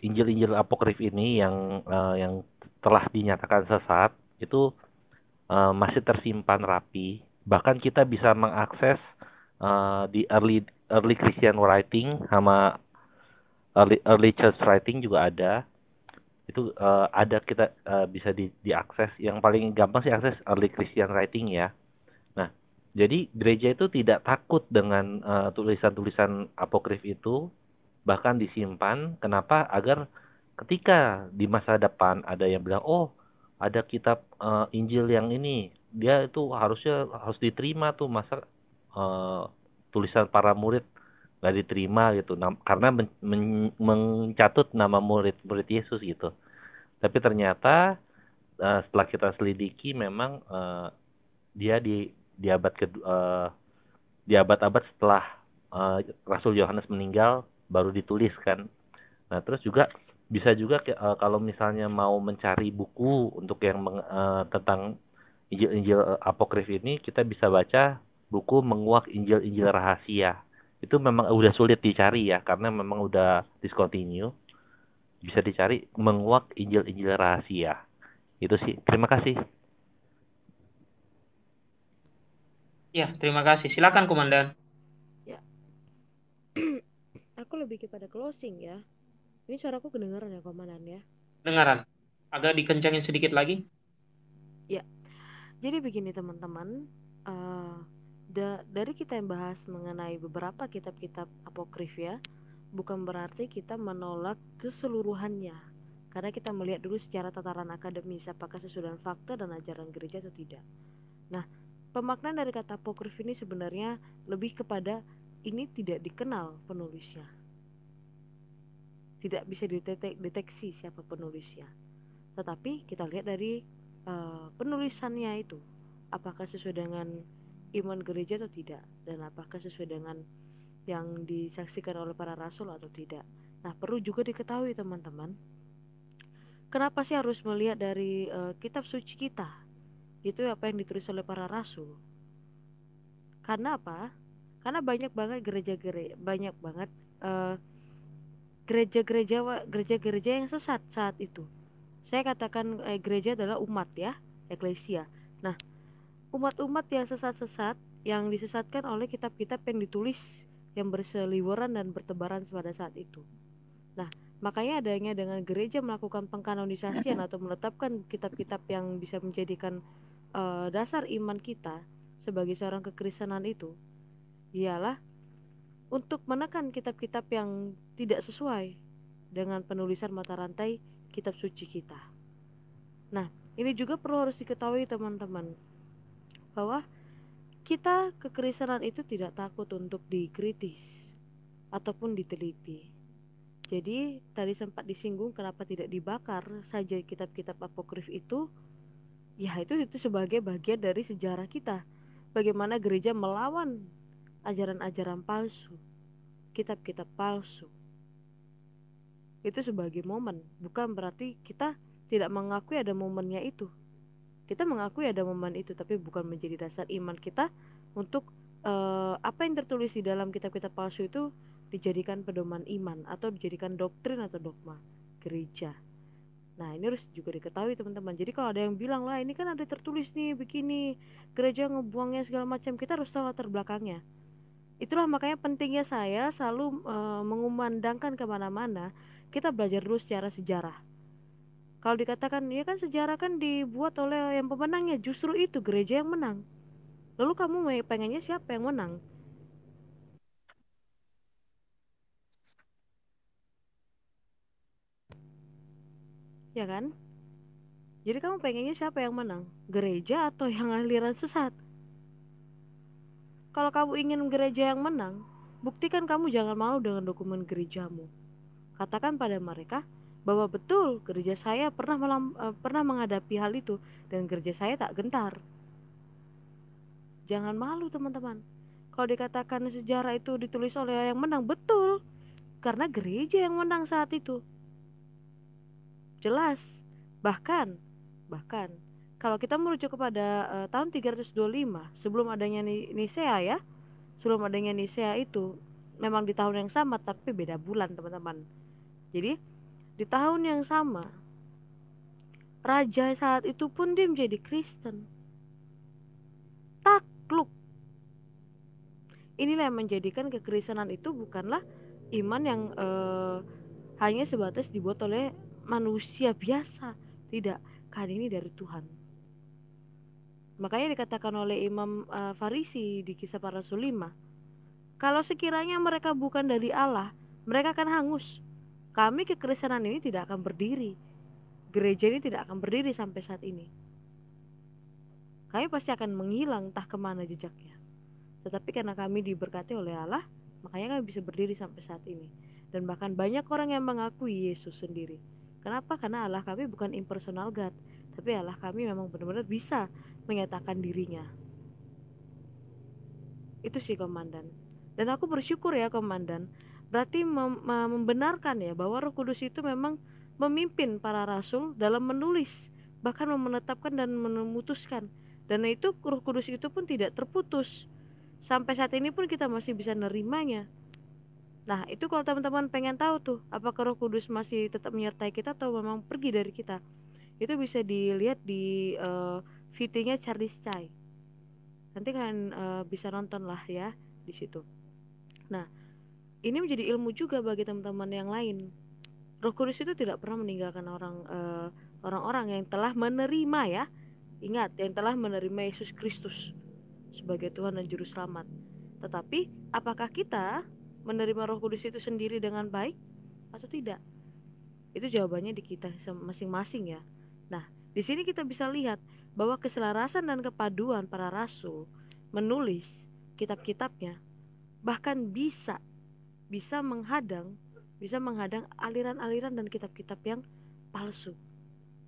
Injil-Injil apokrif ini yang uh, yang telah dinyatakan sesat itu uh, masih tersimpan rapi. Bahkan kita bisa mengakses uh, di early early Christian writing sama early, early church writing juga ada. Itu uh, ada kita uh, bisa di, diakses. Yang paling gampang sih akses early Christian writing ya. Nah, jadi gereja itu tidak takut dengan tulisan-tulisan uh, tulisan -tulisan apokrif itu bahkan disimpan kenapa agar ketika di masa depan ada yang bilang oh ada kitab uh, Injil yang ini dia itu harusnya harus diterima tuh masa uh, tulisan para murid nggak diterima gitu nah, karena men, men, mencatut nama murid-murid Yesus gitu tapi ternyata uh, setelah kita selidiki memang uh, dia di di abad ke uh, di abad-abad setelah uh, Rasul Yohanes meninggal baru ditulis kan. Nah, terus juga bisa juga e, kalau misalnya mau mencari buku untuk yang meng, eh, tentang Injil-Injil eh, apokrif ini kita bisa baca buku menguak Injil-Injil rahasia. Itu memang udah sulit dicari ya karena memang udah discontinue. Bisa dicari menguak Injil-Injil rahasia. Itu sih. Terima kasih. Ya, terima kasih. Silakan Komandan aku lebih kepada closing ya. Ini suaraku kedengaran ya komandan ya? Dengaran. Agak dikencangin sedikit lagi. Ya. Jadi begini teman-teman, uh, da dari kita yang bahas mengenai beberapa kitab-kitab apokrif ya, bukan berarti kita menolak keseluruhannya. Karena kita melihat dulu secara tataran akademis apakah sesudah fakta dan ajaran gereja atau tidak. Nah, pemaknaan dari kata apokrif ini sebenarnya lebih kepada ini tidak dikenal penulisnya tidak bisa dideteksi siapa penulisnya. Tetapi kita lihat dari uh, penulisannya itu apakah sesuai dengan iman gereja atau tidak dan apakah sesuai dengan yang disaksikan oleh para rasul atau tidak. Nah, perlu juga diketahui teman-teman. Kenapa sih harus melihat dari uh, kitab suci kita? Itu apa yang ditulis oleh para rasul. Karena apa? Karena banyak banget gereja-gereja banyak banget uh, gereja-gereja gereja-gereja yang sesat saat itu. Saya katakan eh, gereja adalah umat ya, eklesia. Nah, umat-umat yang sesat-sesat yang disesatkan oleh kitab-kitab yang ditulis yang berseliweran dan bertebaran pada saat itu. Nah, makanya adanya dengan gereja melakukan pengkanonisasian atau menetapkan kitab-kitab yang bisa menjadikan uh, dasar iman kita sebagai seorang kekristenan itu ialah untuk menekan kitab-kitab yang tidak sesuai dengan penulisan mata rantai kitab suci kita. Nah, ini juga perlu harus diketahui teman-teman bahwa kita kekristenan itu tidak takut untuk dikritis ataupun diteliti. Jadi tadi sempat disinggung kenapa tidak dibakar saja kitab-kitab apokrif itu ya itu itu sebagai bagian dari sejarah kita. Bagaimana gereja melawan ajaran-ajaran palsu, kitab-kitab palsu. Itu sebagai momen, bukan berarti kita tidak mengakui ada momennya itu. Kita mengakui ada momen itu, tapi bukan menjadi dasar iman kita untuk eh, apa yang tertulis di dalam kitab-kitab palsu itu dijadikan pedoman iman atau dijadikan doktrin atau dogma gereja. Nah ini harus juga diketahui teman-teman. Jadi kalau ada yang bilang lah ini kan ada tertulis nih begini gereja ngebuangnya segala macam, kita harus tahu latar belakangnya. Itulah makanya pentingnya saya selalu e, mengumandangkan kemana-mana, kita belajar dulu secara sejarah. Kalau dikatakan, ya kan sejarah kan dibuat oleh yang pemenangnya, justru itu gereja yang menang. Lalu kamu pengennya siapa yang menang? Ya kan? Jadi kamu pengennya siapa yang menang? Gereja atau yang aliran sesat? Kalau kamu ingin gereja yang menang, buktikan kamu jangan malu dengan dokumen gerejamu. Katakan pada mereka bahwa betul gereja saya pernah eh, pernah menghadapi hal itu dan gereja saya tak gentar. Jangan malu teman-teman. Kalau dikatakan sejarah itu ditulis oleh yang menang, betul. Karena gereja yang menang saat itu. Jelas. Bahkan bahkan kalau kita merujuk kepada uh, tahun 325 sebelum adanya Nisea ya, sebelum adanya Nisea itu memang di tahun yang sama tapi beda bulan teman-teman. Jadi di tahun yang sama raja saat itu pun dia menjadi Kristen. Takluk. Inilah yang menjadikan kekristenan itu bukanlah iman yang uh, hanya sebatas dibuat oleh manusia biasa. Tidak, karena ini dari Tuhan. Makanya dikatakan oleh Imam uh, Farisi di kisah para Sulima Kalau sekiranya mereka bukan dari Allah, mereka akan hangus. Kami kekristenan ini tidak akan berdiri. Gereja ini tidak akan berdiri sampai saat ini. Kami pasti akan menghilang entah kemana jejaknya. Tetapi karena kami diberkati oleh Allah, makanya kami bisa berdiri sampai saat ini. Dan bahkan banyak orang yang mengakui Yesus sendiri. Kenapa? Karena Allah kami bukan impersonal God, tapi Allah kami memang benar-benar bisa menyatakan dirinya. Itu sih komandan. Dan aku bersyukur ya komandan. Berarti mem membenarkan ya bahwa Roh Kudus itu memang memimpin para rasul dalam menulis, bahkan menetapkan dan memutuskan. Dan itu Roh Kudus itu pun tidak terputus. Sampai saat ini pun kita masih bisa nerimanya. Nah, itu kalau teman-teman pengen tahu tuh, apakah Roh Kudus masih tetap menyertai kita atau memang pergi dari kita. Itu bisa dilihat di uh, videonya Charlie Chai nanti kalian uh, bisa nonton lah ya di situ nah ini menjadi ilmu juga bagi teman-teman yang lain Roh Kudus itu tidak pernah meninggalkan orang uh, orang-orang yang telah menerima ya ingat yang telah menerima Yesus Kristus sebagai Tuhan dan Juru Selamat tetapi apakah kita menerima Roh Kudus itu sendiri dengan baik atau tidak? Itu jawabannya di kita masing-masing ya. Nah, di sini kita bisa lihat bahwa keselarasan dan kepaduan para rasul menulis kitab-kitabnya bahkan bisa bisa menghadang bisa menghadang aliran-aliran dan kitab-kitab yang palsu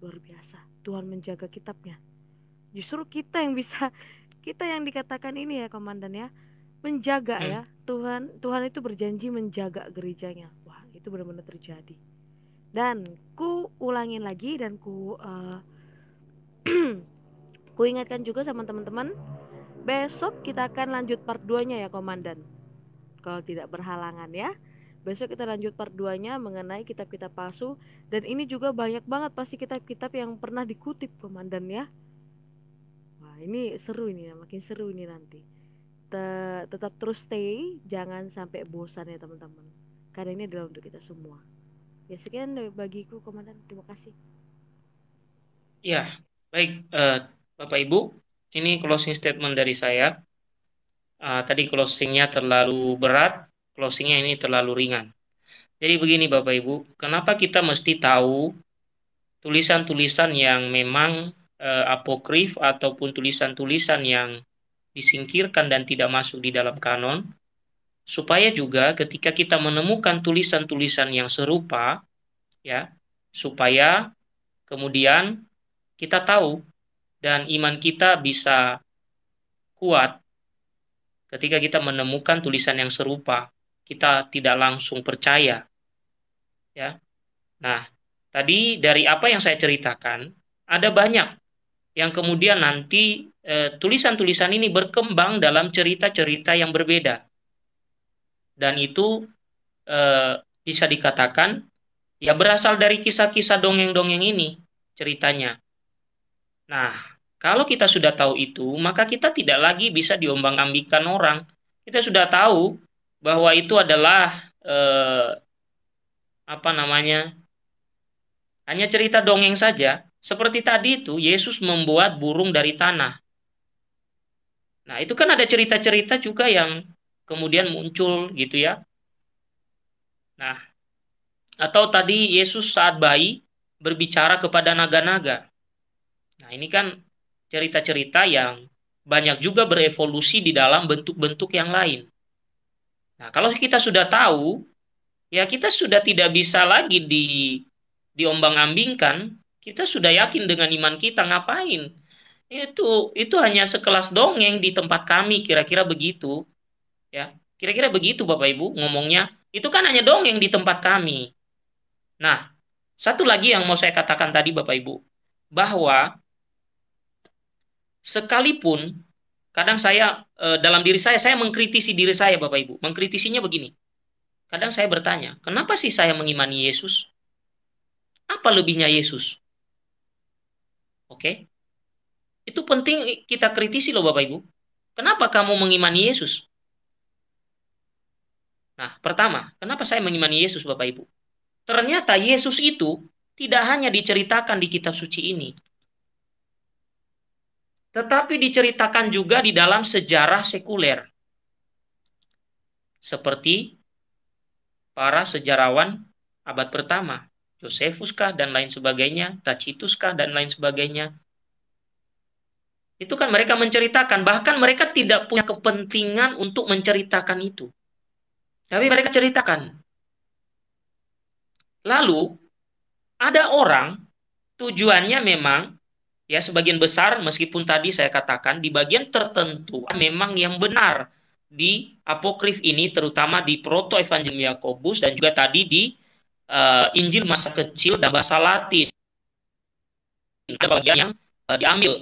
luar biasa Tuhan menjaga kitabnya justru kita yang bisa kita yang dikatakan ini ya komandan ya menjaga hmm. ya Tuhan Tuhan itu berjanji menjaga gerejanya wah itu benar-benar terjadi dan ku ulangin lagi dan ku uh, Kuingatkan juga sama teman-teman, besok kita akan lanjut part 2-nya ya komandan. Kalau tidak berhalangan ya. Besok kita lanjut part 2-nya mengenai kitab-kitab palsu dan ini juga banyak banget pasti kitab-kitab yang pernah dikutip komandan ya. Wah, ini seru ini makin seru ini nanti. tetap terus stay, jangan sampai bosan ya teman-teman. Karena ini adalah untuk kita semua. Ya sekian bagiku komandan, terima kasih. Ya baik. Uh, Bapak Ibu, ini closing statement dari saya. Uh, tadi closingnya terlalu berat, closingnya ini terlalu ringan. Jadi begini Bapak Ibu, kenapa kita mesti tahu tulisan-tulisan yang memang uh, apokrif ataupun tulisan-tulisan yang disingkirkan dan tidak masuk di dalam kanon? Supaya juga ketika kita menemukan tulisan-tulisan yang serupa, ya, supaya kemudian kita tahu dan iman kita bisa kuat ketika kita menemukan tulisan yang serupa. Kita tidak langsung percaya. Ya. Nah, tadi dari apa yang saya ceritakan, ada banyak yang kemudian nanti eh, tulisan-tulisan eh, ini berkembang dalam cerita-cerita yang berbeda. Dan itu eh, bisa dikatakan ya berasal dari kisah-kisah dongeng-dongeng ini ceritanya. Nah, kalau kita sudah tahu itu, maka kita tidak lagi bisa diombang ambikan orang. Kita sudah tahu bahwa itu adalah eh, apa namanya? Hanya cerita dongeng saja. Seperti tadi itu Yesus membuat burung dari tanah. Nah, itu kan ada cerita-cerita juga yang kemudian muncul gitu ya. Nah, atau tadi Yesus saat bayi berbicara kepada naga-naga. Nah, ini kan cerita-cerita yang banyak juga berevolusi di dalam bentuk-bentuk yang lain. Nah, kalau kita sudah tahu, ya kita sudah tidak bisa lagi di diombang-ambingkan, kita sudah yakin dengan iman kita ngapain? Itu itu hanya sekelas dongeng di tempat kami kira-kira begitu. Ya, kira-kira begitu Bapak Ibu ngomongnya. Itu kan hanya dongeng di tempat kami. Nah, satu lagi yang mau saya katakan tadi Bapak Ibu, bahwa sekalipun kadang saya eh, dalam diri saya saya mengkritisi diri saya Bapak Ibu, mengkritisinya begini. Kadang saya bertanya, kenapa sih saya mengimani Yesus? Apa lebihnya Yesus? Oke. Okay? Itu penting kita kritisi loh Bapak Ibu. Kenapa kamu mengimani Yesus? Nah, pertama, kenapa saya mengimani Yesus Bapak Ibu? Ternyata Yesus itu tidak hanya diceritakan di kitab suci ini, tetapi diceritakan juga di dalam sejarah sekuler. Seperti para sejarawan abad pertama, kah dan lain sebagainya, Tacitus dan lain sebagainya. Itu kan mereka menceritakan, bahkan mereka tidak punya kepentingan untuk menceritakan itu. Tapi mereka ceritakan. Lalu ada orang tujuannya memang ya sebagian besar meskipun tadi saya katakan di bagian tertentu memang yang benar di apokrif ini terutama di proto evangelium Yakobus dan juga tadi di uh, Injil masa kecil dan bahasa Latin ada bagian yang uh, diambil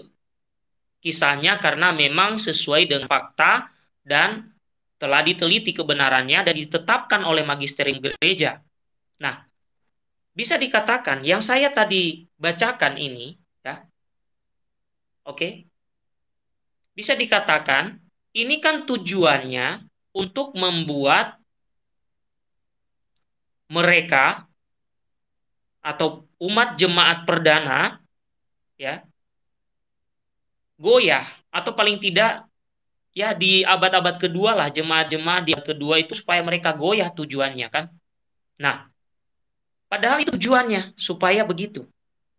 kisahnya karena memang sesuai dengan fakta dan telah diteliti kebenarannya dan ditetapkan oleh magisterium gereja. Nah, bisa dikatakan yang saya tadi bacakan ini ya Oke. Bisa dikatakan ini kan tujuannya untuk membuat mereka atau umat jemaat perdana ya goyah atau paling tidak ya di abad-abad kedua lah jemaat-jemaat di abad kedua itu supaya mereka goyah tujuannya kan. Nah, padahal itu tujuannya supaya begitu.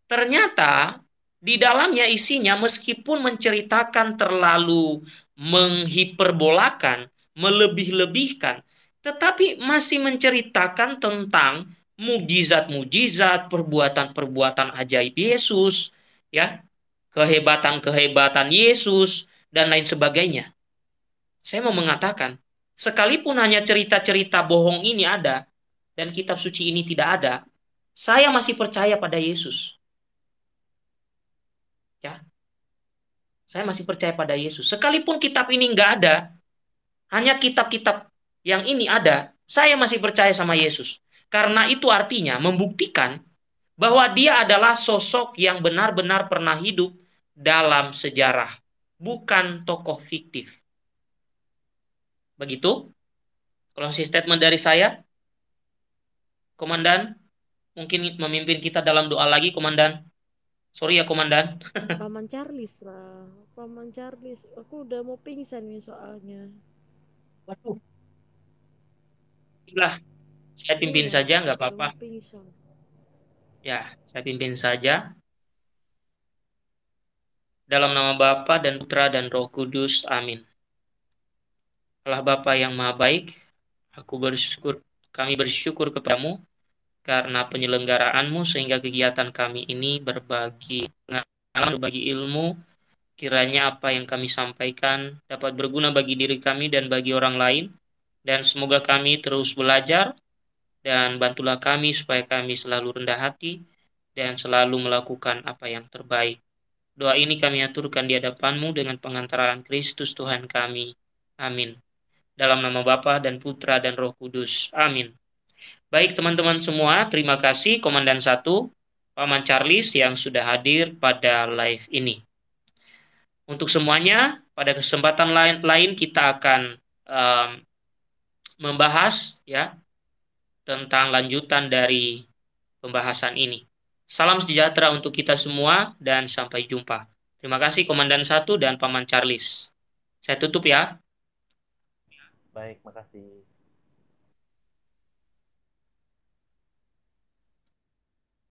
Ternyata di dalamnya isinya meskipun menceritakan terlalu menghiperbolakan, melebih-lebihkan, tetapi masih menceritakan tentang mujizat-mujizat, perbuatan-perbuatan ajaib Yesus, ya, kehebatan-kehebatan Yesus dan lain sebagainya. Saya mau mengatakan, sekalipun hanya cerita-cerita bohong ini ada dan kitab suci ini tidak ada, saya masih percaya pada Yesus. Ya. Saya masih percaya pada Yesus. Sekalipun kitab ini nggak ada, hanya kitab-kitab yang ini ada, saya masih percaya sama Yesus. Karena itu artinya membuktikan bahwa dia adalah sosok yang benar-benar pernah hidup dalam sejarah, bukan tokoh fiktif. Begitu closing statement dari saya. Komandan, mungkin memimpin kita dalam doa lagi, Komandan. Sorry ya komandan. Paman Charles lah. Paman Charles, aku udah mau pingsan nih soalnya. Waduh. Lah, saya pimpin iya, saja nggak apa-apa. Ya, saya pimpin saja. Dalam nama Bapa dan Putra dan Roh Kudus. Amin. Allah Bapa yang Maha Baik, aku bersyukur kami bersyukur kepadamu karena penyelenggaraanmu sehingga kegiatan kami ini berbagi pengalaman, berbagi ilmu. Kiranya apa yang kami sampaikan dapat berguna bagi diri kami dan bagi orang lain. Dan semoga kami terus belajar dan bantulah kami supaya kami selalu rendah hati dan selalu melakukan apa yang terbaik. Doa ini kami aturkan di hadapanmu dengan pengantaran Kristus Tuhan kami. Amin. Dalam nama Bapa dan Putra dan Roh Kudus. Amin. Baik teman-teman semua, terima kasih Komandan 1 Paman Charles yang sudah hadir pada live ini. Untuk semuanya, pada kesempatan lain, lain kita akan um, membahas ya tentang lanjutan dari pembahasan ini. Salam sejahtera untuk kita semua dan sampai jumpa. Terima kasih Komandan 1 dan Paman Charles. Saya tutup ya. Baik, makasih.